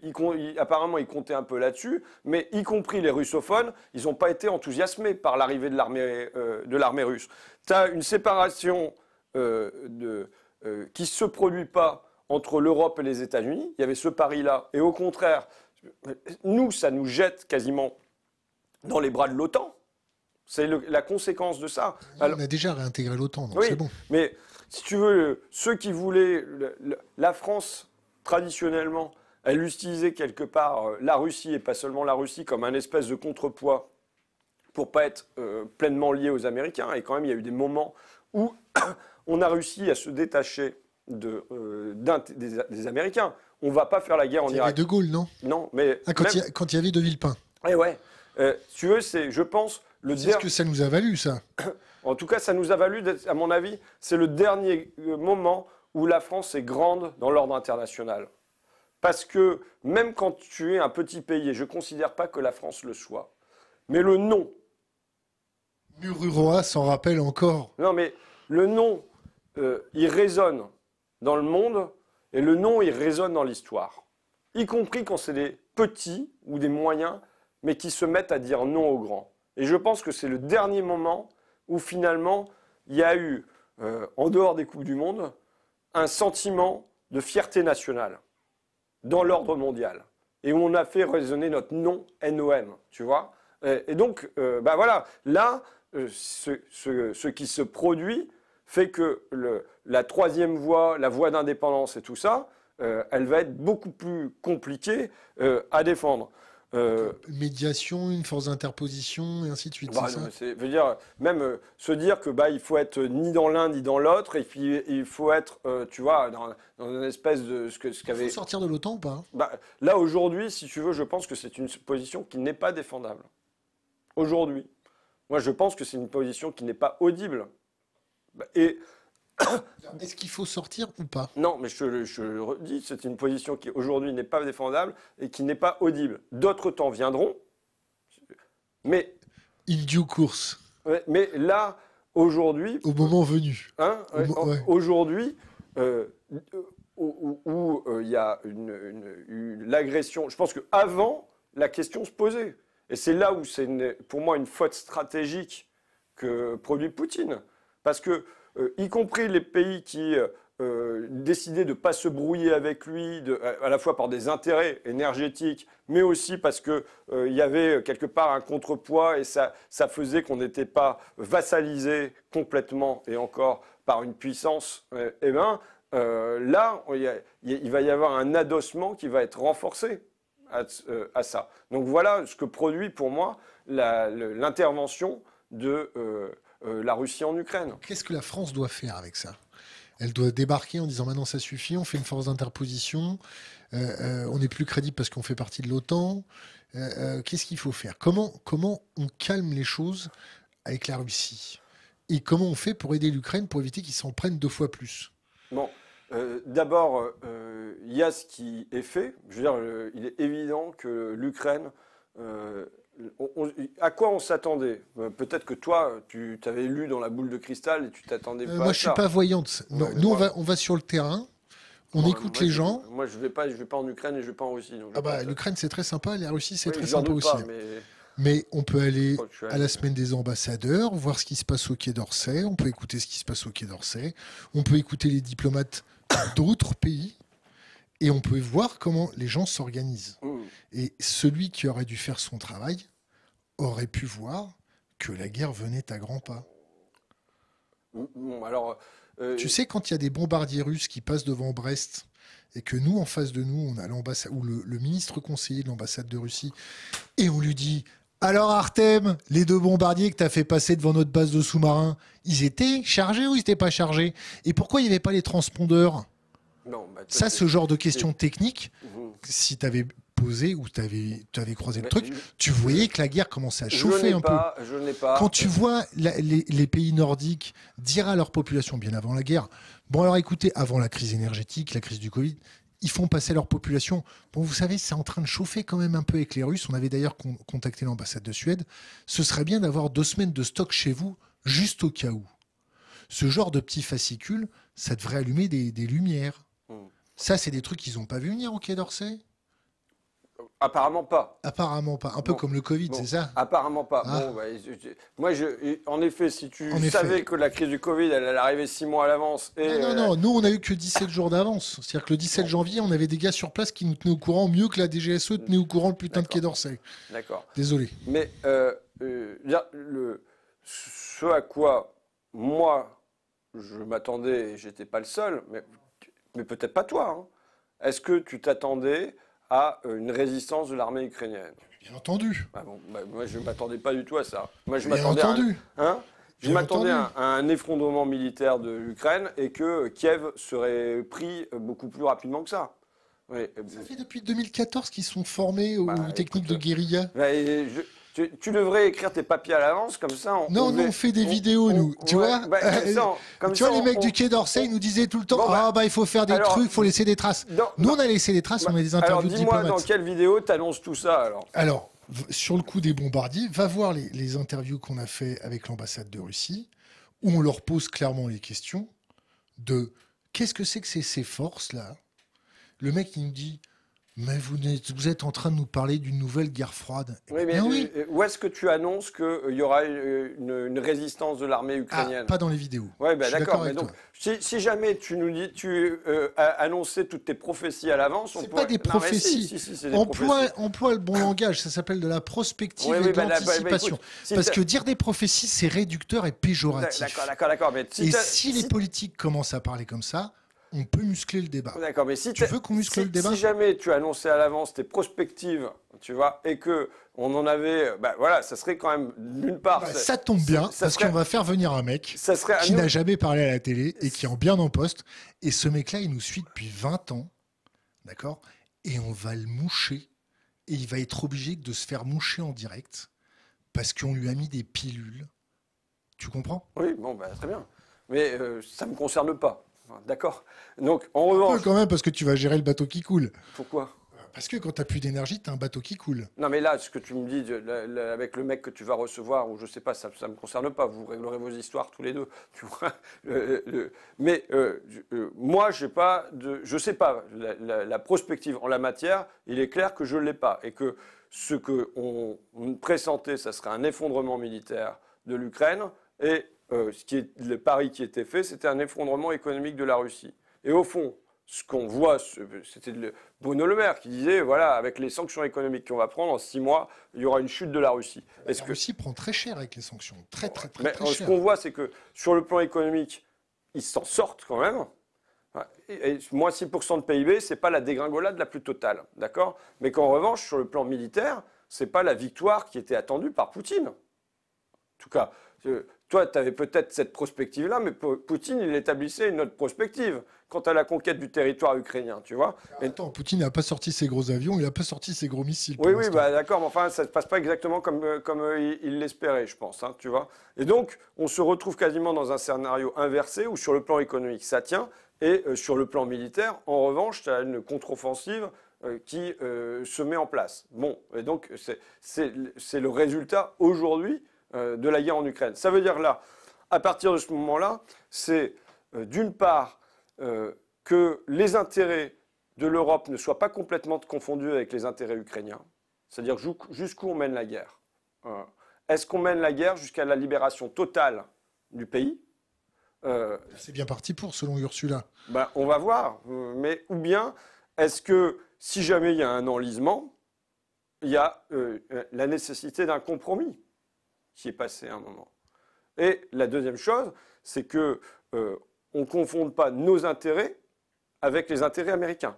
apparemment, ils comptaient un peu là-dessus, mais y compris les russophones, ils n'ont pas été enthousiasmés par l'arrivée de l'armée euh, russe. Tu as une séparation qui se produit pas entre l'Europe et les États-Unis. Il y avait ce pari-là. Et au contraire, nous, ça nous jette quasiment dans les bras de l'OTAN. C'est la conséquence de ça. on a déjà réintégré l'OTAN, donc c'est bon. Mais si tu veux, ceux qui voulaient la France traditionnellement, elle utilisait quelque part euh, la Russie et pas seulement la Russie comme un espèce de contrepoids pour pas être euh, pleinement lié aux Américains. Et quand même, il y a eu des moments où on a réussi à se détacher euh, des, Américains. On ne va pas faire la guerre en Irak. Il y De Gaulle, non Non, mais ah, quand, il y avait De Villepin. Eh ouais. Euh, tu veux, c'est, je pense, le dernier. ce que ça nous a valu, ça En tout cas, ça nous a valu, à mon avis, c'est le dernier euh, moment où la France est grande dans l'ordre international. Parce que même quand tu es un petit pays, et je ne considère pas que la France le soit, mais le nom. Mururoa s'en rappelle encore. Non, mais le nom, il résonne dans le monde et le nom, il résonne dans l'histoire. Y compris quand c'est des petits ou des moyens, mais qui se mettent à dire non aux grands. Et je pense que c'est le dernier moment où finalement, il y a eu, euh, en dehors des Coupes du Monde, un sentiment de fierté nationale dans l'ordre mondial. Et où on a fait résonner notre nom NOM, tu vois. Et, donc, euh, bah voilà, là, euh, ce qui se produit, fait que le, la troisième voie, la voie d'indépendance et tout ça, euh, elle va être beaucoup plus compliquée euh, à défendre. Euh, médiation, une force d'interposition et ainsi de suite. Bah, ça veut dire même se dire que bah il faut être ni dans l'un ni dans l'autre et puis il faut être tu vois dans, une espèce de ce que ce qu'avait. sortir de l'OTAN ou pas hein bah, Là aujourd'hui, si tu veux, je pense que c'est une position qui n'est pas défendable. Aujourd'hui, moi je pense que c'est une position qui n'est pas audible. Est-ce qu'il faut sortir ou pas Non, mais je, le redis, c'est une position qui aujourd'hui n'est pas défendable et qui n'est pas audible. D'autres temps viendront, mais. Il due course. Mais, là, aujourd'hui. Au moment venu. Hein, aujourd'hui, euh, euh, où euh, il y a l'agression. Je pense qu'avant, la question se posait. Et c'est là où c'est pour moi une faute stratégique que produit Poutine. Parce que, euh, y compris les pays qui euh, euh, décidaient de ne pas se brouiller avec lui, à la fois par des intérêts énergétiques, mais aussi parce qu'il il y avait quelque part un contrepoids et ça, ça faisait qu'on n'était pas vassalisé complètement et encore par une puissance, eh bien, là, il va y avoir un adossement qui va être renforcé à, ça. Donc voilà ce que produit pour moi l'intervention de, euh, la Russie en Ukraine. Qu'est-ce que la France doit faire avec ça elle doit débarquer en disant maintenant ça suffit, on fait une force d'interposition, euh, euh, on n'est plus crédible parce qu'on fait partie de l'OTAN. Qu'est-ce qu'il faut faire comment, comment on calme les choses avec la Russie Et comment on fait pour aider l'Ukraine pour éviter qu'ils s'en prennent deux fois plus Bon, d'abord, il y a ce qui est fait. Je veux dire, il est évident que l'Ukraine à quoi on s'attendait euh, Peut-être que toi, tu t'avais lu dans la boule de cristal et tu t'attendais euh, pas. Moi, je suis pas voyante. nous, on va, sur le terrain. On écoute les gens. moi, je vais pas, je vais pas en Ukraine et je vais pas en Russie. ah bah, l'Ukraine c'est très sympa, la Russie c'est très sympa aussi. mais... on peut aller à la semaine des ambassadeurs, voir ce qui se passe au Quai d'Orsay. On peut écouter ce qui se passe au Quai d'Orsay. On peut écouter les diplomates d'autres pays et on peut voir comment les gens s'organisent. Mmh. Et celui qui aurait dû faire son travail aurait pu voir que la guerre venait à grands pas. Mmh, mmh, alors, euh, Tu euh, sais, quand il y a des bombardiers russes qui passent devant Brest et que nous, en face de nous, on a l'ambassade ou le, le, ministre conseiller de l'ambassade de Russie, et on lui dit Alors Artem, les deux bombardiers que tu as fait passer devant notre base de sous-marins, ils étaient chargés ou ils n'étaient pas chargés Et pourquoi il n'y avait pas les transpondeurs bah, ça, ce genre de questions techniques, mhm. si tu avais posé ou tu avais, croisé le truc, tu voyais que la guerre commençait à chauffer un peu. Quand tu vois les, pays nordiques dire à leur population bien avant la guerre, bon alors écoutez, avant la crise énergétique, la crise du Covid, ils font passer leur population. Bon, vous savez, c'est en train de chauffer quand même un peu avec les Russes. On avait d'ailleurs contacté l'ambassade de Suède. Ce serait bien d'avoir deux semaines de stock chez vous, juste au cas où. Ce genre de petits fascicules, ça devrait allumer des lumières ça, c'est des trucs qu'ils n'ont pas vu venir au Quai d'Orsay Apparemment pas. Apparemment pas. Un peu comme le Covid, c'est ça Apparemment pas. Ah. Bah, moi, je, en effet, si tu savais que la crise du Covid, elle, elle arrivait six mois à l'avance. Non, non, non, euh, nous, on n'a eu que 17 jours d'avance. C'est-à-dire que le 17 janvier, on avait des gars sur place qui nous tenaient au courant mieux que la DGSE tenait au courant le putain de Quai d'Orsay. D'accord. Désolé. Mais euh, euh, le, ce à quoi moi, je m'attendais, et j'étais pas le seul, mais mais peut-être pas toi, hein. est-ce que tu t'attendais à euh, une résistance de l'armée ukrainienne Bien entendu. Bah bah, moi, je ne m'attendais pas du tout à ça. Moi, je m'attendais à, un, hein je m'attendais à, un effondrement militaire de l'Ukraine et que Kiev serait pris euh, beaucoup plus rapidement que ça. Euh, ça depuis 2014 qu'ils sont formés aux bah, techniques de guérilla. Tu, devrais écrire tes papiers à l'avance, comme ça. On, non, on, on fait des vidéos, nous. tu vois bah, Tu vois, les mecs du Quai d'Orsay, nous disaient tout le temps bah, Ah, bah, il faut faire des trucs, il faut laisser des traces. nous, on a laissé des traces, on met bah, des interviews de dis-moi, dans quelle vidéo annonces tout ça, alors Alors, sur le coup des bombardiers, va voir les, interviews qu'on a fait avec l'ambassade de Russie, où on leur pose clairement les questions de qu'est-ce que c'est que ces forces-là Le mec, il nous dit mais vous êtes, vous êtes en train de nous parler d'une nouvelle guerre froide. Oui, mais eh oui. Euh, euh, où est-ce que tu annonces qu'il euh, y aura une, résistance de l'armée ah, ukrainienne Pas dans les vidéos. Oui, ben, d'accord. donc, si, jamais tu nous dis, tu annonçais toutes tes prophéties à l'avance, on pourrait... pas des prophéties. On emploie, le bon langage. Ça s'appelle de la prospective et de ben, l'anticipation. Ben, ben, Parce que dire des prophéties, c'est réducteur et péjoratif. D'accord, d'accord, d'accord. Et si les politiques commencent à parler comme ça, on peut muscler le débat. D'accord, mais si tu veux qu'on muscle le débat, si jamais tu annonçais à l'avance tes prospectives, tu vois, et que on en avait, bah voilà, ça serait quand même d'une part. Bah, ça, tombe bien parce qu'on va faire venir un mec qui n'a jamais parlé à la télé et qui est en bien en poste. Et ce mec-là, il nous suit depuis 20 ans, d'accord, et on va le moucher et il va être obligé de se faire moucher en direct parce qu'on lui a mis des pilules. Tu comprends Oui, bon, bah, très bien. Mais euh, ça ne me concerne pas. D'accord. Donc, en revanche. quand même, parce que tu vas gérer le bateau qui coule. Pourquoi parce que quand tu n'as plus d'énergie, tu as un bateau qui coule. Non, mais là, ce que tu me dis avec le mec que tu vas recevoir, ou je sais pas, ça ne me concerne pas, vous réglerez vos histoires tous les deux. Tu vois mais euh, euh, moi, je sais pas, la, prospective en la matière, il est clair que je ne l'ai pas. Et que ce qu'on on pressentait, ça serait un effondrement militaire de l'Ukraine, et euh, ce qui est, le pari qui était fait, c'était un effondrement économique de la Russie. Et au fond, ce qu'on voit, c'était Bruno Le Maire qui disait, voilà, avec les sanctions économiques qu'on va prendre, en six mois, il y aura une chute de la Russie. est La que... Russie prend très cher avec les sanctions, très très très, très cher. Ce qu'on voit, c'est que sur le plan économique, ils s'en sortent quand même. moins 6% de PIB, ce n'est pas la dégringolade la plus totale, d'accord Mais qu'en revanche, sur le plan militaire, ce n'est pas la victoire qui était attendue par Poutine. En tout cas, euh, toi, tu avais peut-être cette prospective-là, mais Poutine, il établissait une autre prospective quant à la conquête du territoire ukrainien, tu vois. Ah, mais... Attends, Poutine n'a pas sorti ses gros avions, il n'a pas sorti ses gros missiles. Oui, oui, bah, d'accord, mais enfin, ça ne se passe pas exactement comme, euh, euh, il l'espérait, je pense, hein, tu vois. Et donc, on se retrouve quasiment dans un scénario inversé où sur le plan économique, ça tient, et euh, sur le plan militaire, en revanche, tu as une contre-offensive qui se met en place. Bon, et donc, c'est le résultat aujourd'hui euh, de la guerre en Ukraine. Ça veut dire là, à partir de ce moment-là, c'est euh, d'une part euh, que les intérêts de l'Europe ne soient pas complètement confondus avec les intérêts ukrainiens, c'est-à-dire jusqu'où on mène la guerre. Est-ce qu'on mène la guerre jusqu'à la libération totale du pays C'est bien parti pour, selon Ursula. Bah, on va voir. Mais ou bien, est-ce que si jamais il y a un enlisement, il y a la nécessité d'un compromis qui est passé un moment. Et la deuxième chose, c'est que euh, on ne confonde pas nos intérêts avec les intérêts américains.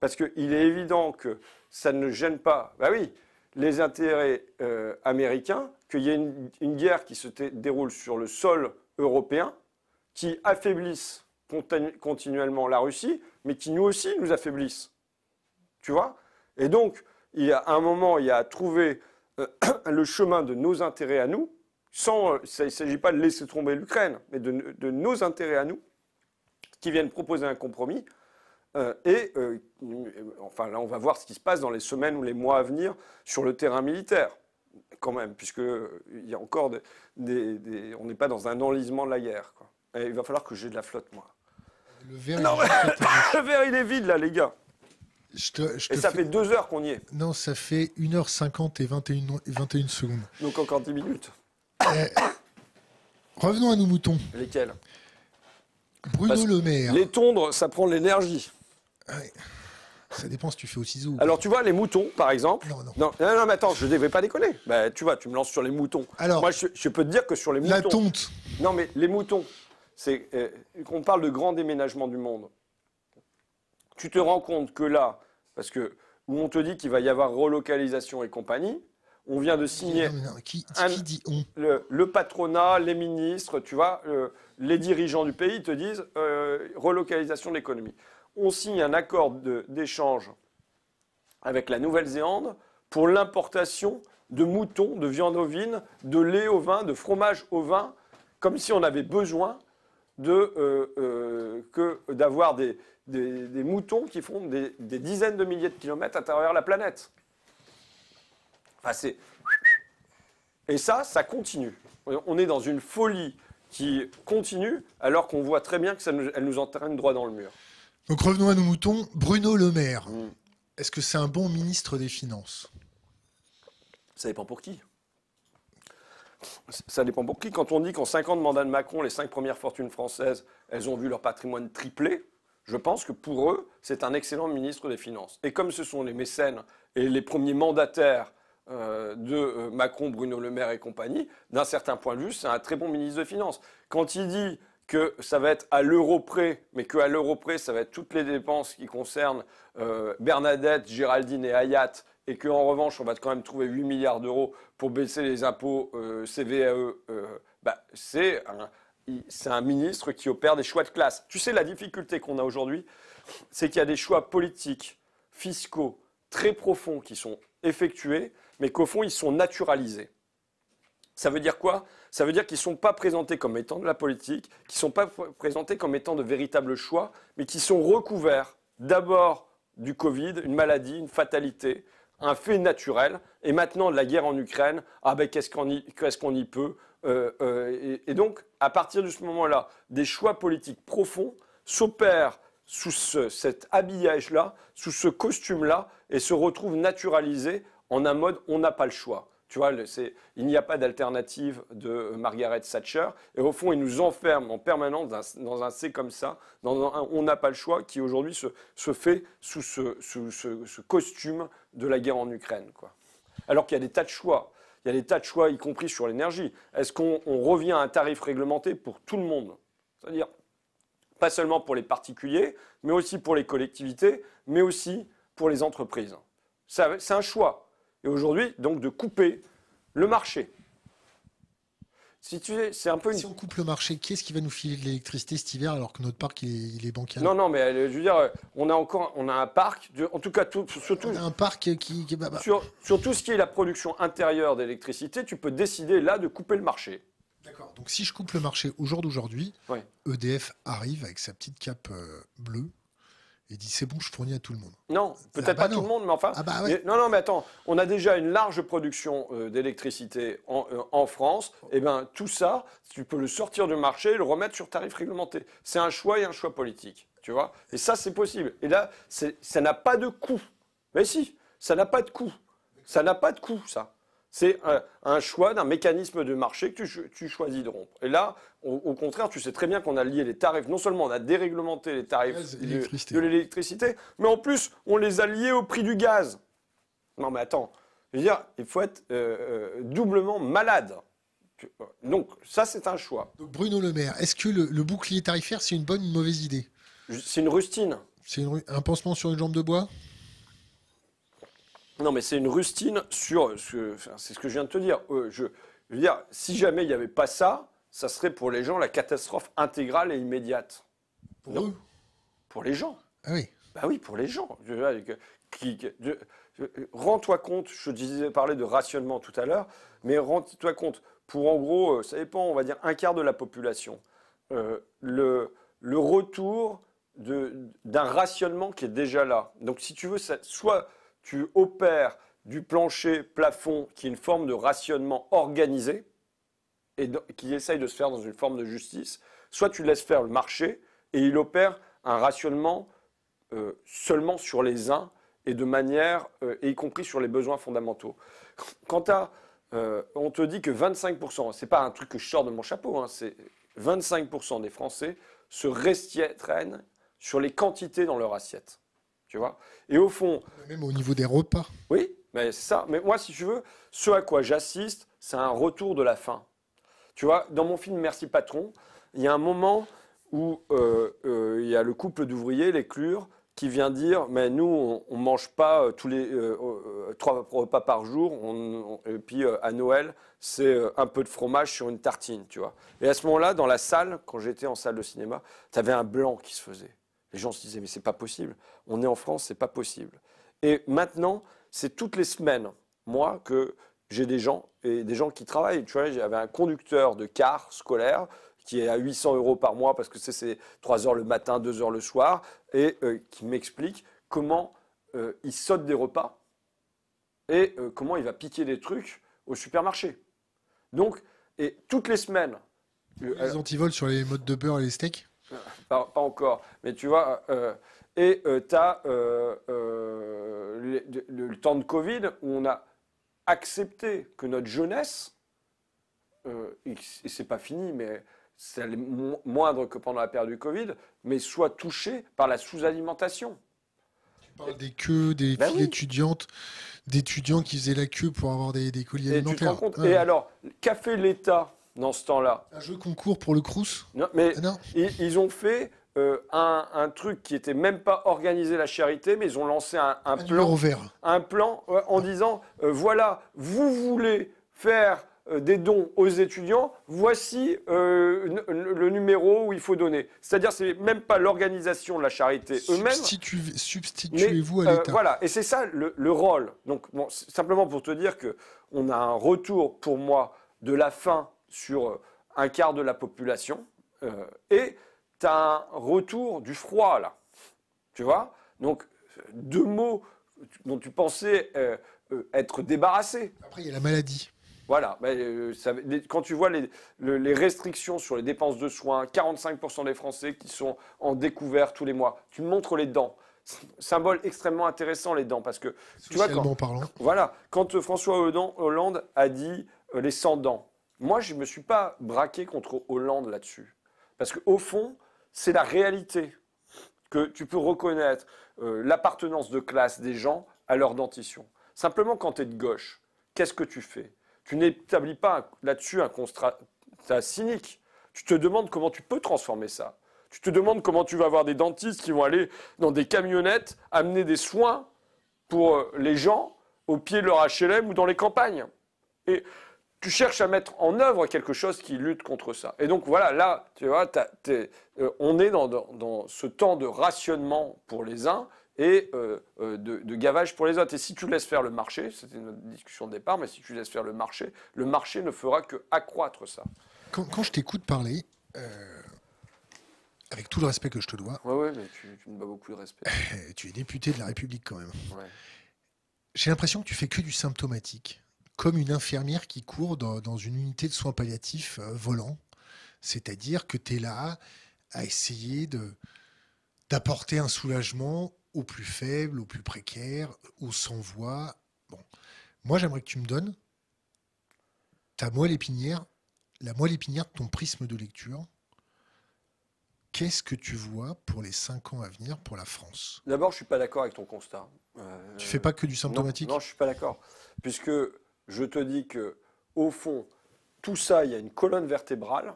Parce qu'il est évident que ça ne gêne pas, bah oui, les intérêts euh, américains, qu'il y ait une, guerre qui se déroule sur le sol européen, qui affaiblisse continuellement la Russie, mais qui nous aussi nous affaiblissent. Tu vois Et donc, il y a un moment, il y a à trouver euh, le chemin de nos intérêts à nous, sans, euh, il ne s'agit pas de laisser tomber l'Ukraine, mais de, nos intérêts à nous, qui viennent proposer un compromis. Euh, et enfin, là, on va voir ce qui se passe dans les semaines ou les mois à venir sur le terrain militaire, quand même, puisque il y a encore des, on n'est pas dans un enlisement de la guerre. il va falloir que j'ai de la flotte, moi. Le le verre, il est vide là, les gars et ça fait deux heures qu'on y est. Non, ça fait 1h50 et 21, 21 secondes. Donc encore 10 minutes. Eh, revenons à nos moutons. Lesquels Bruno Le Maire. Les tondres, ça prend de l'énergie. Ça dépend si tu fais au ciseau. Alors tu vois, les moutons, par exemple. Non, non. Non, mais attends, je ne vais pas déconner. Bah, tu vois, tu me lances sur les moutons. Alors, Moi, je, peux te dire que sur les moutons. La tonte. Non, mais les moutons, c'est. Euh, on parle de grand déménagement du monde tu te rends compte que là, parce que où on te dit qu'il va y avoir relocalisation et compagnie, on vient de signer. qui, dit on le, patronat, les ministres, tu vois, les dirigeants du pays te disent euh, relocalisation de l'économie. On signe un accord d'échange avec la Nouvelle-Zélande pour l'importation de moutons, de viande ovine, de lait au vin, de fromage au vin, comme si on avait besoin de euh, euh, d'avoir des, des, moutons qui font des, dizaines de milliers de kilomètres à travers la planète. Enfin, Et ça, ça continue. On est dans une folie qui continue alors qu'on voit très bien que nous, elle nous entraîne droit dans le mur. Donc revenons à nos moutons. Bruno Le Maire, hmm. est-ce que c'est un bon ministre des Finances Ça dépend pour qui. Ça dépend pour qui. Quand on dit qu'en 5 ans de mandat de Macron, les cinq premières fortunes françaises, elles ont vu leur patrimoine tripler, je pense que pour eux, c'est un excellent ministre des Finances. Et comme ce sont les mécènes et les premiers mandataires euh, de euh, Macron, Bruno Le Maire et compagnie, d'un certain point de vue, c'est un très bon ministre des Finances. Quand il dit que ça va être à l'euro près, mais qu'à l'euro près, ça va être toutes les dépenses qui concernent euh, Bernadette, Géraldine et Hayat, et qu'en revanche, on va quand même trouver 8 milliards d'euros pour baisser les impôts CVAE, bah, c'est c'est un ministre qui opère des choix de classe. Tu sais, la difficulté qu'on a aujourd'hui, c'est qu'il y a des choix politiques, fiscaux, très profonds qui sont effectués, mais qu'au fond, ils sont naturalisés. Ça veut dire quoi Ça veut dire qu'ils ne sont pas présentés comme étant de la politique, qu'ils ne sont pas présentés comme étant de véritables choix, mais qui sont recouverts d'abord du Covid, une maladie, une fatalité, un fait naturel, et maintenant de la guerre en Ukraine, ah ben qu'est-ce qu'on y, y peut euh, euh, et, donc, à partir de ce moment-là, des choix politiques profonds s'opèrent sous cet habillage-là, sous ce costume-là, et se retrouvent naturalisés en un mode on n'a pas le choix. Tu vois, il n'y a pas d'alternative de Margaret Thatcher. Et au fond, ils nous enferment en permanence dans, un C comme ça, dans un on n'a pas le choix, qui aujourd'hui se, fait sous ce, ce, costume de la guerre en Ukraine. Quoi. Alors qu'il y a des tas de choix. Il y a des tas de choix, y compris sur l'énergie. Est-ce qu'on revient à un tarif réglementé pour tout le monde C'est-à-dire, pas seulement pour les particuliers, mais aussi pour les collectivités, mais aussi pour les entreprises. C'est un choix. Et aujourd'hui, donc, de couper le marché. Si tu c'est un peu on coupe le marché, quest ce qui va nous filer de l'électricité cet hiver alors que notre parc il est, bancaire Non, non, mais euh, je veux dire, euh, on a encore, on a un parc, en tout cas, surtout. un parc qui. Bah. Sur, tout ce qui est la production intérieure d'électricité, tu peux décider là de couper le marché. D'accord. Donc si je coupe le marché au jour d'aujourd'hui, EDF arrive avec sa petite cape euh, bleue il dit c'est bon, je fournis à tout le monde. Non, ah bah peut-être pas tout le monde, mais enfin. Ah bah non, non, mais attends, on a déjà une large production euh, d'électricité euh, en, France. Eh Et bien, tout ça, tu peux le sortir du marché et le remettre sur tarif réglementé. C'est un choix et un choix politique, tu vois. Et ça, c'est possible. Et là, ça n'a pas de coût. Mais si, ça n'a pas de coût. Ça n'a pas de coût, ça. C'est un, choix d'un mécanisme de marché que tu, choisis de rompre. Et là, au, contraire, tu sais très bien qu'on a lié les tarifs. Non seulement on a déréglementé les tarifs de, l'électricité, mais en plus, on les a liés au prix du gaz. Non, mais attends. Je veux dire, il faut être euh, euh, doublement malade. Euh, donc, ça, c'est un choix. Bruno Le Maire, est-ce que le, le, bouclier tarifaire, c'est une bonne ou une mauvaise idée C'est une rustine. C'est un pansement sur une jambe de bois non, mais c'est une rustine sur. Euh, ce c'est ce que je viens de te dire. Euh, je, veux dire, si jamais il n'y avait pas ça, ça serait pour les gens la catastrophe intégrale et immédiate. Pour non. eux Pour les gens. Ah oui Bah oui, pour les gens. Rends-toi compte, je disais, parler de rationnement tout à l'heure, mais rends-toi compte, pour en gros, euh, ça dépend, on va dire un quart de la population, le, le retour d'un rationnement qui est déjà là. Donc si tu veux, ça, soit tu opères du plancher plafond qui est une forme de rationnement organisé et qui essaye de se faire dans une forme de justice, soit tu laisses faire le marché et il opère un rationnement euh, seulement sur les uns et de manière, euh, y compris sur les besoins fondamentaux. Quant à, euh, on te dit que 25%, n'est pas un truc que je sors de mon chapeau, hein, c'est 25% des Français se restiennent sur les quantités dans leur assiette. Tu vois Et au fond. Même au niveau des repas. Oui, mais c'est ça. Mais moi, si tu veux, ce à quoi j'assiste, c'est un retour de la faim. Tu vois, dans mon film Merci Patron, il y a un moment où euh, euh, il y a le couple d'ouvriers, l'éclure, qui vient dire mais nous on, ne mange pas euh, tous les trois repas par jour on, et puis à Noël c'est un peu de fromage sur une tartine tu vois et à ce moment-là dans la salle quand j'étais en salle de cinéma tu avais un blanc qui se faisait les gens se disaient mais c'est pas possible on est en France, c'est pas possible. Et maintenant, c'est toutes les semaines, moi, que j'ai des gens et des gens qui travaillent. Tu vois, j'avais un conducteur de car scolaire qui est à 800 euros par mois parce que c'est 3 heures le matin, 2 heures le soir, et euh, qui m'explique comment euh, il saute des repas et euh, comment il va piquer des trucs au supermarché. Donc, et toutes les semaines. Les antivols sur les modes de beurre et les steaks pas, encore, mais tu vois, et euh, tu as euh, euh, le, temps de Covid où on a accepté que notre jeunesse, et c'est pas fini, mais c'est moindre que pendant la période du Covid, mais soit touchée par la sous-alimentation. Tu parles des queues, des ben filles étudiantes, d'étudiants qui faisaient la queue pour avoir des, des colis alimentaires. Ah et alors, qu'a fait l'État dans ce temps-là Un jeu concours pour le Crous Non, mais ah ils, ont fait euh, un, truc qui était même pas organisé la charité, mais ils ont lancé un, plan, en disant euh, voilà, vous voulez faire euh, des dons aux étudiants, voici le numéro où il faut donner. C'est-à-dire, c'est même pas l'organisation de la charité eux-mêmes. Substituez, vous à l'État. voilà, et c'est ça le, rôle. Donc, simplement pour te dire que on a un retour pour moi de la fin sur un quart de la population et un retour du froid, là. Tu vois Donc, deux mots dont tu pensais euh, euh, être débarrassé. Après, il y a la maladie. Voilà, euh, quand tu vois les, restrictions sur les dépenses de soins, 45% des Français qui sont en découvert tous les mois, tu montres les dents. Symbole extrêmement intéressant, les dents, parce que tu vois, quand, parlant. Voilà, quand François Hollande a dit les 100 dents, moi je me suis pas braqué contre Hollande là-dessus. Parce qu'au fond, c'est la réalité que tu peux reconnaître euh, l'appartenance de classe des gens à leur dentition. Simplement, quand tu es de gauche, qu'est-ce que tu fais Tu n'établis pas là-dessus un constat cynique. Tu te demandes comment tu peux transformer ça. Tu te demandes comment tu vas avoir des dentistes qui vont aller dans des camionnettes amener des soins pour euh, les gens au pied de leur HLM ou dans les campagnes. Et tu cherches à mettre en œuvre quelque chose qui lutte contre ça. Et donc voilà, là, tu vois, euh, on est dans, ce temps de rationnement pour les uns et euh, euh, de, gavage pour les autres. Et si tu laisses faire le marché, c'était notre discussion de départ, mais si tu laisses faire le marché, le marché ne fera que accroître ça. Quand, je t'écoute parler, avec tout le respect que je te dois... Oui, oui, mais tu, me bats beaucoup de respect. tu es député de la République quand même. J'ai l'impression que tu fais que du symptomatique comme une infirmière qui court dans, une unité de soins palliatifs euh, volant. C'est-à-dire que tu es là à essayer de, d'apporter un soulagement aux plus faibles, aux plus précaires, aux sans-voix. Bon. Moi, j'aimerais que tu me donnes ta moelle épinière, la moelle épinière de ton prisme de lecture. Qu'est-ce que tu vois pour les cinq ans à venir pour la France D'abord, je ne suis pas d'accord avec ton constat. Tu euh, tu fais pas que du symptomatique Non, non je ne suis pas d'accord. Puisque je te dis que au fond, tout ça, il y a une colonne vertébrale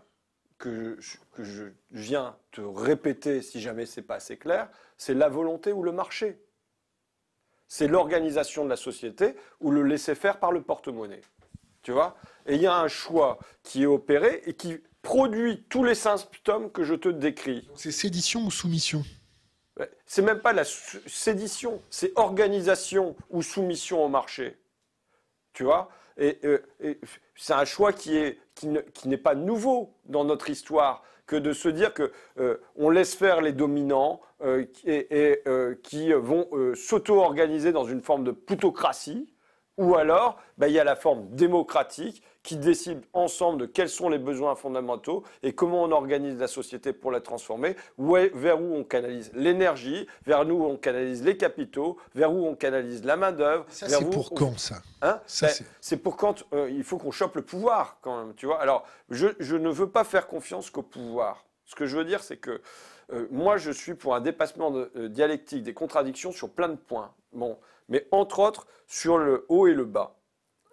que je, viens te répéter si jamais c'est pas assez clair, c'est la volonté ou le marché. C'est l'organisation de la société ou le laisser faire par le porte-monnaie. Tu vois Et il y a un choix qui est opéré et qui produit tous les symptômes que je te décris. C'est sédition ou soumission C'est même pas la sédition, c'est organisation ou soumission au marché tu vois. Et, euh, c'est un choix qui n'est pas nouveau dans notre histoire que de se dire qu'on euh, laisse faire les dominants euh, et, qui vont s'auto-organiser dans une forme de plutocratie, ou alors bah, il y a la forme démocratique qui décident ensemble de quels sont les besoins fondamentaux et comment on organise la société pour la transformer, où vers où on canalise l'énergie, vers nous on canalise les capitaux, vers où on canalise la main-d'œuvre. Ça, c'est pour quand ça, C'est pour quand il faut qu'on chope le pouvoir quand même, tu vois. Alors, je, ne veux pas faire confiance qu'au pouvoir. Ce que je veux dire, c'est que euh, moi, je suis pour un dépassement de, euh, dialectique des contradictions sur plein de points. Bon, mais entre autres sur le haut et le bas.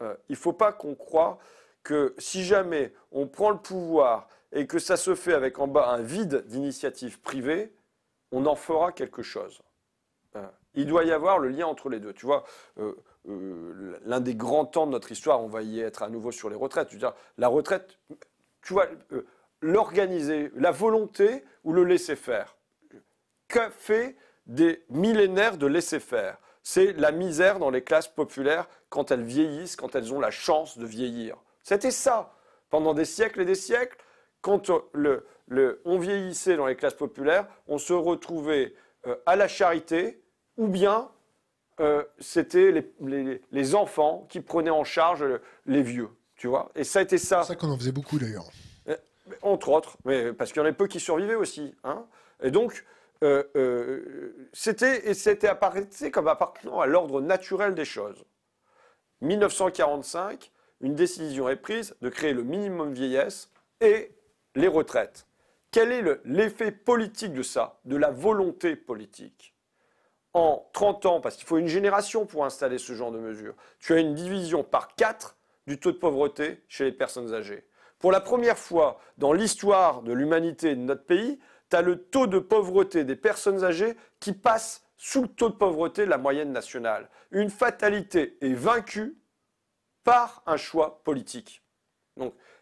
Euh, il ne faut pas qu'on croit que si jamais on prend le pouvoir et que ça se fait avec en bas un vide d'initiative privée, on en fera quelque chose. Hein. Il doit y avoir le lien entre les deux. Tu vois, euh, euh, l'un des grands temps de notre histoire, on va y être à nouveau sur les retraites. la retraite, tu vois, euh, l'organiser, la volonté ou le laisser faire. Que fait des millénaires de laisser faire C'est la misère dans les classes populaires quand elles vieillissent, quand elles ont la chance de vieillir. C'était ça, pendant des siècles et des siècles. Quand euh, on vieillissait dans les classes populaires, on se retrouvait euh, à la charité, ou bien euh, c'était les, enfants qui prenaient en charge les vieux, tu vois. Et ça ça. C'est ça qu'on en faisait beaucoup d'ailleurs. entre autres, mais parce qu'il y en a peu qui survivaient aussi. Hein. Et donc, c'était et c'était comme appartenant à l'ordre naturel des choses. 1945, une décision est prise de créer le minimum vieillesse et les retraites. Quel est l'effet politique de ça, de la volonté politique En 30 ans, parce qu'il faut une génération pour installer ce genre de mesures, tu as une division par 4 du taux de pauvreté chez les personnes âgées. Pour la première fois dans l'histoire de l'humanité et de notre pays, tu as le taux de pauvreté des personnes âgées qui passe sous le taux de pauvreté de la moyenne nationale. Une fatalité est vaincue par un choix politique.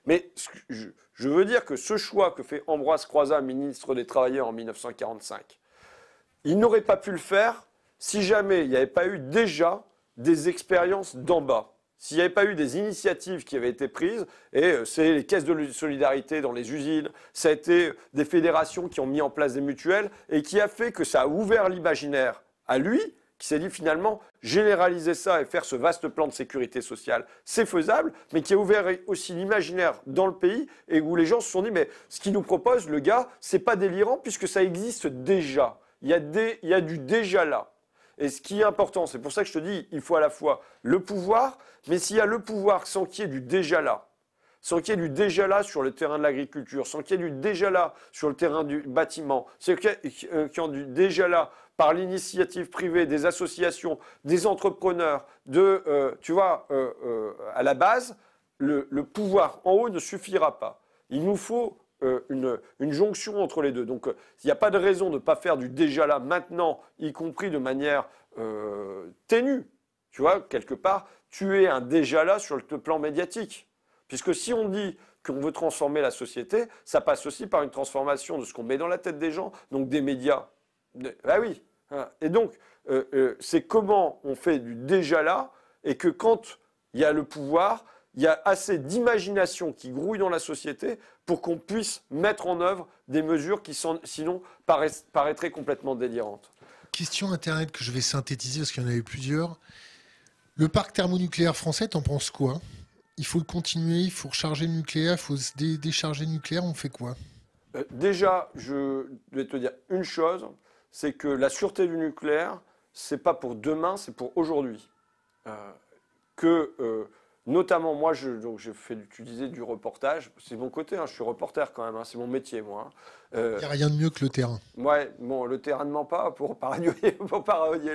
mais je, veux dire que ce choix que fait Ambroise Croizat, ministre des Travailleurs en 1945, il n'aurait pas pu le faire si jamais il n'y avait pas eu déjà des expériences d'en bas. S'il n'y avait pas eu des initiatives qui avaient été prises, et euh, c'est les caisses de solidarité dans les usines, ça a été euh, des fédérations qui ont mis en place des mutuelles, et qui a fait que ça a ouvert l'imaginaire à lui, qui s'est dit finalement, généraliser ça et faire ce vaste plan de sécurité sociale, c'est faisable, mais qui a ouvert aussi l'imaginaire dans le pays et où les gens se sont dit, mais ce qu'il nous propose, le gars, c'est pas délirant puisque ça existe déjà. Il y a, du déjà là. Et ce qui est important, c'est pour ça que je te dis, il faut à la fois le pouvoir, mais s'il y a le pouvoir sans qu'il y ait du déjà là, sans qu'il y ait du déjà là sur le terrain de l'agriculture, sans qu'il y ait du déjà là sur le terrain du bâtiment, sans qu'il y ait euh, du déjà là par l'initiative privée des associations, des entrepreneurs, de, euh, tu vois, euh, euh, à la base, le, pouvoir en haut ne suffira pas. Il nous faut une, jonction entre les deux. Donc, il n'y a pas de raison de ne pas faire du déjà là, maintenant, y compris de manière ténue. Tu vois, quelque part, tu un déjà là sur le plan médiatique. Puisque si on dit qu'on veut transformer la société, ça passe aussi par une transformation de ce qu'on met dans la tête des gens, donc des médias. Bah oui, Hein. Et donc, euh, euh, c'est comment on fait du déjà là et que quand il y a le pouvoir, il y a assez d'imagination qui grouille dans la société pour qu'on puisse mettre en œuvre des mesures qui, sinon, paraîtraient complètement délirantes. Question Internet que je vais synthétiser parce qu'il y en a eu plusieurs. Le parc thermonucléaire français, t'en penses quoi Il faut le continuer, il faut recharger le nucléaire, il faut se décharger le nucléaire, on fait quoi euh, Déjà, je vais te dire une chose, c'est que la sûreté du nucléaire, ce n'est pas pour demain, c'est pour aujourd'hui. Euh, que euh, notamment moi, donc j'ai fait utiliser du reportage. C'est mon côté, hein, je suis reporter quand même, hein, c'est mon métier moi. Hein. Euh, il a rien de mieux que le terrain. Ouais, bon, le terrain ne ment pas pour parodier,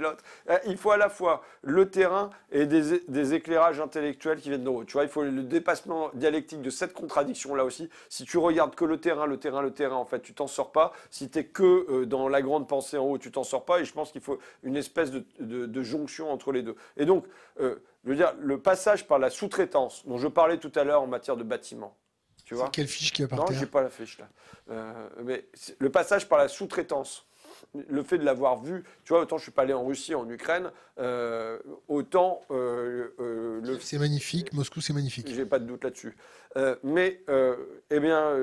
l'autre. Eh, il faut à la fois le terrain et des, éclairages intellectuels qui viennent d'en haut. Tu vois, il faut le dépassement dialectique de cette contradiction-là aussi. Si tu regardes que le terrain, le terrain, le terrain, en fait, tu t'en sors pas. Si tu es que euh, dans la grande pensée en haut, tu t'en sors pas. Et je pense qu'il faut une espèce de, jonction entre les deux. Et donc, euh, je veux dire, le passage par la sous-traitance dont je parlais tout à l'heure en matière de bâtiment, tu vois Quelle fiche qui va Non, j'ai pas la fiche là. Euh, mais le passage par la sous-traitance, le fait de l'avoir vu, tu vois, autant je suis pas allé en Russie, en Ukraine, euh, autant euh, le. C'est magnifique, Moscou, c'est magnifique. J'ai pas de doute là-dessus. mais eh bien,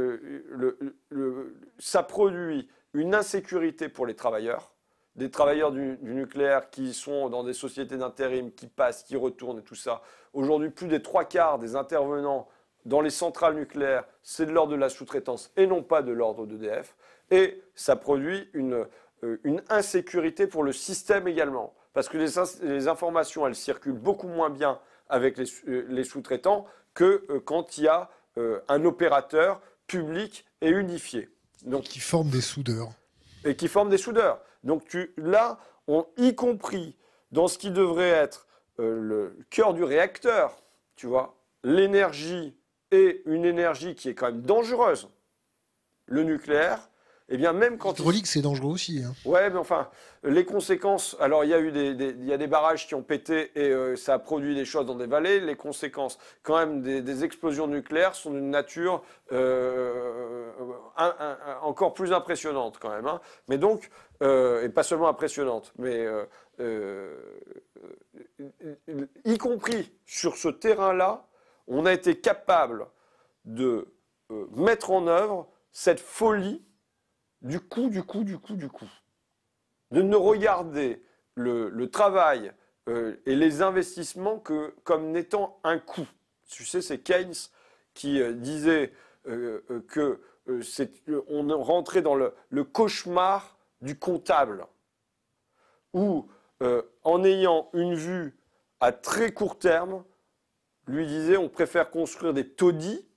ça produit une insécurité pour les travailleurs des travailleurs du, du, nucléaire qui sont dans des sociétés d'intérim, qui passent, qui retournent et tout ça. Aujourd'hui, plus des trois quarts des intervenants dans les centrales nucléaires, c'est de l'ordre de la sous-traitance et non pas de l'ordre d'EDF. Et ça produit euh, une, insécurité pour le système également. Parce que les, informations, elles circulent beaucoup moins bien avec les, euh, sous-traitants que euh, quand il y a un opérateur public et unifié. Donc, qui forme des soudeurs. Et qui forme des soudeurs. Donc tu, là, on, y compris dans ce qui devrait être le cœur du réacteur, tu vois, l'énergie et une énergie qui est quand même dangereuse, le nucléaire, eh bien, même quand. Hydraulique, c'est dangereux aussi. Hein. Ouais, mais enfin, les conséquences. Alors, il y a eu des, des, y a des barrages qui ont pété et euh, ça a produit des choses dans des vallées. Les conséquences, quand même, des, explosions nucléaires sont d'une nature euh, encore plus impressionnante, quand même. Hein. Mais donc, euh, et pas seulement impressionnante, mais y compris sur ce terrain-là, on a été capable de euh, mettre en œuvre cette folie du coup, du coup, du coup, du coup. De ne regarder le, travail euh, et les investissements que, comme n'étant un coût. Tu sais, c'est Keynes qui euh, disait que on rentrait dans le, le, cauchemar du comptable, où en ayant une vue à très court terme, lui disait on préfère construire des taudis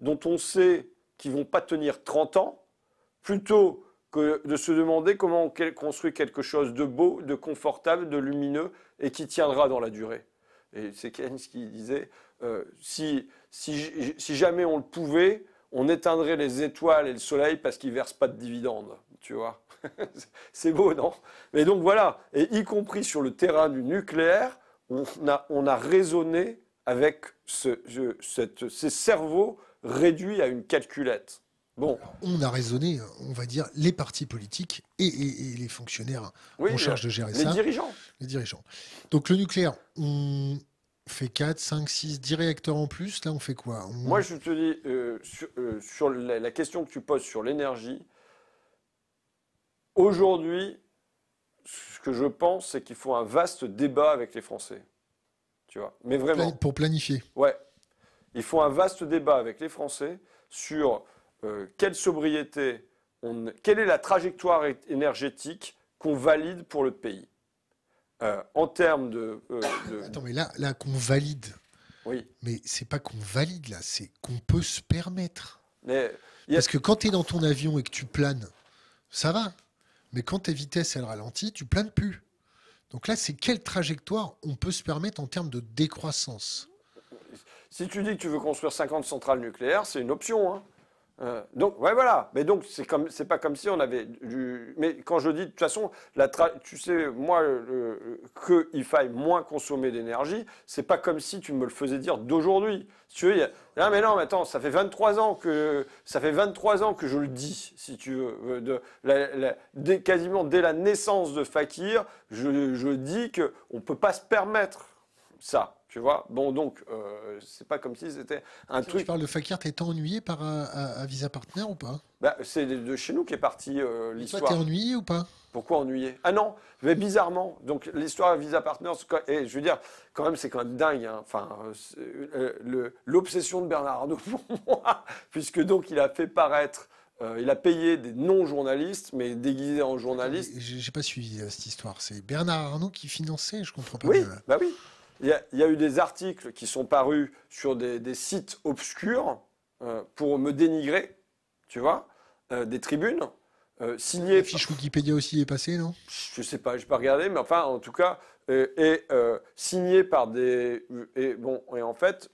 dont on sait qu'ils vont pas tenir 30 ans, plutôt que de se demander comment on construit quelque chose de beau, de confortable, de lumineux et qui tiendra dans la durée. Et c'est Keynes qui disait euh, si, si, jamais on le pouvait, on éteindrait les étoiles et le soleil parce qu'ils ne versent pas de dividendes. Tu vois C'est beau, non Mais donc voilà, et y compris sur le terrain du nucléaire, on a raisonné avec ce, ces cerveaux réduits à une calculette. Bon. On a raisonné, on va dire, les partis politiques et, les fonctionnaires oui, en charge de gérer les ça. Les dirigeants. Les dirigeants. Donc le nucléaire, on fait 4, 5, 6, 10 réacteurs en plus. Là, on fait quoi Moi, je te dis, euh, euh, sur, la, la, question que tu poses sur l'énergie, aujourd'hui, ce que je pense, c'est qu'il faut un vaste débat avec les Français. Mais vraiment. Pour planifier. Ouais. Il faut un vaste débat avec les Français sur euh, quelle sobriété, on, quelle est la trajectoire énergétique qu'on valide pour le pays. Euh, en termes de, euh, ah, Attends, mais là, là qu'on valide. Oui. Mais c'est pas qu'on valide, là, c'est qu'on peut se permettre. Mais, Parce que quand tu es dans ton avion et que tu planes, ça va. Mais quand tes vitesses, elles ralentit, tu planes plus. Donc là, c'est quelle trajectoire on peut se permettre en termes de décroissance Si tu dis que tu veux construire 50 centrales nucléaires, c'est une option. Hein. Euh, donc, ouais, voilà. Mais donc, c'est comme, pas comme si on avait Mais quand je dis, de toute façon, tu sais, moi, qu'il faille moins consommer d'énergie, c'est pas comme si tu me le faisais dire d'aujourd'hui. tu veux, a... non, mais non, mais attends, ça fait 23 ans que, ça fait 23 ans que je le dis, si tu veux, euh, quasiment dès la naissance de Fakir, je, je dis qu'on peut pas se permettre ça. Tu vois Bon, donc, euh, c'est pas comme si c'était un truc. Tu parles de Fakir, t'es ennuyé par Visa visa Partner ou pas bah, C'est de chez nous qui partie parti euh, l'histoire. Toi, t'es ennuyé ou pas Pourquoi ennuyé Ah non, mais bizarrement. Donc, l'histoire Visa Partner, et je veux dire, quand même, c'est quand même dingue. Hein. Enfin, euh, l'obsession de Bernard Arnault pour moi, puisque donc, il a fait paraître il a payé des non-journalistes, mais déguisés en journalistes. J'ai pas suivi cette histoire. C'est Bernard Arnault qui finançait, je comprends pas. Oui, bah oui. Il y, a eu des articles qui sont parus sur des, sites obscurs euh, pour me dénigrer, tu vois, euh, des tribunes. Euh, signées... fiche Wikipédia aussi est passée, non Je sais pas, j'ai pas regardé, mais enfin, en tout cas, euh, et, signé par des. Et bon, et en fait,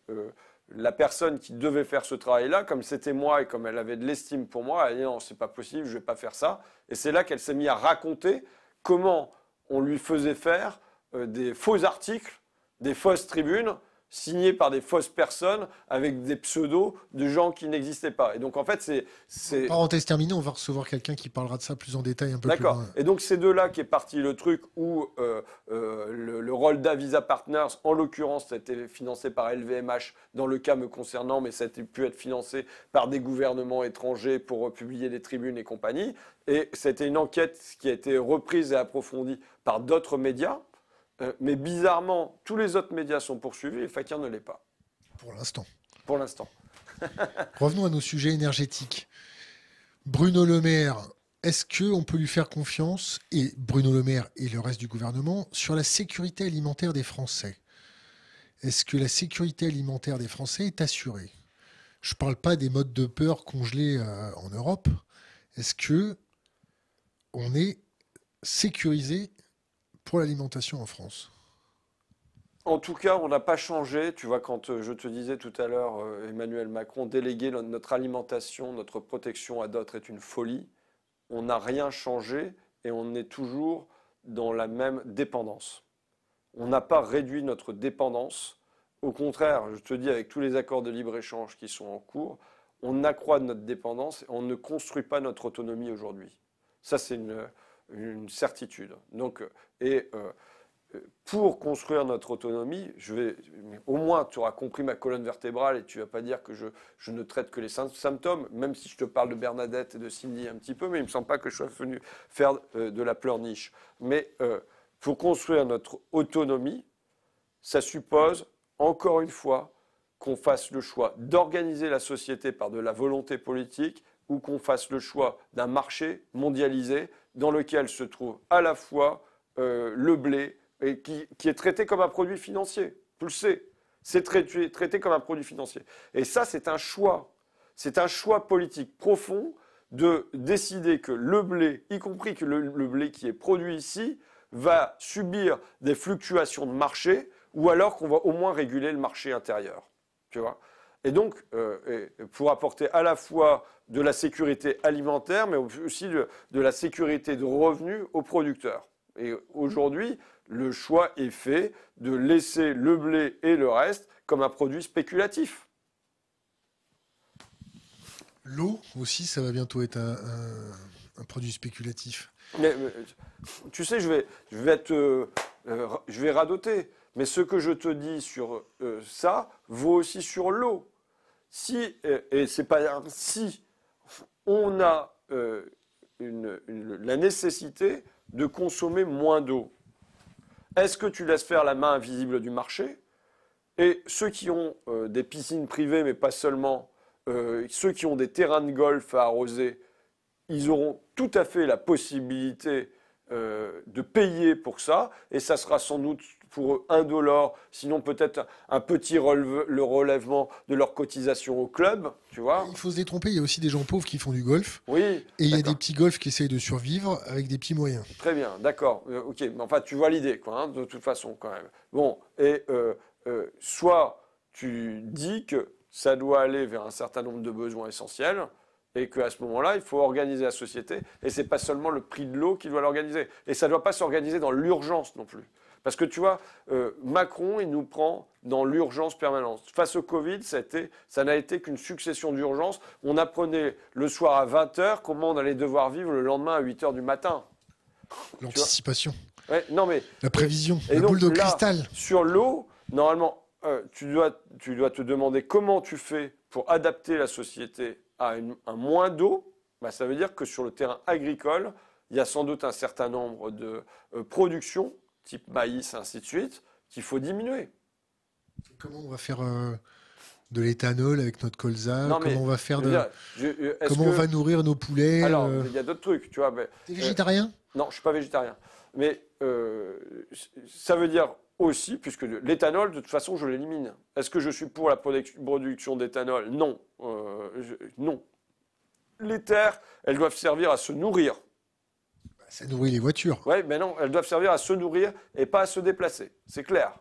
la personne qui devait faire ce travail-là, comme c'était moi et comme elle avait de l'estime pour moi, elle a dit non, c'est pas possible, je vais pas faire ça. Et c'est là qu'elle s'est mise à raconter comment on lui faisait faire des faux articles des fausses tribunes signées par des fausses personnes avec des pseudos de gens qui n'existaient pas. Et donc en fait, c'est... Parenthèse terminée, on va recevoir quelqu'un qui parlera de ça plus en détail un peu plus D'accord. Et donc c'est de là qu'est parti le truc où euh, euh, le, rôle d'Avisa Partners, en l'occurrence, ça a été financé par LVMH dans le cas me concernant, mais ça a pu être financé par des gouvernements étrangers pour publier des tribunes et compagnie. Et c'était une enquête qui a été reprise et approfondie par d'autres médias, euh, mais bizarrement, tous les autres médias sont poursuivis et Fakir ne l'est pas. Pour l'instant. Pour l'instant. Revenons à nos sujets énergétiques. Bruno Le Maire, est-ce qu'on peut lui faire confiance, et Bruno Le Maire et le reste du gouvernement, sur la sécurité alimentaire des Français Est-ce que la sécurité alimentaire des Français est assurée Je ne parle pas des modes de peur congelés euh, en Europe. Est-ce que on est sécurisé pour l'alimentation en France en tout cas, on n'a pas changé. Tu vois, quand euh, je te disais tout à l'heure, euh, Emmanuel Macron, déléguer notre alimentation, notre protection à d'autres est une folie. On n'a rien changé et on est toujours dans la même dépendance. On n'a pas réduit notre dépendance. Au contraire, je te dis, avec tous les accords de libre-échange qui sont en cours, on accroît notre dépendance et on ne construit pas notre autonomie aujourd'hui. Ça, c'est une, une certitude. Donc, euh, et euh, euh, pour construire notre autonomie, je vais, au moins tu auras compris ma colonne vertébrale et tu vas pas dire que je, je ne traite que les symptômes, même si je te parle de Bernadette et de Cindy un petit peu, mais il me semble pas que je sois venu faire de la pleurniche. Mais pour construire notre autonomie, ça suppose, encore une fois, qu'on fasse le choix d'organiser la société par de la volonté politique ou qu'on fasse le choix d'un marché mondialisé dans lequel se trouve à la fois euh, le blé, et qui, est traité comme un produit financier. Tu le sais. C'est traité, comme un produit financier. Et ça, c'est un choix. C'est un choix politique profond de décider que le blé, y compris que le blé qui est produit ici, va subir des fluctuations de marché, ou alors qu'on va au moins réguler le marché intérieur. Tu vois et donc euh, pour apporter à la fois de la sécurité alimentaire, mais aussi de, la sécurité de revenus aux producteurs. Et aujourd'hui, le choix est fait de laisser le blé et le reste comme un produit spéculatif. L'eau aussi, ça va bientôt être un, produit spéculatif. tu sais, je vais, euh, euh, je vais radoter. Mais ce que je te dis sur ça vaut aussi sur l'eau si, euh, et c'est pas si, on a euh, la nécessité de consommer moins d'eau. Est-ce que tu laisses faire la main invisible du marché Et ceux qui ont euh, des piscines privées, mais pas seulement, ceux qui ont des terrains de golf à arroser, ils auront tout à fait la possibilité de payer pour ça, et ça sera sans doute pour eux dollar, sinon peut-être un petit le relèvement de leur cotisation au club, tu vois. Il faut se détromper, il y a aussi des gens pauvres qui font du golf. Oui. Et il y a des petits golfs qui essayent de survivre avec des petits moyens. Très bien, d'accord. Euh, ok, mais enfin, tu vois l'idée, quoi, hein, de toute façon, quand même. Bon, et euh, euh, soit tu dis que ça doit aller vers un certain nombre de besoins essentiels, et qu'à ce moment-là, il faut organiser la société, et c'est pas seulement le prix de l'eau qui doit l'organiser. Et ça ne doit pas s'organiser dans l'urgence non plus. Parce que tu vois, euh, Macron, il nous prend dans l'urgence permanente. Face au Covid, ça, n'a été, qu'une succession d'urgences. On apprenait le soir à 20h comment on allait devoir vivre le lendemain à 8h du matin. L'anticipation. la prévision, la boule de cristal. Sur l'eau, normalement, euh, tu, dois, tu dois te demander comment tu fais pour adapter la société à un moins d'eau. Bah, ça veut dire que sur le terrain agricole, il y a sans doute un certain nombre de euh, productions type maïs, ainsi de suite, qu'il faut diminuer. Comment on va faire euh, de l'éthanol avec notre colza Comment on va faire de euh, Comment on va nourrir nos poulets euh? Alors, il y a d'autres trucs, tu vois. Mais, végétarien Non, je suis pas végétarien. Mais ça veut dire aussi, puisque l'éthanol, de toute façon, je l'élimine. Est-ce que je suis pour la production d'éthanol Non, non. Les terres, elles doivent servir à se nourrir. Ça nourrit les voitures. Oui, mais non, elles doivent servir à se nourrir et pas à se déplacer. C'est clair.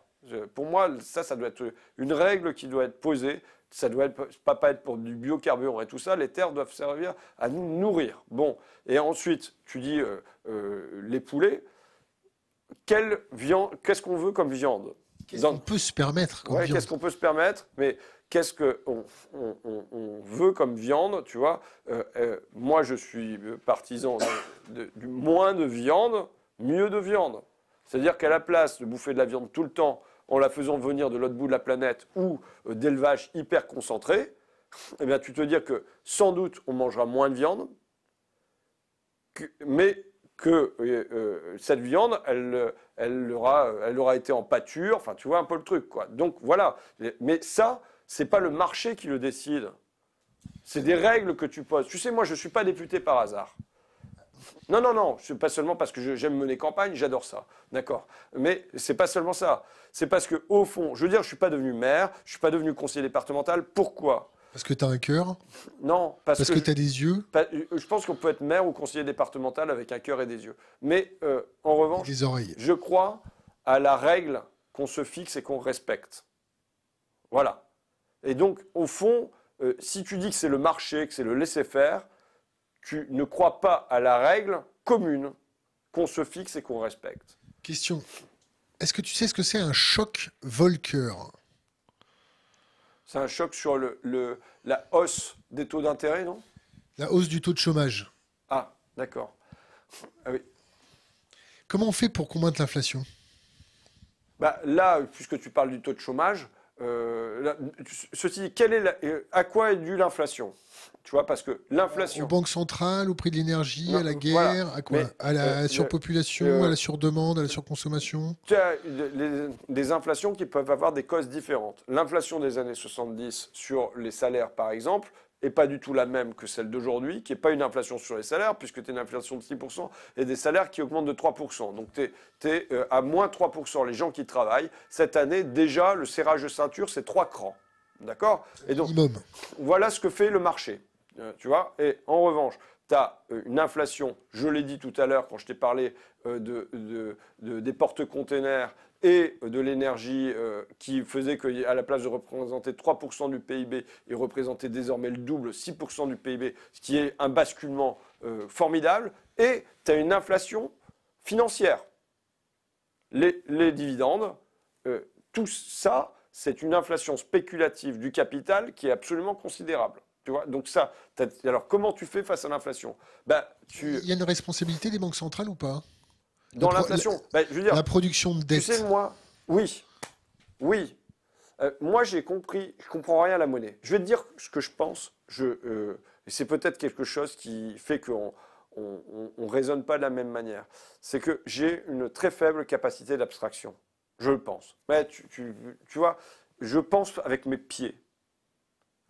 pour moi, ça, ça doit être une règle qui doit être posée. Ça doit pas, pas être pour du biocarburant et tout ça. Les terres doivent servir à nous nourrir. Bon, et ensuite, tu dis euh, euh, les poulets. Quelle viande Qu'est-ce qu'on veut comme viande Qu'est-ce qu'on peut se permettre comme Qu'est-ce qu'on peut se permettre Mais qu'est-ce qu'on on, veut comme viande, tu vois. Euh, euh, moi, je suis partisan du moins de viande, mieux de viande. C'est-à-dire qu'à la place de bouffer de la viande tout le temps en la faisant venir de l'autre bout de la planète ou euh, d'élevage hyper concentré, eh bien, tu te dis que sans doute on mangera moins de viande, mais que cette viande, elle, elle, aura, elle aura été en pâture, enfin, tu vois un peu le truc, quoi. Donc voilà. Mais ça, c'est pas le marché qui le décide. C'est des règles que tu poses. Tu sais, moi, je ne suis pas député par hasard. Non, non, non, suis pas seulement parce que j'aime mener campagne, j'adore ça, d'accord. Mais c'est pas seulement ça. C'est parce que, au fond, je veux dire, je suis pas devenu maire, je suis pas devenu conseiller départemental. Pourquoi Parce que tu as un cœur Non, parce, parce que, tu as des yeux euh, Je pense qu'on peut être maire ou conseiller départemental avec un cœur et des yeux. Mais euh, en revanche, oreilles. je crois à la règle qu'on se fixe et qu'on respecte. Voilà. Et donc, au fond, euh, si tu dis que c'est le marché, que c'est le laisser-faire, tu ne crois pas à la règle commune qu'on se fixe et qu'on respecte. Question. Est-ce que tu sais ce que c'est un choc Volcker C'est un choc sur la hausse des taux d'intérêt, non La hausse du taux de chômage. Ah, d'accord. Ah Comment on fait pour combattre l'inflation bah, Là, puisque tu parles du taux de chômage, euh, ceci dit, est euh, à quoi est due l'inflation Tu vois, parce que l'inflation. Aux banques centrales, au prix de l'énergie, à la guerre, à quoi À la euh, surpopulation, à la surdemande, à la surconsommation Tu as des inflations qui peuvent avoir des causes différentes. L'inflation des années 70 sur les salaires, par exemple, et pas du tout la même que celle d'aujourd'hui, qui n'est pas une inflation sur les salaires, puisque tu as une inflation de 6% et des salaires qui augmentent de 3%. Donc tu es, euh, à moins 3%. Les gens qui travaillent, cette année, déjà, le serrage de ceinture, c'est trois crans. D'accord Et donc, voilà ce que fait le marché. Euh, tu vois Et en revanche, tu as euh, une inflation, je l'ai dit tout à l'heure quand je t'ai parlé de, des porte-containers, et de l'énergie euh, qui faisait qu'à la place de représenter 3% du PIB, il représentait désormais le double, 6% du PIB, ce qui est un basculement euh, formidable. Et tu as une inflation financière. Les, dividendes, euh, tout ça, c'est une inflation spéculative du capital qui est absolument considérable. Tu vois Donc ça, alors comment tu fais face à l'inflation ben, tu... Il y a une responsabilité des banques centrales ou pas dans l'inflation. La, bah, je veux dire, la production de dette. Tu sais, moi, oui, oui. Euh, moi, j'ai compris, je comprends rien à la monnaie. Je vais te dire ce que je pense. Je, euh, c'est peut-être quelque chose qui fait qu'on on, on, raisonne pas de la même manière. C'est que j'ai une très faible capacité d'abstraction. Je le pense. Mais tu, tu, tu, vois, je pense avec mes pieds.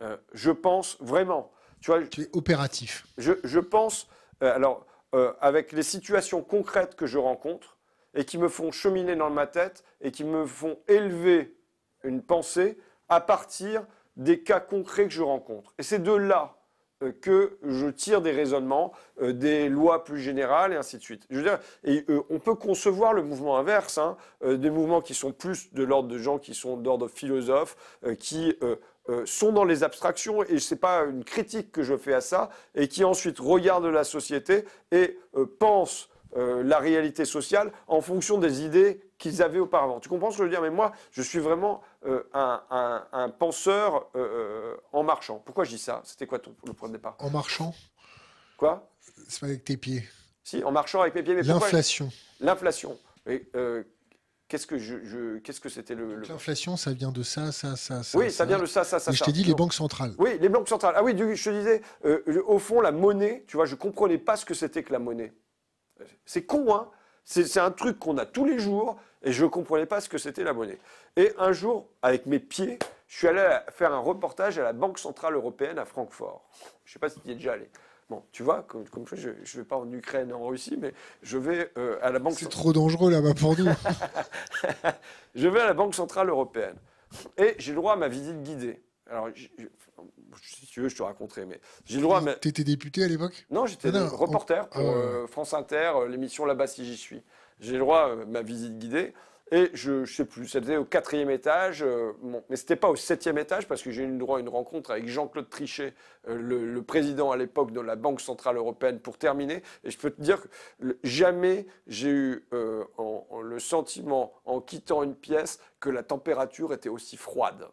Euh, je pense vraiment. Tu vois, tu es opératif. Je, je pense. alors, euh, avec les situations concrètes que je rencontre et qui me font cheminer dans ma tête et qui me font élever une pensée à partir des cas concrets que je rencontre. Et c'est de là euh, que je tire des raisonnements, euh, des lois plus générales et ainsi de suite. Je veux dire, et, on peut concevoir le mouvement inverse, hein, des mouvements qui sont plus de l'ordre de gens qui sont d'ordre philosophes, qui euh, sont dans les abstractions et ce n'est pas une critique que je fais à ça, et qui ensuite regardent la société et pense euh, pensent euh, la réalité sociale en fonction des idées qu'ils avaient auparavant. Tu comprends ce que je veux dire Mais moi, je suis vraiment un, penseur en marchant. Pourquoi je dis ça C'était quoi ton, point de départ En marchant Quoi C'est pas avec tes pieds. Si, en marchant avec mes pieds. L'inflation. L'inflation. Qu'est-ce que je, qu'est-ce que c'était le, L'inflation, ça vient de ça, ça, ça, ça. Oui, ça, vient de ça, ça, ça. je t'ai dit les banques centrales. Oui, les banques centrales. Ah oui, je te disais, euh, au fond, la monnaie, tu vois, je comprenais pas ce que c'était que la monnaie. C'est con, hein c'est, un truc qu'on a tous les jours, et je ne comprenais pas ce que c'était la monnaie. Et un jour, avec mes pieds, je suis allé faire un reportage à la Banque Centrale Européenne à Francfort. Je ne sais pas si tu y es déjà allé. Bon, tu vois, comme, je ne vais pas en Ukraine, en Russie, mais je vais euh, à la Banque... C'est trop dangereux là-bas pour nous. je vais à la Banque Centrale Européenne. Et j'ai le droit à ma visite guidée. Alors, si tu veux, je te raconterai, mais j'ai le droit. Mais... T'étais député à l'époque Non, j'étais ah reporter pour ah euh, France Inter, euh, l'émission Là-bas si j'y suis. J'ai le droit à ma visite guidée. Et je ne sais plus, c'était au quatrième étage, euh, mais ce n'était pas au septième étage parce que j'ai eu droit à une rencontre avec Jean-Claude Trichet, euh, le, président à l'époque de la Banque Centrale Européenne, pour terminer. Et je peux te dire que jamais j'ai eu euh, le sentiment, en quittant une pièce, que la température était aussi froide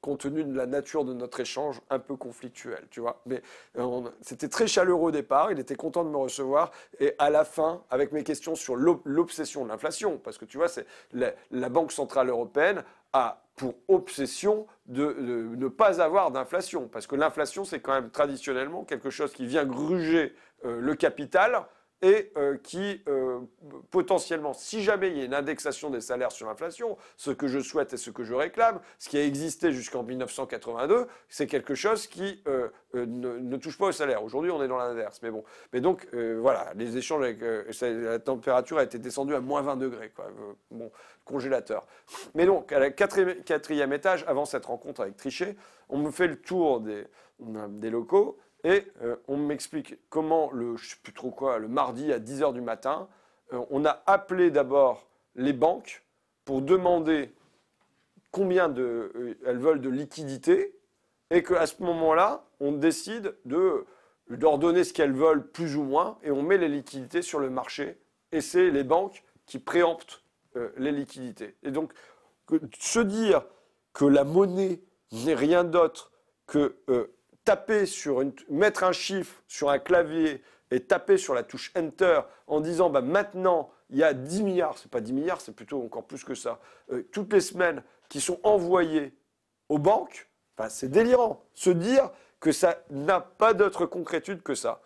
compte tenu de la nature de notre échange un peu conflictuel, tu vois. Mais euh, c'était très chaleureux au départ, il était content de me recevoir, et à la fin, avec mes questions sur l'obsession de l'inflation, parce que tu vois, c'est la, Banque Centrale Européenne a pour obsession de, ne pas avoir d'inflation, parce que l'inflation, c'est quand même traditionnellement quelque chose qui vient gruger euh, le capital, et euh, qui, euh, potentiellement, si jamais il y a une indexation des salaires sur l'inflation, ce que je souhaite et ce que je réclame, ce qui a existé jusqu'en 1982, c'est quelque chose qui euh, ne, touche pas au salaire. Aujourd'hui, on est dans l'inverse. Mais bon, mais donc, voilà, les échanges avec... la température a été descendue à moins 20 degrés, quoi. bon, congélateur. Mais donc, à la quatrième, étage, avant cette rencontre avec Trichet, on me fait le tour des, des locaux, et euh, on m'explique comment, le, je sais plus trop quoi, le mardi à 10h du matin, euh, on a appelé d'abord les banques pour demander combien de, euh, elles veulent de liquidités, et qu'à ce moment-là, on décide de leur donner ce qu'elles veulent plus ou moins et on met les liquidités sur le marché et c'est les banques qui préemptent les liquidités. Et donc, se dire que la monnaie n'est rien d'autre que taper sur une, mettre un chiffre sur un clavier et taper sur la touche Enter en disant bah, maintenant il y a 10 milliards, c'est pas 10 milliards, c'est plutôt encore plus que ça, euh, toutes les semaines qui sont envoyées aux banques, bah, c'est délirant. Se dire que ça n'a pas d'autre concrétude que ça.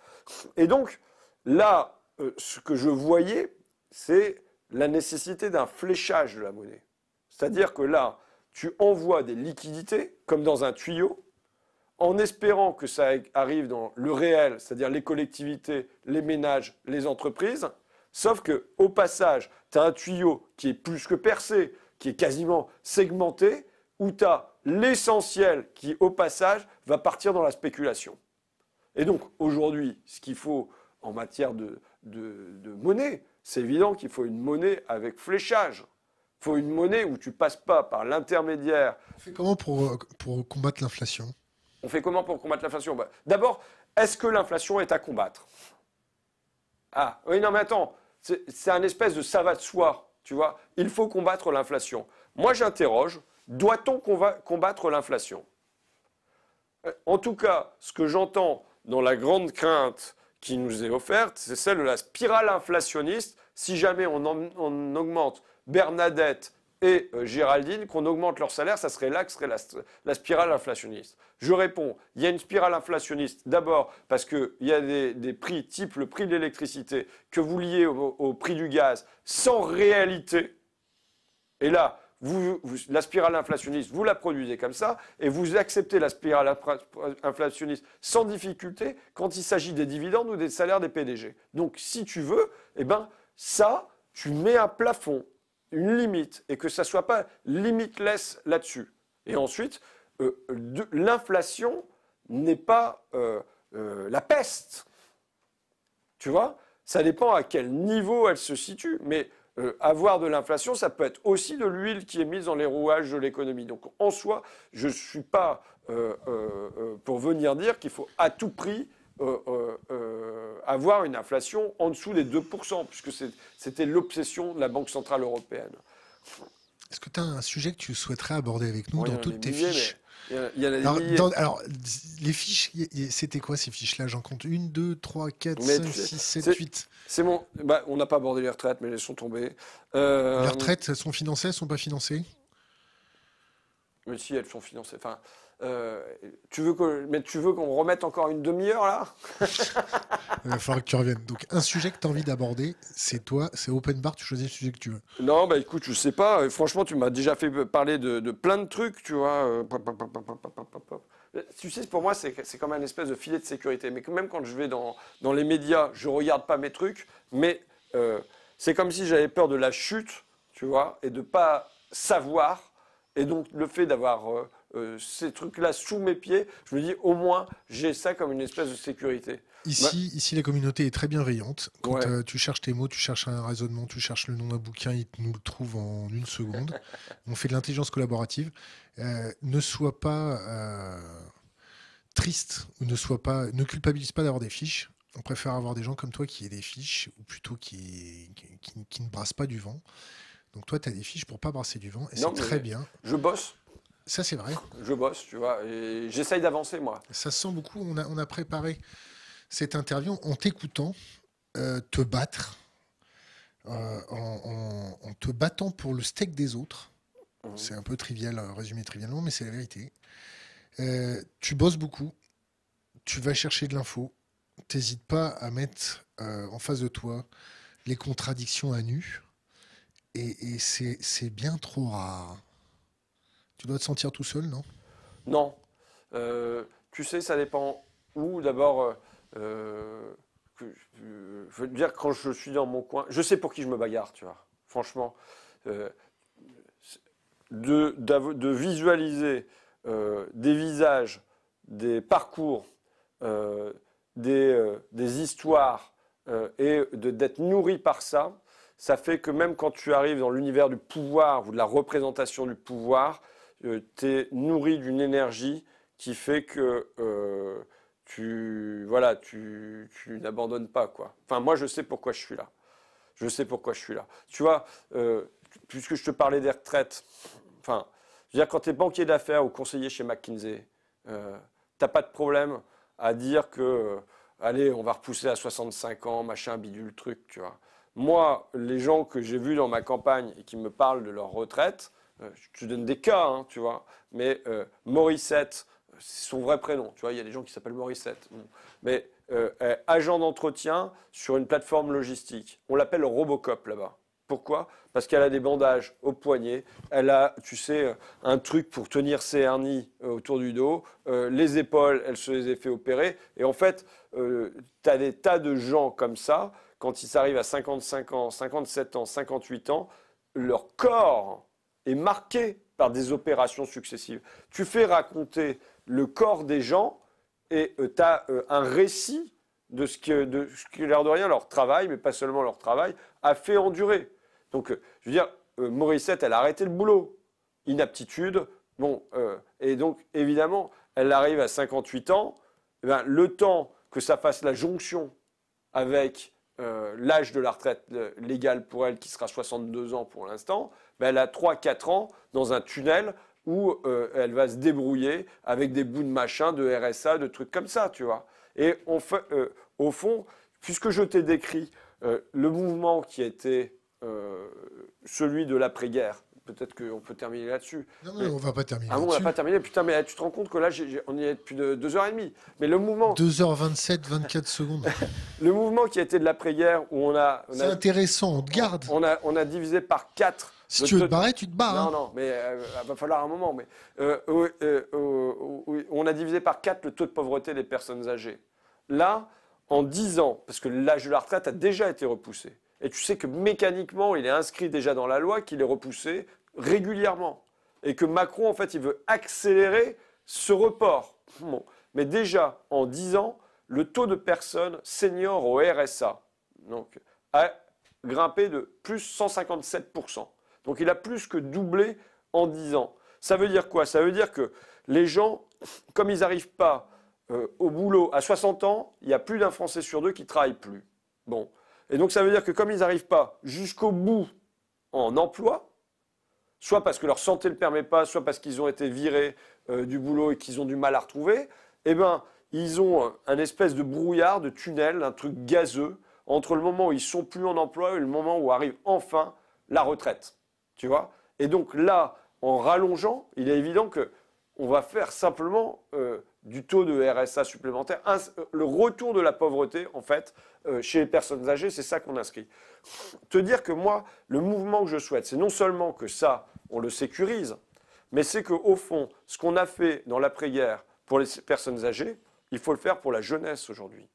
Et donc là, euh, ce que je voyais, c'est la nécessité d'un fléchage de la monnaie. C'est-à-dire que là, tu envoies des liquidités, comme dans un tuyau, en espérant que ça arrive dans le réel, c'est-à-dire les collectivités, les ménages, les entreprises. Sauf que, au passage, tu as un tuyau qui est plus que percé, qui est quasiment segmenté, où tu as l'essentiel qui, au passage, va partir dans la spéculation. Et donc, aujourd'hui, ce qu'il faut en matière de, monnaie, c'est évident qu'il faut une monnaie avec fléchage. Il faut une monnaie où tu passes pas par l'intermédiaire. Comment euh, pour combattre l'inflation on fait comment pour combattre l'inflation bah, D'abord, est-ce que l'inflation est à combattre Ah, oui, non, mais attends, c'est un espèce de ça va de soi, tu vois. Il faut combattre l'inflation. Moi, j'interroge, doit-on combattre l'inflation euh, En tout cas, ce que j'entends dans la grande crainte qui nous est offerte, c'est celle de la spirale inflationniste. Si jamais on augmente Bernadette et euh, Géraldine qu'on augmente leur salaire, ça serait là que serait la, spirale inflationniste. Je réponds, il y a une spirale inflationniste d'abord parce qu'il y a des, prix type le prix de l'électricité que vous liez au, prix du gaz sans réalité. Et là, vous, la spirale inflationniste, vous la produisez comme ça et vous acceptez la spirale inflationniste sans difficulté quand il s'agit des dividendes ou des salaires des PDG. Donc si tu veux, eh ben ça, tu mets un plafond une limite et que ça soit pas limitless là-dessus. Et ensuite, euh, l'inflation n'est pas euh, euh, la peste. Tu vois Ça dépend à quel niveau elle se situe. Mais avoir de l'inflation, ça peut être aussi de l'huile qui est mise dans les rouages de l'économie. Donc en soi, je ne suis pas pour venir dire qu'il faut à tout prix euh, euh, euh, avoir une inflation en dessous des 2%, puisque c'était l'obsession de la Banque Centrale Européenne. Est-ce que tu as un sujet que tu souhaiterais aborder avec nous oh, dans toutes tes fiches il y a, alors, les fiches, c'était quoi ces fiches-là J'en compte une, deux, trois, quatre, cinq, six, sept, huit. C'est bon. Bah, on n'a pas abordé les retraites, mais elles sont tombées. Les retraites, elles sont financées, elles sont pas financées Mais si, elles sont financées. Enfin, euh, tu veux mais tu veux qu'on remette encore une demi-heure là Il va falloir que tu reviennes. Donc un sujet que tu as envie d'aborder, c'est toi, c'est open bar, tu choisis le sujet que tu veux. Non, bah écoute, je sais pas. Franchement, tu m'as déjà fait parler de, plein de trucs, tu vois. Tu sais, pour moi, c'est comme un espèce de filet de sécurité. Mais même quand je vais dans, dans les médias, je regarde pas mes trucs, mais euh, c'est comme si j'avais peur de la chute, tu vois, et de pas savoir. Et donc le fait d'avoir euh, euh, ces trucs-là sous mes pieds, je me dis au moins j'ai ça comme une espèce de sécurité. Ici, ici la communauté est très bienveillante. Quand euh, tu cherches tes mots, tu cherches un raisonnement, tu cherches le nom d'un bouquin, ils nous le trouvent en une seconde. On fait de l'intelligence collaborative. Euh, ne sois pas triste ou ne sois pas, ne culpabilise pas d'avoir des fiches. On préfère avoir des gens comme toi qui aient des fiches ou plutôt qui, qui, ne brassent pas du vent. Donc toi, tu as des fiches pour pas brasser du vent et c'est très bien. Je bosse. Ça, c'est vrai. Je bosse, tu vois, et j'essaye d'avancer, moi. Ça sent beaucoup. On a, on a préparé cette interview en t'écoutant euh, te battre, euh, en, te battant pour le steak des autres. Mhm. C'est un peu trivial, euh, résumé trivialement, mais c'est la vérité. tu bosses beaucoup, tu vas chercher de l'info, t'hésites pas à mettre en face de toi les contradictions à nu, et, et c'est bien trop rare tu dois te sentir tout seul, non Non. Euh, tu sais, ça dépend où. D'abord, euh, euh, je veux dire, quand je suis dans mon coin, je sais pour qui je me bagarre, tu vois. Franchement, de, visualiser des visages, des parcours, des, histoires et d'être nourri par ça, ça fait que même quand tu arrives dans l'univers du pouvoir ou de la représentation du pouvoir, euh, tu es nourri d'une énergie qui fait que euh, tu voilà, tu, tu n'abandonnes pas quoi. Enfin moi je sais pourquoi je suis là. Je sais pourquoi je suis là. Tu vois, euh, puisque je te parlais des retraites, enfin, je veux dire quand tu es banquier d'affaires ou conseiller chez McKinsey, t'as pas de problème à dire que allez, on va repousser à 65 ans, machin bidule truc, tu vois. Moi, les gens que j'ai vus dans ma campagne et qui me parlent de leur retraite, euh, je te donne des cas, hein, tu vois, mais euh, Morissette, euh, c'est son vrai prénom, tu vois, il y a des gens qui s'appellent Morissette. Mais agent d'entretien sur une plateforme logistique, on l'appelle Robocop là-bas. Pourquoi Parce qu'elle a des bandages au poignet, elle a, tu sais, un truc pour tenir ses hernies autour du dos, les épaules, elle se les a fait opérer. Et en fait, tu as des tas de gens comme ça, quand ils arrivent à 55 ans, 57 ans, 58 ans, leur corps est marqué par des opérations successives. Tu fais raconter le corps des gens et euh, tu as euh, un récit de ce que, de ce qui l'air de rien, leur travail, mais pas seulement leur travail, a fait endurer. Donc, euh, je veux dire, Morissette, elle a arrêté le boulot. Inaptitude. Bon, et donc, évidemment, elle arrive à 58 ans. Eh ben, le temps que ça fasse la jonction avec euh, l'âge de la retraite légale pour elle, qui sera 62 ans pour l'instant, ben elle a 3-4 ans dans un tunnel où euh, elle va se débrouiller avec des bouts de machin, de RSA, de trucs comme ça, tu vois. Et euh, au fond, puisque je t'ai décrit le mouvement qui était celui de l'après-guerre, peut-être qu'on peut terminer là-dessus. Non, mais on on va pas terminer. Ah bon, on va pas terminer. Putain, mais tu te rends compte que là, on y est depuis 2h30. Mais le mouvement. 2h27, 24 secondes. le mouvement qui a été de l'après-guerre où on a. C'est intéressant, on te garde. On a, on a divisé par 4. Si tu veux te barrer, tu te barres. Non, hein. non, mais il euh, va falloir un moment. Mais euh, euh, on a divisé par 4 le taux de pauvreté des personnes âgées. Là, en 10 ans, parce que l'âge de la retraite a déjà été repoussé, et tu sais que mécaniquement, il est inscrit déjà dans la loi qu'il est repoussé régulièrement. Et que Macron, en fait, il veut accélérer ce report. Mais déjà, en 10 ans, le taux de personnes seniors au RSA donc, a grimpé de plus 157%. Donc il a plus que doublé en 10 ans. Ça veut dire quoi Ça veut dire que les gens, comme ils n'arrivent pas euh, au boulot à 60 ans, il y a plus d'un Français sur deux qui travaille plus. Bon, et donc ça veut dire que comme ils n'arrivent pas jusqu'au bout en emploi, soit parce que leur santé ne le permet pas, soit parce qu'ils ont été virés euh, du boulot et qu'ils ont du mal à retrouver, eh bien, ils ont un espèce de brouillard, de tunnel, un truc gazeux entre le moment où ils sont plus en emploi et le moment où arrive enfin la retraite. Tu vois Et donc là, en rallongeant, il est évident que on va faire simplement euh, du taux de RSA supplémentaire, euh, le retour de la pauvreté, en fait, euh, chez les personnes âgées, c'est ça qu'on inscrit. Te dire que moi, le mouvement que je souhaite, c'est non seulement que ça, on le sécurise, mais c'est qu'au fond, ce qu'on a fait dans l'après-guerre pour les personnes âgées, il faut le faire pour la jeunesse aujourd'hui.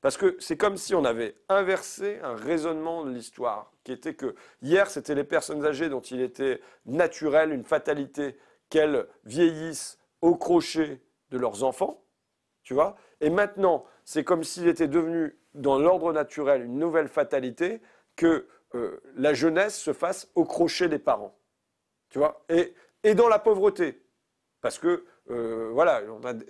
Parce que c'est comme si on avait inversé un raisonnement de l'histoire, qui était que hier, c'était les personnes âgées dont il était naturel, une fatalité, qu'elles vieillissent au crochet de leurs enfants, tu vois. Et maintenant, c'est comme s'il était devenu, dans l'ordre naturel, une nouvelle fatalité que euh, la jeunesse se fasse au crochet des parents, tu vois. Et, et dans la pauvreté, parce que, euh, voilà,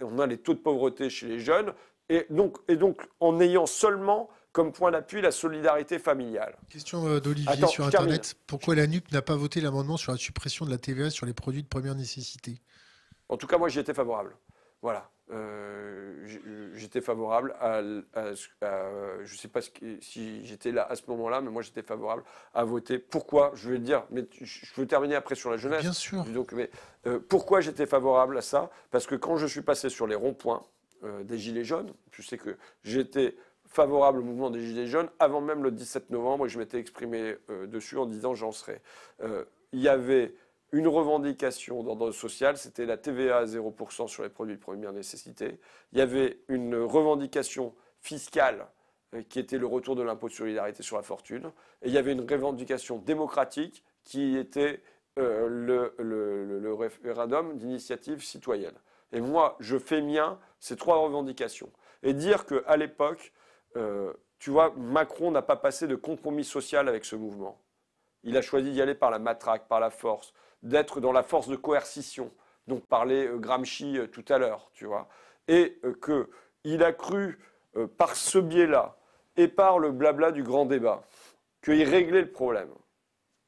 on a, les taux de pauvreté chez les jeunes, et donc, et donc en ayant seulement comme point d'appui la solidarité familiale. Question euh, d'Olivier sur Internet. Pourquoi la NUP n'a pas voté l'amendement sur la suppression de la TVA sur les produits de première nécessité En tout cas, moi, j'y étais favorable. Voilà. Euh, euh, j'étais favorable à, Je ne je sais pas si j'étais là à ce moment-là, mais moi j'étais favorable à voter. Pourquoi Je vais le dire, mais je veux terminer après sur la jeunesse. Bien sûr. Donc, mais euh, pourquoi j'étais favorable à ça Parce que quand je suis passé sur les ronds-points des gilets jaunes, tu sais que j'étais favorable au mouvement des gilets jaunes avant même le 17 novembre, et je m'étais exprimé dessus en disant j'en serai. Il y avait une revendication d'ordre social, c'était la TVA à 0% sur les produits de première nécessité. Il y avait une revendication fiscale euh, qui était le retour de l'impôt de solidarité sur la fortune. Et il y avait une revendication démocratique qui était euh, le, référendum d'initiative citoyenne. Et moi, je fais mien ces trois revendications. Et dire qu'à l'époque, euh, tu vois, Macron n'a pas passé de compromis social avec ce mouvement. Il a choisi d'y aller par la matraque, par la force d'être dans la force de coercition dont parlait euh, Gramsci euh, tout à l'heure, tu vois, et euh, que qu'il a cru par ce biais-là et par le blabla du grand débat qu'il réglait le problème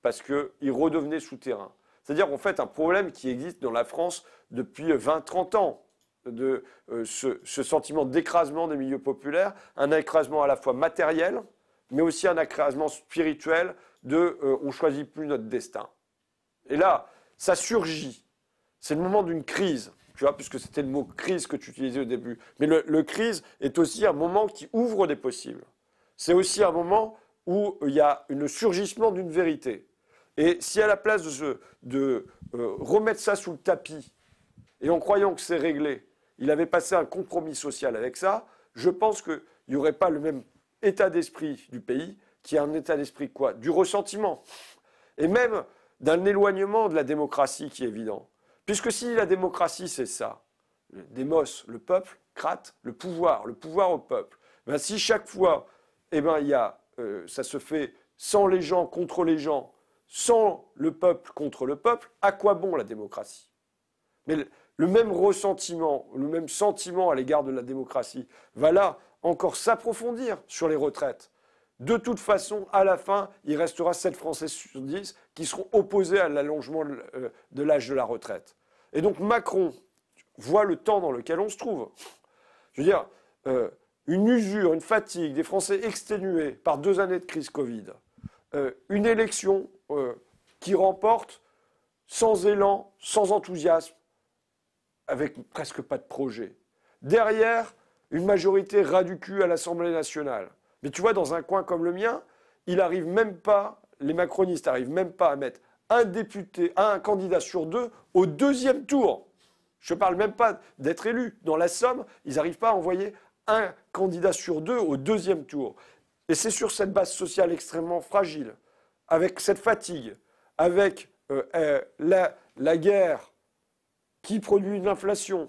parce qu'il redevenait souterrain. C'est-à-dire en fait un problème qui existe dans la France depuis 20-30 ans, de ce, sentiment d'écrasement des milieux populaires, un écrasement à la fois matériel, mais aussi un écrasement spirituel de on choisit plus notre destin. Et là, ça surgit. C'est le moment d'une crise, tu vois, puisque c'était le mot crise que tu utilisais au début. Mais le, crise est aussi un moment qui ouvre des possibles. C'est aussi un moment où il y a le surgissement d'une vérité. Et si à la place de, euh, remettre ça sous le tapis, et en croyant que c'est réglé, il avait passé un compromis social avec ça, je pense qu'il n'y aurait pas le même état d'esprit du pays, qui a un état d'esprit quoi Du ressentiment. Et même d'un éloignement de la démocratie qui est évident. Puisque si la démocratie, c'est ça, le le peuple, crate, le pouvoir, le pouvoir au peuple, ben, si chaque fois, eh ben, euh, ça se fait sans les gens contre les gens, sans le peuple contre le peuple, à quoi bon la démocratie Mais le même ressentiment, le même sentiment à l'égard de la démocratie va là encore s'approfondir sur les retraites. De toute façon, à la fin, il restera 7 Français sur 10 qui seront opposés à l'allongement euh, de l'âge de la retraite. Et donc Macron voit le temps dans lequel on se trouve. Je veux dire, euh, une usure, une fatigue, des Français exténués par deux années de crise Covid, euh, une élection qui remporte sans élan, sans enthousiasme, avec presque pas de projet. Derrière, une majorité raducue à l'Assemblée nationale. Mais tu vois, dans un coin comme le mien, il arrive même pas, les macronistes n'arrivent même pas à mettre un député, un candidat sur deux au deuxième tour. Je ne parle même pas d'être élu. Dans la Somme, ils n'arrivent pas à envoyer un candidat sur deux au deuxième tour. Et c'est sur cette base sociale extrêmement fragile, avec cette fatigue, avec euh, euh, la, guerre qui produit une inflation,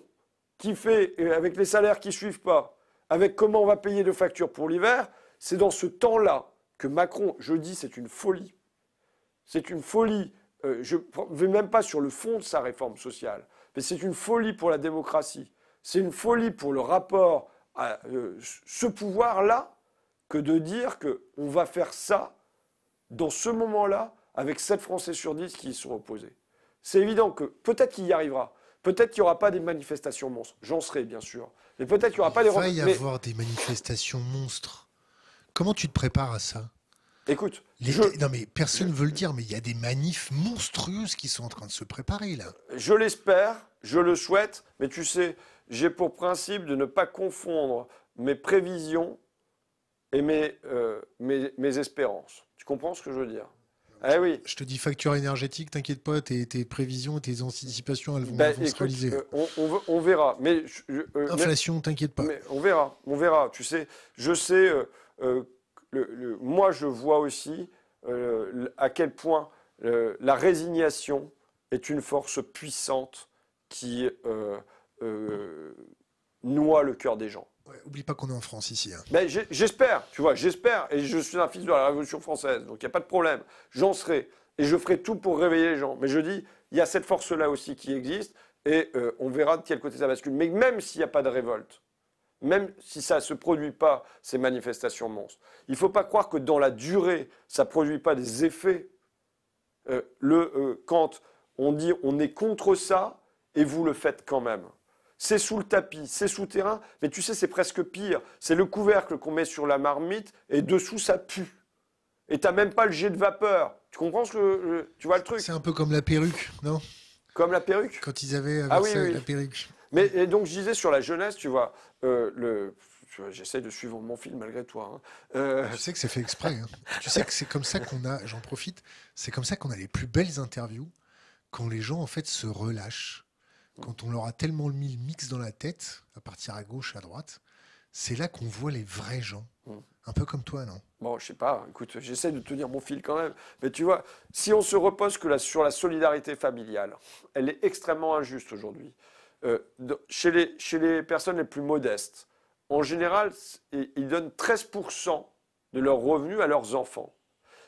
qui fait, euh, avec les salaires qui ne suivent pas, avec comment on va payer de factures pour l'hiver, c'est dans ce temps-là que Macron, je dis, c'est une folie. C'est une folie. Euh, je ne vais même pas sur le fond de sa réforme sociale, mais c'est une folie pour la démocratie. C'est une folie pour le rapport à euh, ce pouvoir-là que de dire qu'on va faire ça dans ce moment-là avec 7 Français sur 10 qui y sont opposés. C'est évident que peut-être qu'il y arrivera. Peut-être qu'il n'y aura pas des manifestations monstres. J'en serai, bien sûr. Mais peut-être qu'il n'y aura pas les Il va y avoir des manifestations monstres. Comment tu te prépares à ça Écoute. Non, mais personne ne veut le dire, mais il y a des manifs monstrueuses qui sont en train de se préparer, là. Je l'espère, je le souhaite, mais tu sais, j'ai pour principe de ne pas confondre mes prévisions et mes euh, espérances. Tu comprends ce que je veux dire ah je te dis facture énergétique, t'inquiète pas, tes, prévisions prévisions, tes anticipations, elles vont, se bah, réaliser. Euh, on, verra. Euh, mais Inflation, t'inquiète pas. on verra, on verra. Tu sais, je sais, euh, moi je vois aussi à quel point la résignation est une force puissante qui noie le cœur des gens oublie pas qu'on est en France ici. Hein. j'espère, tu vois, j'espère. Et je suis un fils de la Révolution française, donc il n'y a pas de problème. J'en serai. Et je ferai tout pour réveiller les gens. Mais je dis, il y a cette force-là aussi qui existe. Et euh, on verra de quel côté ça bascule. Mais même s'il n'y a pas de révolte, même si ça ne se produit pas, ces manifestations monstres, il ne faut pas croire que dans la durée, ça ne produit pas des effets. Euh, euh, quand on dit on est contre ça, et vous le faites quand même c'est sous le tapis, c'est souterrain, mais tu sais, c'est presque pire. C'est le couvercle qu'on met sur la marmite et dessous, ça pue. Et t'as même pas le jet de vapeur. Tu comprends ce que. tu vois le truc C'est un peu comme la perruque, non Comme la perruque. Quand ils avaient Ah la perruque. Mais donc je disais sur la jeunesse, tu vois, euh, le, j'essaie de suivre mon film malgré toi. Hein. Euh, tu sais que c'est fait exprès. Hein. tu sais que c'est comme ça qu'on a, j'en profite, c'est comme ça qu'on a les plus belles interviews, quand les gens en fait se relâchent, quand on leur a tellement mis le mix dans la tête, à partir à gauche, à droite, c'est là qu'on voit les vrais gens. Mm. Un peu comme toi, non Bon, je sais pas. Écoute, j'essaie de tenir mon fil quand même. Mais tu vois, si on se repose que sur la solidarité familiale, elle est extrêmement injuste aujourd'hui. Euh, chez, les, chez les personnes les plus modestes, en général, ils donnent 13% de leurs revenus à leurs enfants.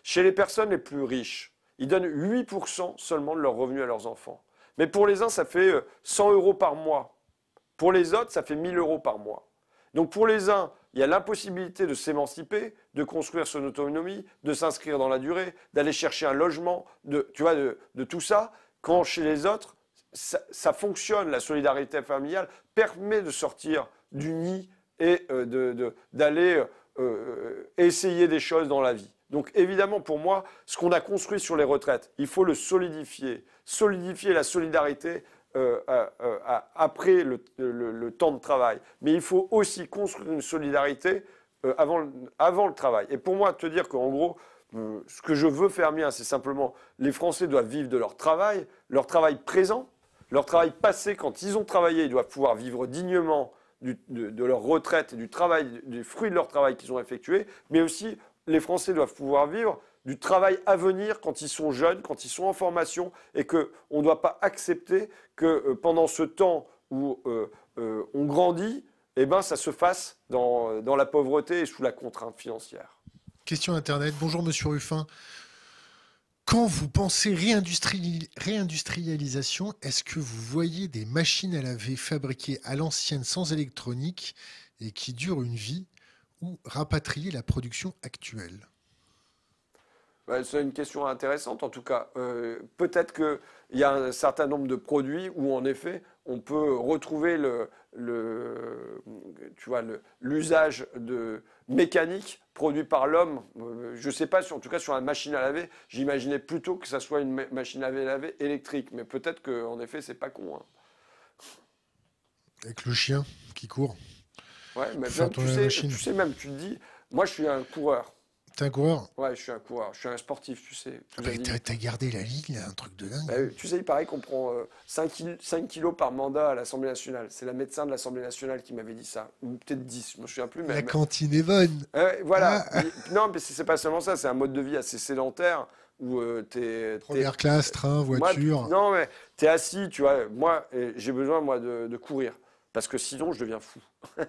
Chez les personnes les plus riches, ils donnent 8% seulement de leurs revenus à leurs enfants. Mais pour les uns, ça fait 100 euh, euros par mois. Pour les autres, ça fait 1000 euros par mois. Donc pour les uns, il y a l'impossibilité de s'émanciper, de construire son autonomie, de s'inscrire dans la durée, d'aller chercher un logement, de, tout ça, quand chez les autres, ça, fonctionne, la solidarité familiale permet de sortir du nid et euh, d'aller euh, essayer des choses dans la vie. Donc évidemment, pour moi, ce qu'on a construit sur les retraites, il faut le solidifier, solidifier la solidarité euh, euh, euh, après le, temps de travail. Mais il faut aussi construire une solidarité avant, avant le travail. Et pour moi, te dire qu'en gros, ce que je veux faire bien, c'est simplement les Français doivent vivre de leur travail, leur travail présent, leur travail passé. Quand ils ont travaillé, ils doivent pouvoir vivre dignement de, leur retraite et du travail, du fruit de leur travail qu'ils ont effectué, mais aussi les Français doivent pouvoir vivre du travail à venir quand ils sont jeunes, quand ils sont en formation, et qu'on ne doit pas accepter que euh, pendant ce temps où euh, euh, on grandit, eh ben, ça se fasse dans, la pauvreté et sous la contrainte financière. Question Internet. Bonjour Monsieur Ruffin. Quand vous pensez réindustrialisation, est-ce que vous voyez des machines à laver fabriquées à l'ancienne sans électronique et qui durent une vie ou rapatrier la production actuelle bah, c'est une question intéressante en tout cas. Euh, peut-être qu'il y a un certain nombre de produits où en effet on peut retrouver le, l'usage de mécanique produit par l'homme. Euh, je ne sais pas, en tout cas sur la machine à laver, j'imaginais plutôt que ça soit une machine à laver électrique, mais peut-être qu'en effet c'est pas con. Hein. Avec le chien qui court. Ouais, mais tu, sais, tu sais, même, tu te dis, moi je suis un coureur un coureur Ouais, je suis un coureur. Je suis un sportif, tu sais. Ah bah, tu t'as, gardé la ligne, un truc de dingue. Bah tu sais, il paraît qu'on prend 5, euh, 5, kilos par mandat à l'Assemblée nationale. C'est la médecin de l'Assemblée nationale qui m'avait dit ça. Ou peut-être 10, je me souviens plus. Mais la cantine est bonne. voilà. Ah. non, mais c'est, pas seulement ça. C'est un mode de vie assez sédentaire où euh, tu t'es, Première classe, train, voiture. non, mais t'es assis, tu vois. Moi, j'ai besoin, moi, de, de courir parce que sinon je deviens fou.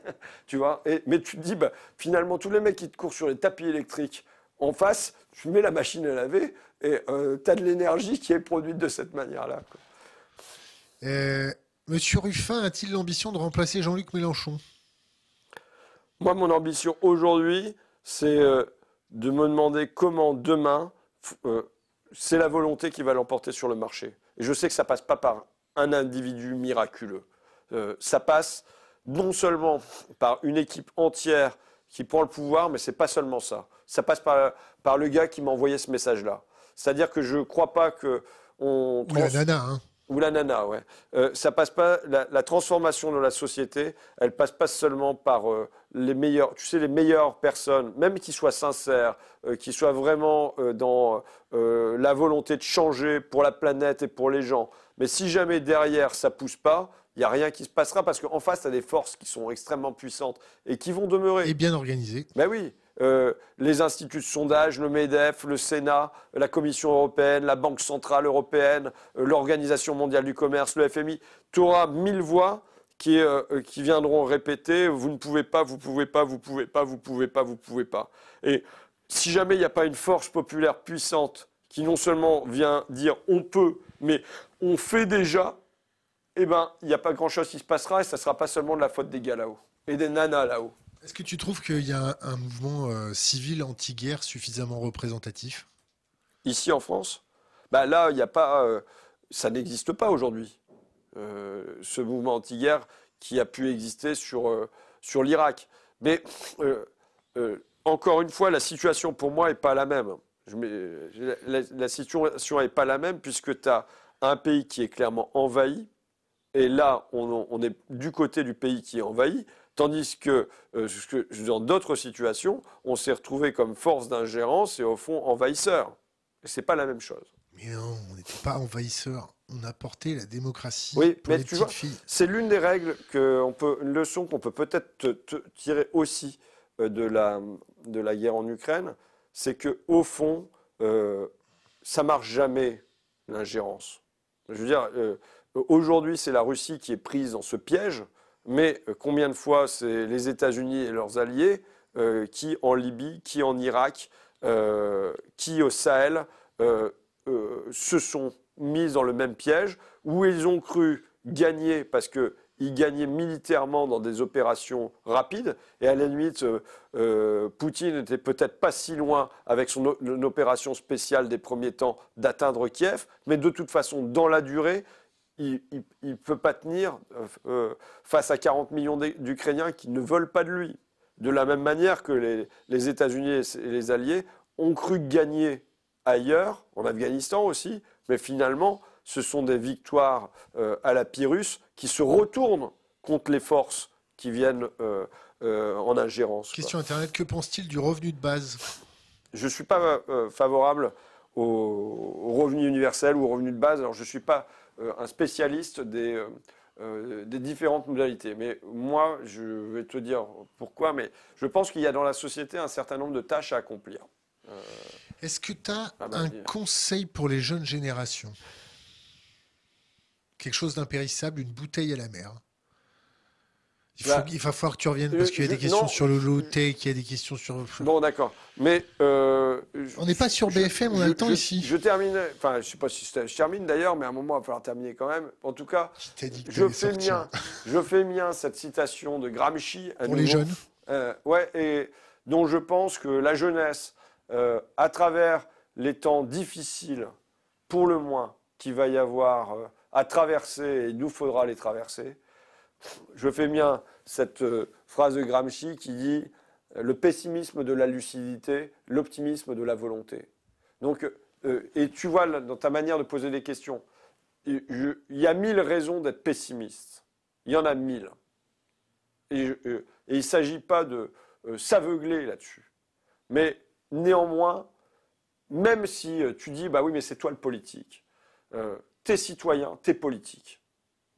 tu vois Mais tu te dis, bah, finalement, tous les mecs qui te courent sur les tapis électriques en face, tu mets la machine à laver et euh, tu as de l'énergie qui est produite de cette manière-là. Euh, monsieur Ruffin a-t-il l'ambition de remplacer Jean-Luc Mélenchon Moi, mon ambition aujourd'hui, c'est euh, de me demander comment demain, c'est la volonté qui va l'emporter sur le marché. Et je sais que ça passe pas par un individu miraculeux. Euh, ça passe non seulement par une équipe entière qui prend le pouvoir, mais ce n'est pas seulement ça. Ça passe par, par le gars qui m'a envoyé ce message-là. C'est-à-dire que je ne crois pas que on ou la nana, hein. ou la nana, ouais. Euh, ça passe pas. La, transformation de la société, elle passe pas seulement par euh, les meilleurs, tu sais, les meilleures personnes, même qui soient sincères, qui soient vraiment dans la volonté de changer pour la planète et pour les gens. Mais si jamais derrière ça pousse pas, il n'y a rien qui se passera parce qu'en face, tu as des forces qui sont extrêmement puissantes et qui vont demeurer. Et bien organisées. Mais ben oui. Euh, les instituts de sondage, le MEDEF, le Sénat, la Commission européenne, la Banque centrale européenne, euh, l'Organisation mondiale du commerce, le FMI. Tu auras mille voix qui, euh, qui, viendront répéter vous ne pouvez pas, vous ne pouvez pas, vous ne pouvez pas, vous ne pouvez pas, vous ne pouvez pas. Et si jamais il n'y a pas une force populaire puissante qui non seulement vient dire on peut, mais on fait déjà, eh ben, il n'y a pas grand-chose qui se passera et ça ne sera pas seulement de la faute des gars et des nanas là-haut. Est-ce que tu trouves qu'il y a un mouvement euh, civil anti-guerre suffisamment représentatif Ici en France bah Là, y a pas, euh, ça n'existe pas aujourd'hui. Euh, ce mouvement anti-guerre qui a pu exister sur, sur l'Irak. Mais encore une fois, la situation pour moi n'est pas la même. la, la, situation n'est pas la même puisque tu as un pays qui est clairement envahi et là, on, est du côté du pays qui est envahi, tandis que, euh, que dans d'autres situations, on s'est retrouvé comme force d'ingérence et au fond envahisseur. C'est pas la même chose. Mais non, on n'était pas envahisseur. On porté la démocratie. Oui, mais tu vois, c'est l'une des règles que peut, une leçon qu'on peut peut-être tirer aussi euh, de la, de la guerre en Ukraine, c'est que au fond, euh, ça marche jamais l'ingérence. Je veux dire. Euh, euh, aujourd'hui, c'est la Russie qui est prise dans ce piège, mais euh, combien de fois c'est les États-Unis et leurs alliés euh, qui en Libye, qui en Irak, qui au Sahel se sont mis dans le même piège, où ils ont cru gagner parce que ils gagnaient militairement dans des opérations rapides. Et à la limite, Poutine n'était peut-être pas si loin avec son opération spéciale des premiers temps d'atteindre Kiev. Mais de toute façon, dans la durée, il ne peut pas tenir euh, euh, face à 40 millions d'Ukrainiens qui ne veulent pas de lui. De la même manière que les, États-Unis et les Alliés ont cru gagner ailleurs, en Afghanistan aussi, mais finalement, ce sont des victoires euh, à la Pyrrhus qui se retournent contre les forces qui viennent en ingérence. Question Internet, que pense-t-il du revenu de base Je ne suis pas favorable au, revenu universel ou au revenu de base. Alors, je suis pas euh, un spécialiste des, euh, euh, des différentes modalités. Mais moi, je vais te dire pourquoi, mais je pense qu'il y a dans la société un certain nombre de tâches à accomplir. Est-ce que tu as ah bah un conseil pour les jeunes générations Quelque chose d'impérissable, une bouteille à la mer il, faut, bah, il, va falloir que tu reviennes parce qu'il y a euh, des questions sur le loté, qu'il y a des questions sur. Bon, d'accord. Mais. Euh, on n'est pas sur BFM, on a le temps ici. Je termine, enfin, je sais pas si je termine d'ailleurs, mais à un moment, il va falloir terminer quand même. En tout cas, je, fais, mien, je fais mien cette citation de Gramsci. Pour les jeunes. Euh, ouais, et dont je pense que la jeunesse, à travers les temps difficiles, pour le moins, qu'il va y avoir à traverser, et il nous faudra les traverser, je fais bien cette euh, phrase de Gramsci qui dit euh, le pessimisme de la lucidité, l'optimisme de la volonté. Donc, euh, et tu vois dans ta manière de poser des questions, il y a mille raisons d'être pessimiste. Il y en a mille. Et, il ne s'agit pas de s'aveugler là-dessus. Mais néanmoins, même si tu dis, bah oui, mais c'est toi le politique, t'es citoyen, t'es politique.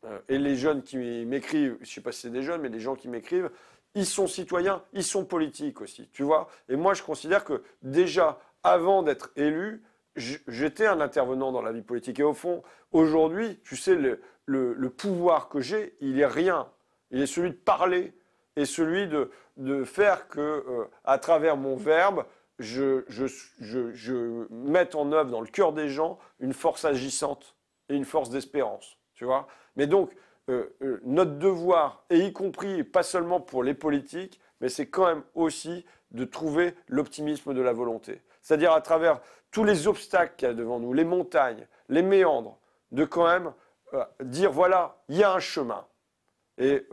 Euh, et les jeunes qui m'écrivent, je ne sais pas si c'est des jeunes, mais les gens qui m'écrivent, ils sont citoyens, ils sont politiques aussi, tu vois. Et moi, je considère que déjà, avant d'être élu, j'étais un intervenant dans la vie politique. Et au fond, aujourd'hui, tu sais, le, pouvoir que j'ai, il est rien. Il est celui de parler et celui de, faire que, euh, à travers mon verbe, je, je mette en œuvre dans le cœur des gens une force agissante et une force d'espérance vois Mais donc, euh, euh, notre devoir, et y compris pas seulement pour les politiques, mais c'est quand même aussi de trouver l'optimisme de la volonté. C'est-à-dire à travers tous les obstacles qu'il y a devant nous, les montagnes, les méandres, de quand même euh, dire voilà, il y a un chemin. Et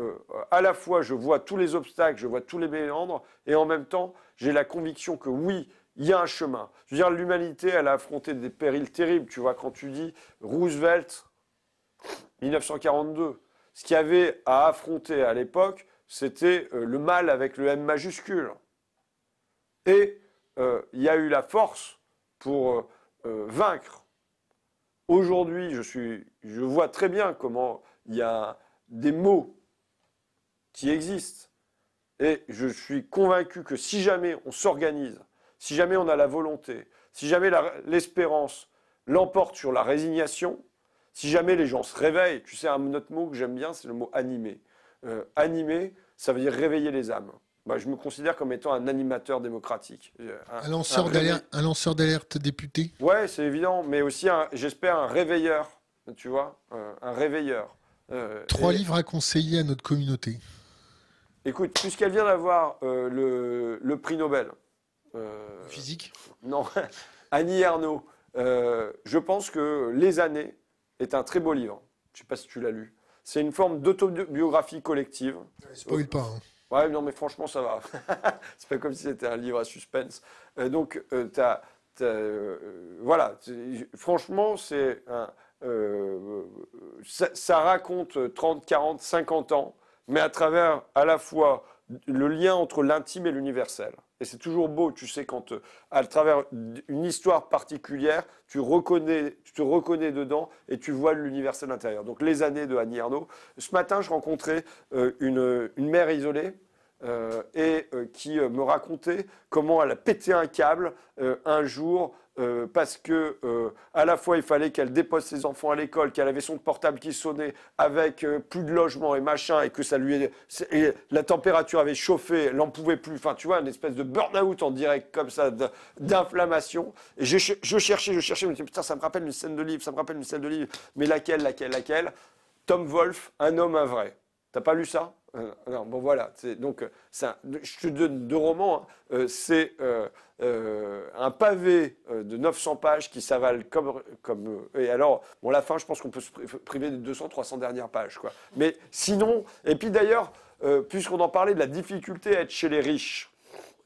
à la fois, je vois tous les obstacles, je vois tous les méandres, et en même temps, j'ai la conviction que oui, il y a un chemin. Je veux dire, l'humanité, elle a affronté des périls terribles. Tu vois, quand tu dis Roosevelt, 1942. Ce qu'il y avait à affronter à l'époque, c'était euh, le mal avec le M majuscule. Et euh, il y a eu la force pour euh, vaincre. Aujourd'hui, je, suis, je vois très bien comment il y a des mots qui existent. Et je suis convaincu que si jamais on s'organise, si jamais on a la volonté, si jamais l'espérance l'emporte sur la résignation, si jamais les gens se réveillent, tu sais, un autre mot que j'aime bien, c'est le mot animé. Euh, animé, ça veut dire réveiller les âmes. Bah, je me considère comme étant un animateur démocratique. Euh, un, un lanceur d'alerte député Ouais, c'est évident, mais aussi, j'espère, un réveilleur, tu vois, euh, un réveilleur. Trois livres à conseiller à notre communauté. Écoute, puisqu'elle vient d'avoir le, prix Nobel. Physique Non, Annie Ernaux. je pense que les années est un très beau livre. Je ne sais pas si tu l'as lu. C'est une forme d'autobiographie collective. Spoil pas. Hein. Ouais, non, mais franchement, ça va. c'est pas comme si c'était un livre à suspense. Euh, donc, euh, euh, voilà. Franchement, c'est Ça, ça, raconte 30, 40, 50 ans, mais à travers à la fois le lien entre l'intime et l'universel. Et c'est toujours beau, tu sais, quand euh, à travers une histoire particulière, tu, te reconnais dedans et tu vois l'universel intérieur. Donc les années de Annie Arnaud. Ce matin, je rencontrais euh, une, mère isolée euh, et qui me racontait comment elle a pété un câble un jour euh, parce que euh, à la fois il fallait qu'elle dépose ses enfants à l'école, qu'elle avait son portable qui sonnait avec euh, plus de logement et machin, et que ça lui la température avait chauffé, elle n'en pouvait plus. Enfin, tu vois, une espèce de burn-out en direct comme ça, d'inflammation. Et je, cherchais, je cherchais, je me putain, ça me rappelle une scène de livre, ça me rappelle une scène de livre, mais laquelle, laquelle, laquelle Tom wolf un homme, un vrai. T'as pas lu ça euh, alors, bon, voilà. Donc, euh, ça, je te donne deux romans. Hein. Euh, c'est un pavé de 900 pages qui s'avale comme, comme. Et alors, bon, la fin, je pense qu'on peut se priver des 200, 300 dernières pages, quoi. Mais sinon. Et puis d'ailleurs, puisqu'on en parlait de la difficulté à être chez les riches,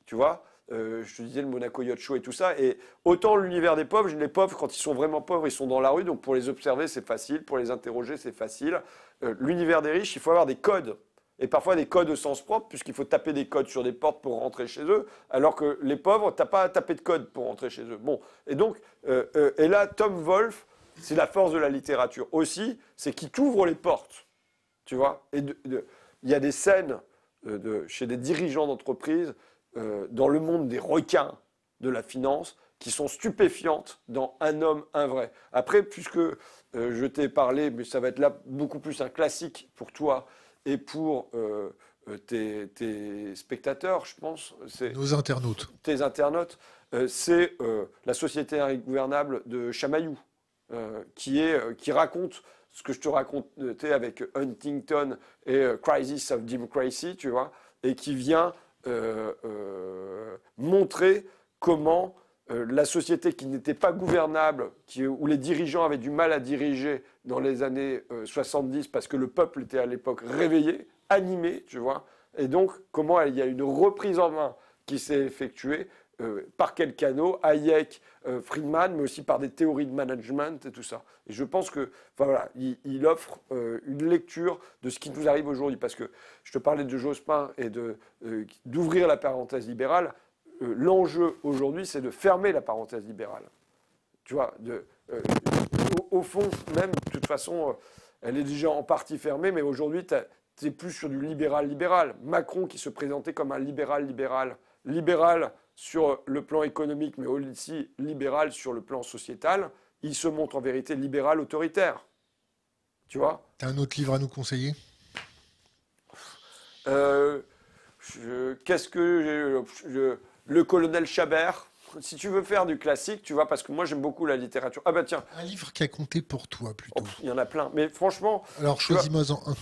tu vois. je te disais le Monaco Yacht et tout ça. Et autant l'univers des pauvres, les pauvres, quand ils sont vraiment pauvres, ils sont dans la rue. Donc pour les observer, c'est facile. Pour les interroger, c'est facile. l'univers des riches, il faut avoir des codes et parfois des codes au sens propre, puisqu'il faut taper des codes sur des portes pour rentrer chez eux, alors que les pauvres, t'as pas à taper de code pour rentrer chez eux. Bon, et donc, euh, euh, et là, Tom Wolfe, c'est la force de la littérature aussi, c'est qu'il t'ouvre les portes, tu vois. Et il y a des scènes euh, chez des dirigeants d'entreprise dans le monde des requins de la finance qui sont stupéfiantes dans Un homme, un vrai. Après, puisque je t'ai parlé, mais ça va être là beaucoup plus un classique pour toi, et pour euh, euh, tes, spectateurs, je pense. c'est Nos internautes. Tes internautes, euh, c'est la société ingouvernable de Chamaillou, qui, est, qui raconte ce que je te racontais avec Huntington et Crisis of Democracy, tu vois, et qui vient montrer comment euh, la société qui n'était pas gouvernable, où les dirigeants avaient du mal à diriger dans les années 70 euh, parce que le peuple était à l'époque réveillé, animé, tu vois. Et donc, comment il y a une reprise en main qui s'est effectuée euh, par quel canot Hayek, Friedman, mais aussi par des théories de management et tout ça. Et je pense que, voilà, il, offre une lecture de ce qui nous arrive aujourd'hui. Parce que je te parlais de Jospin et d'ouvrir la parenthèse libérale. Euh, l'enjeu aujourd'hui, c'est de fermer la parenthèse libérale. Tu vois, euh, au, fond, même, de toute façon, euh, elle est déjà en partie fermée, mais aujourd'hui, tu plus sur du libéral-libéral. Macron qui se présentait comme un libéral-libéral. Libéral sur le plan économique, mais aussi libéral sur le plan sociétal. Il se montre en vérité libéral autoritaire. Tu vois T'as un autre livre à nous conseiller Qu'est-ce que le colonel Chabert. Si tu veux faire du classique, tu vois, parce que moi j'aime beaucoup la littérature. Ah bah tiens. Un livre qui a compté pour toi plutôt. Oh, il y en a plein. Mais franchement. Alors choisis-moi en un.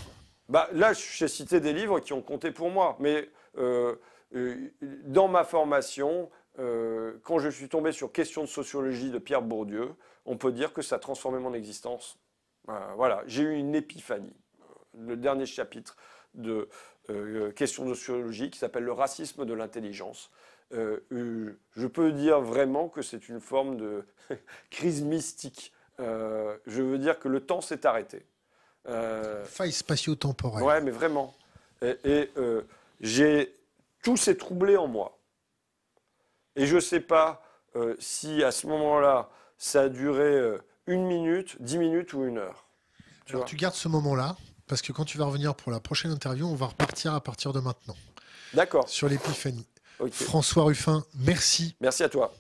Bah, là, j'ai cité des livres qui ont compté pour moi. Mais euh, euh, dans ma formation, euh, quand je suis tombé sur Questions de sociologie de Pierre Bourdieu, on peut dire que ça a transformé mon existence. voilà, j'ai eu une épiphanie. Le dernier chapitre de Questions de sociologie qui s'appelle Le racisme de l'intelligence. Euh, euh, je peux dire vraiment que c'est une forme de crise mystique. Euh, je veux dire que le temps s'est arrêté. Faille spatio-temporelle. Ouais, mais vraiment. Et, j'ai tout s'est troublé en moi. Et je ne sais pas si à ce moment-là, ça a duré une minute, dix minutes ou une heure. Tu, tu gardes ce moment-là, parce que quand tu vas revenir pour la prochaine interview, on va repartir à partir de maintenant. D'accord. Sur l'épiphanie. François Ruffin, merci. Merci à toi.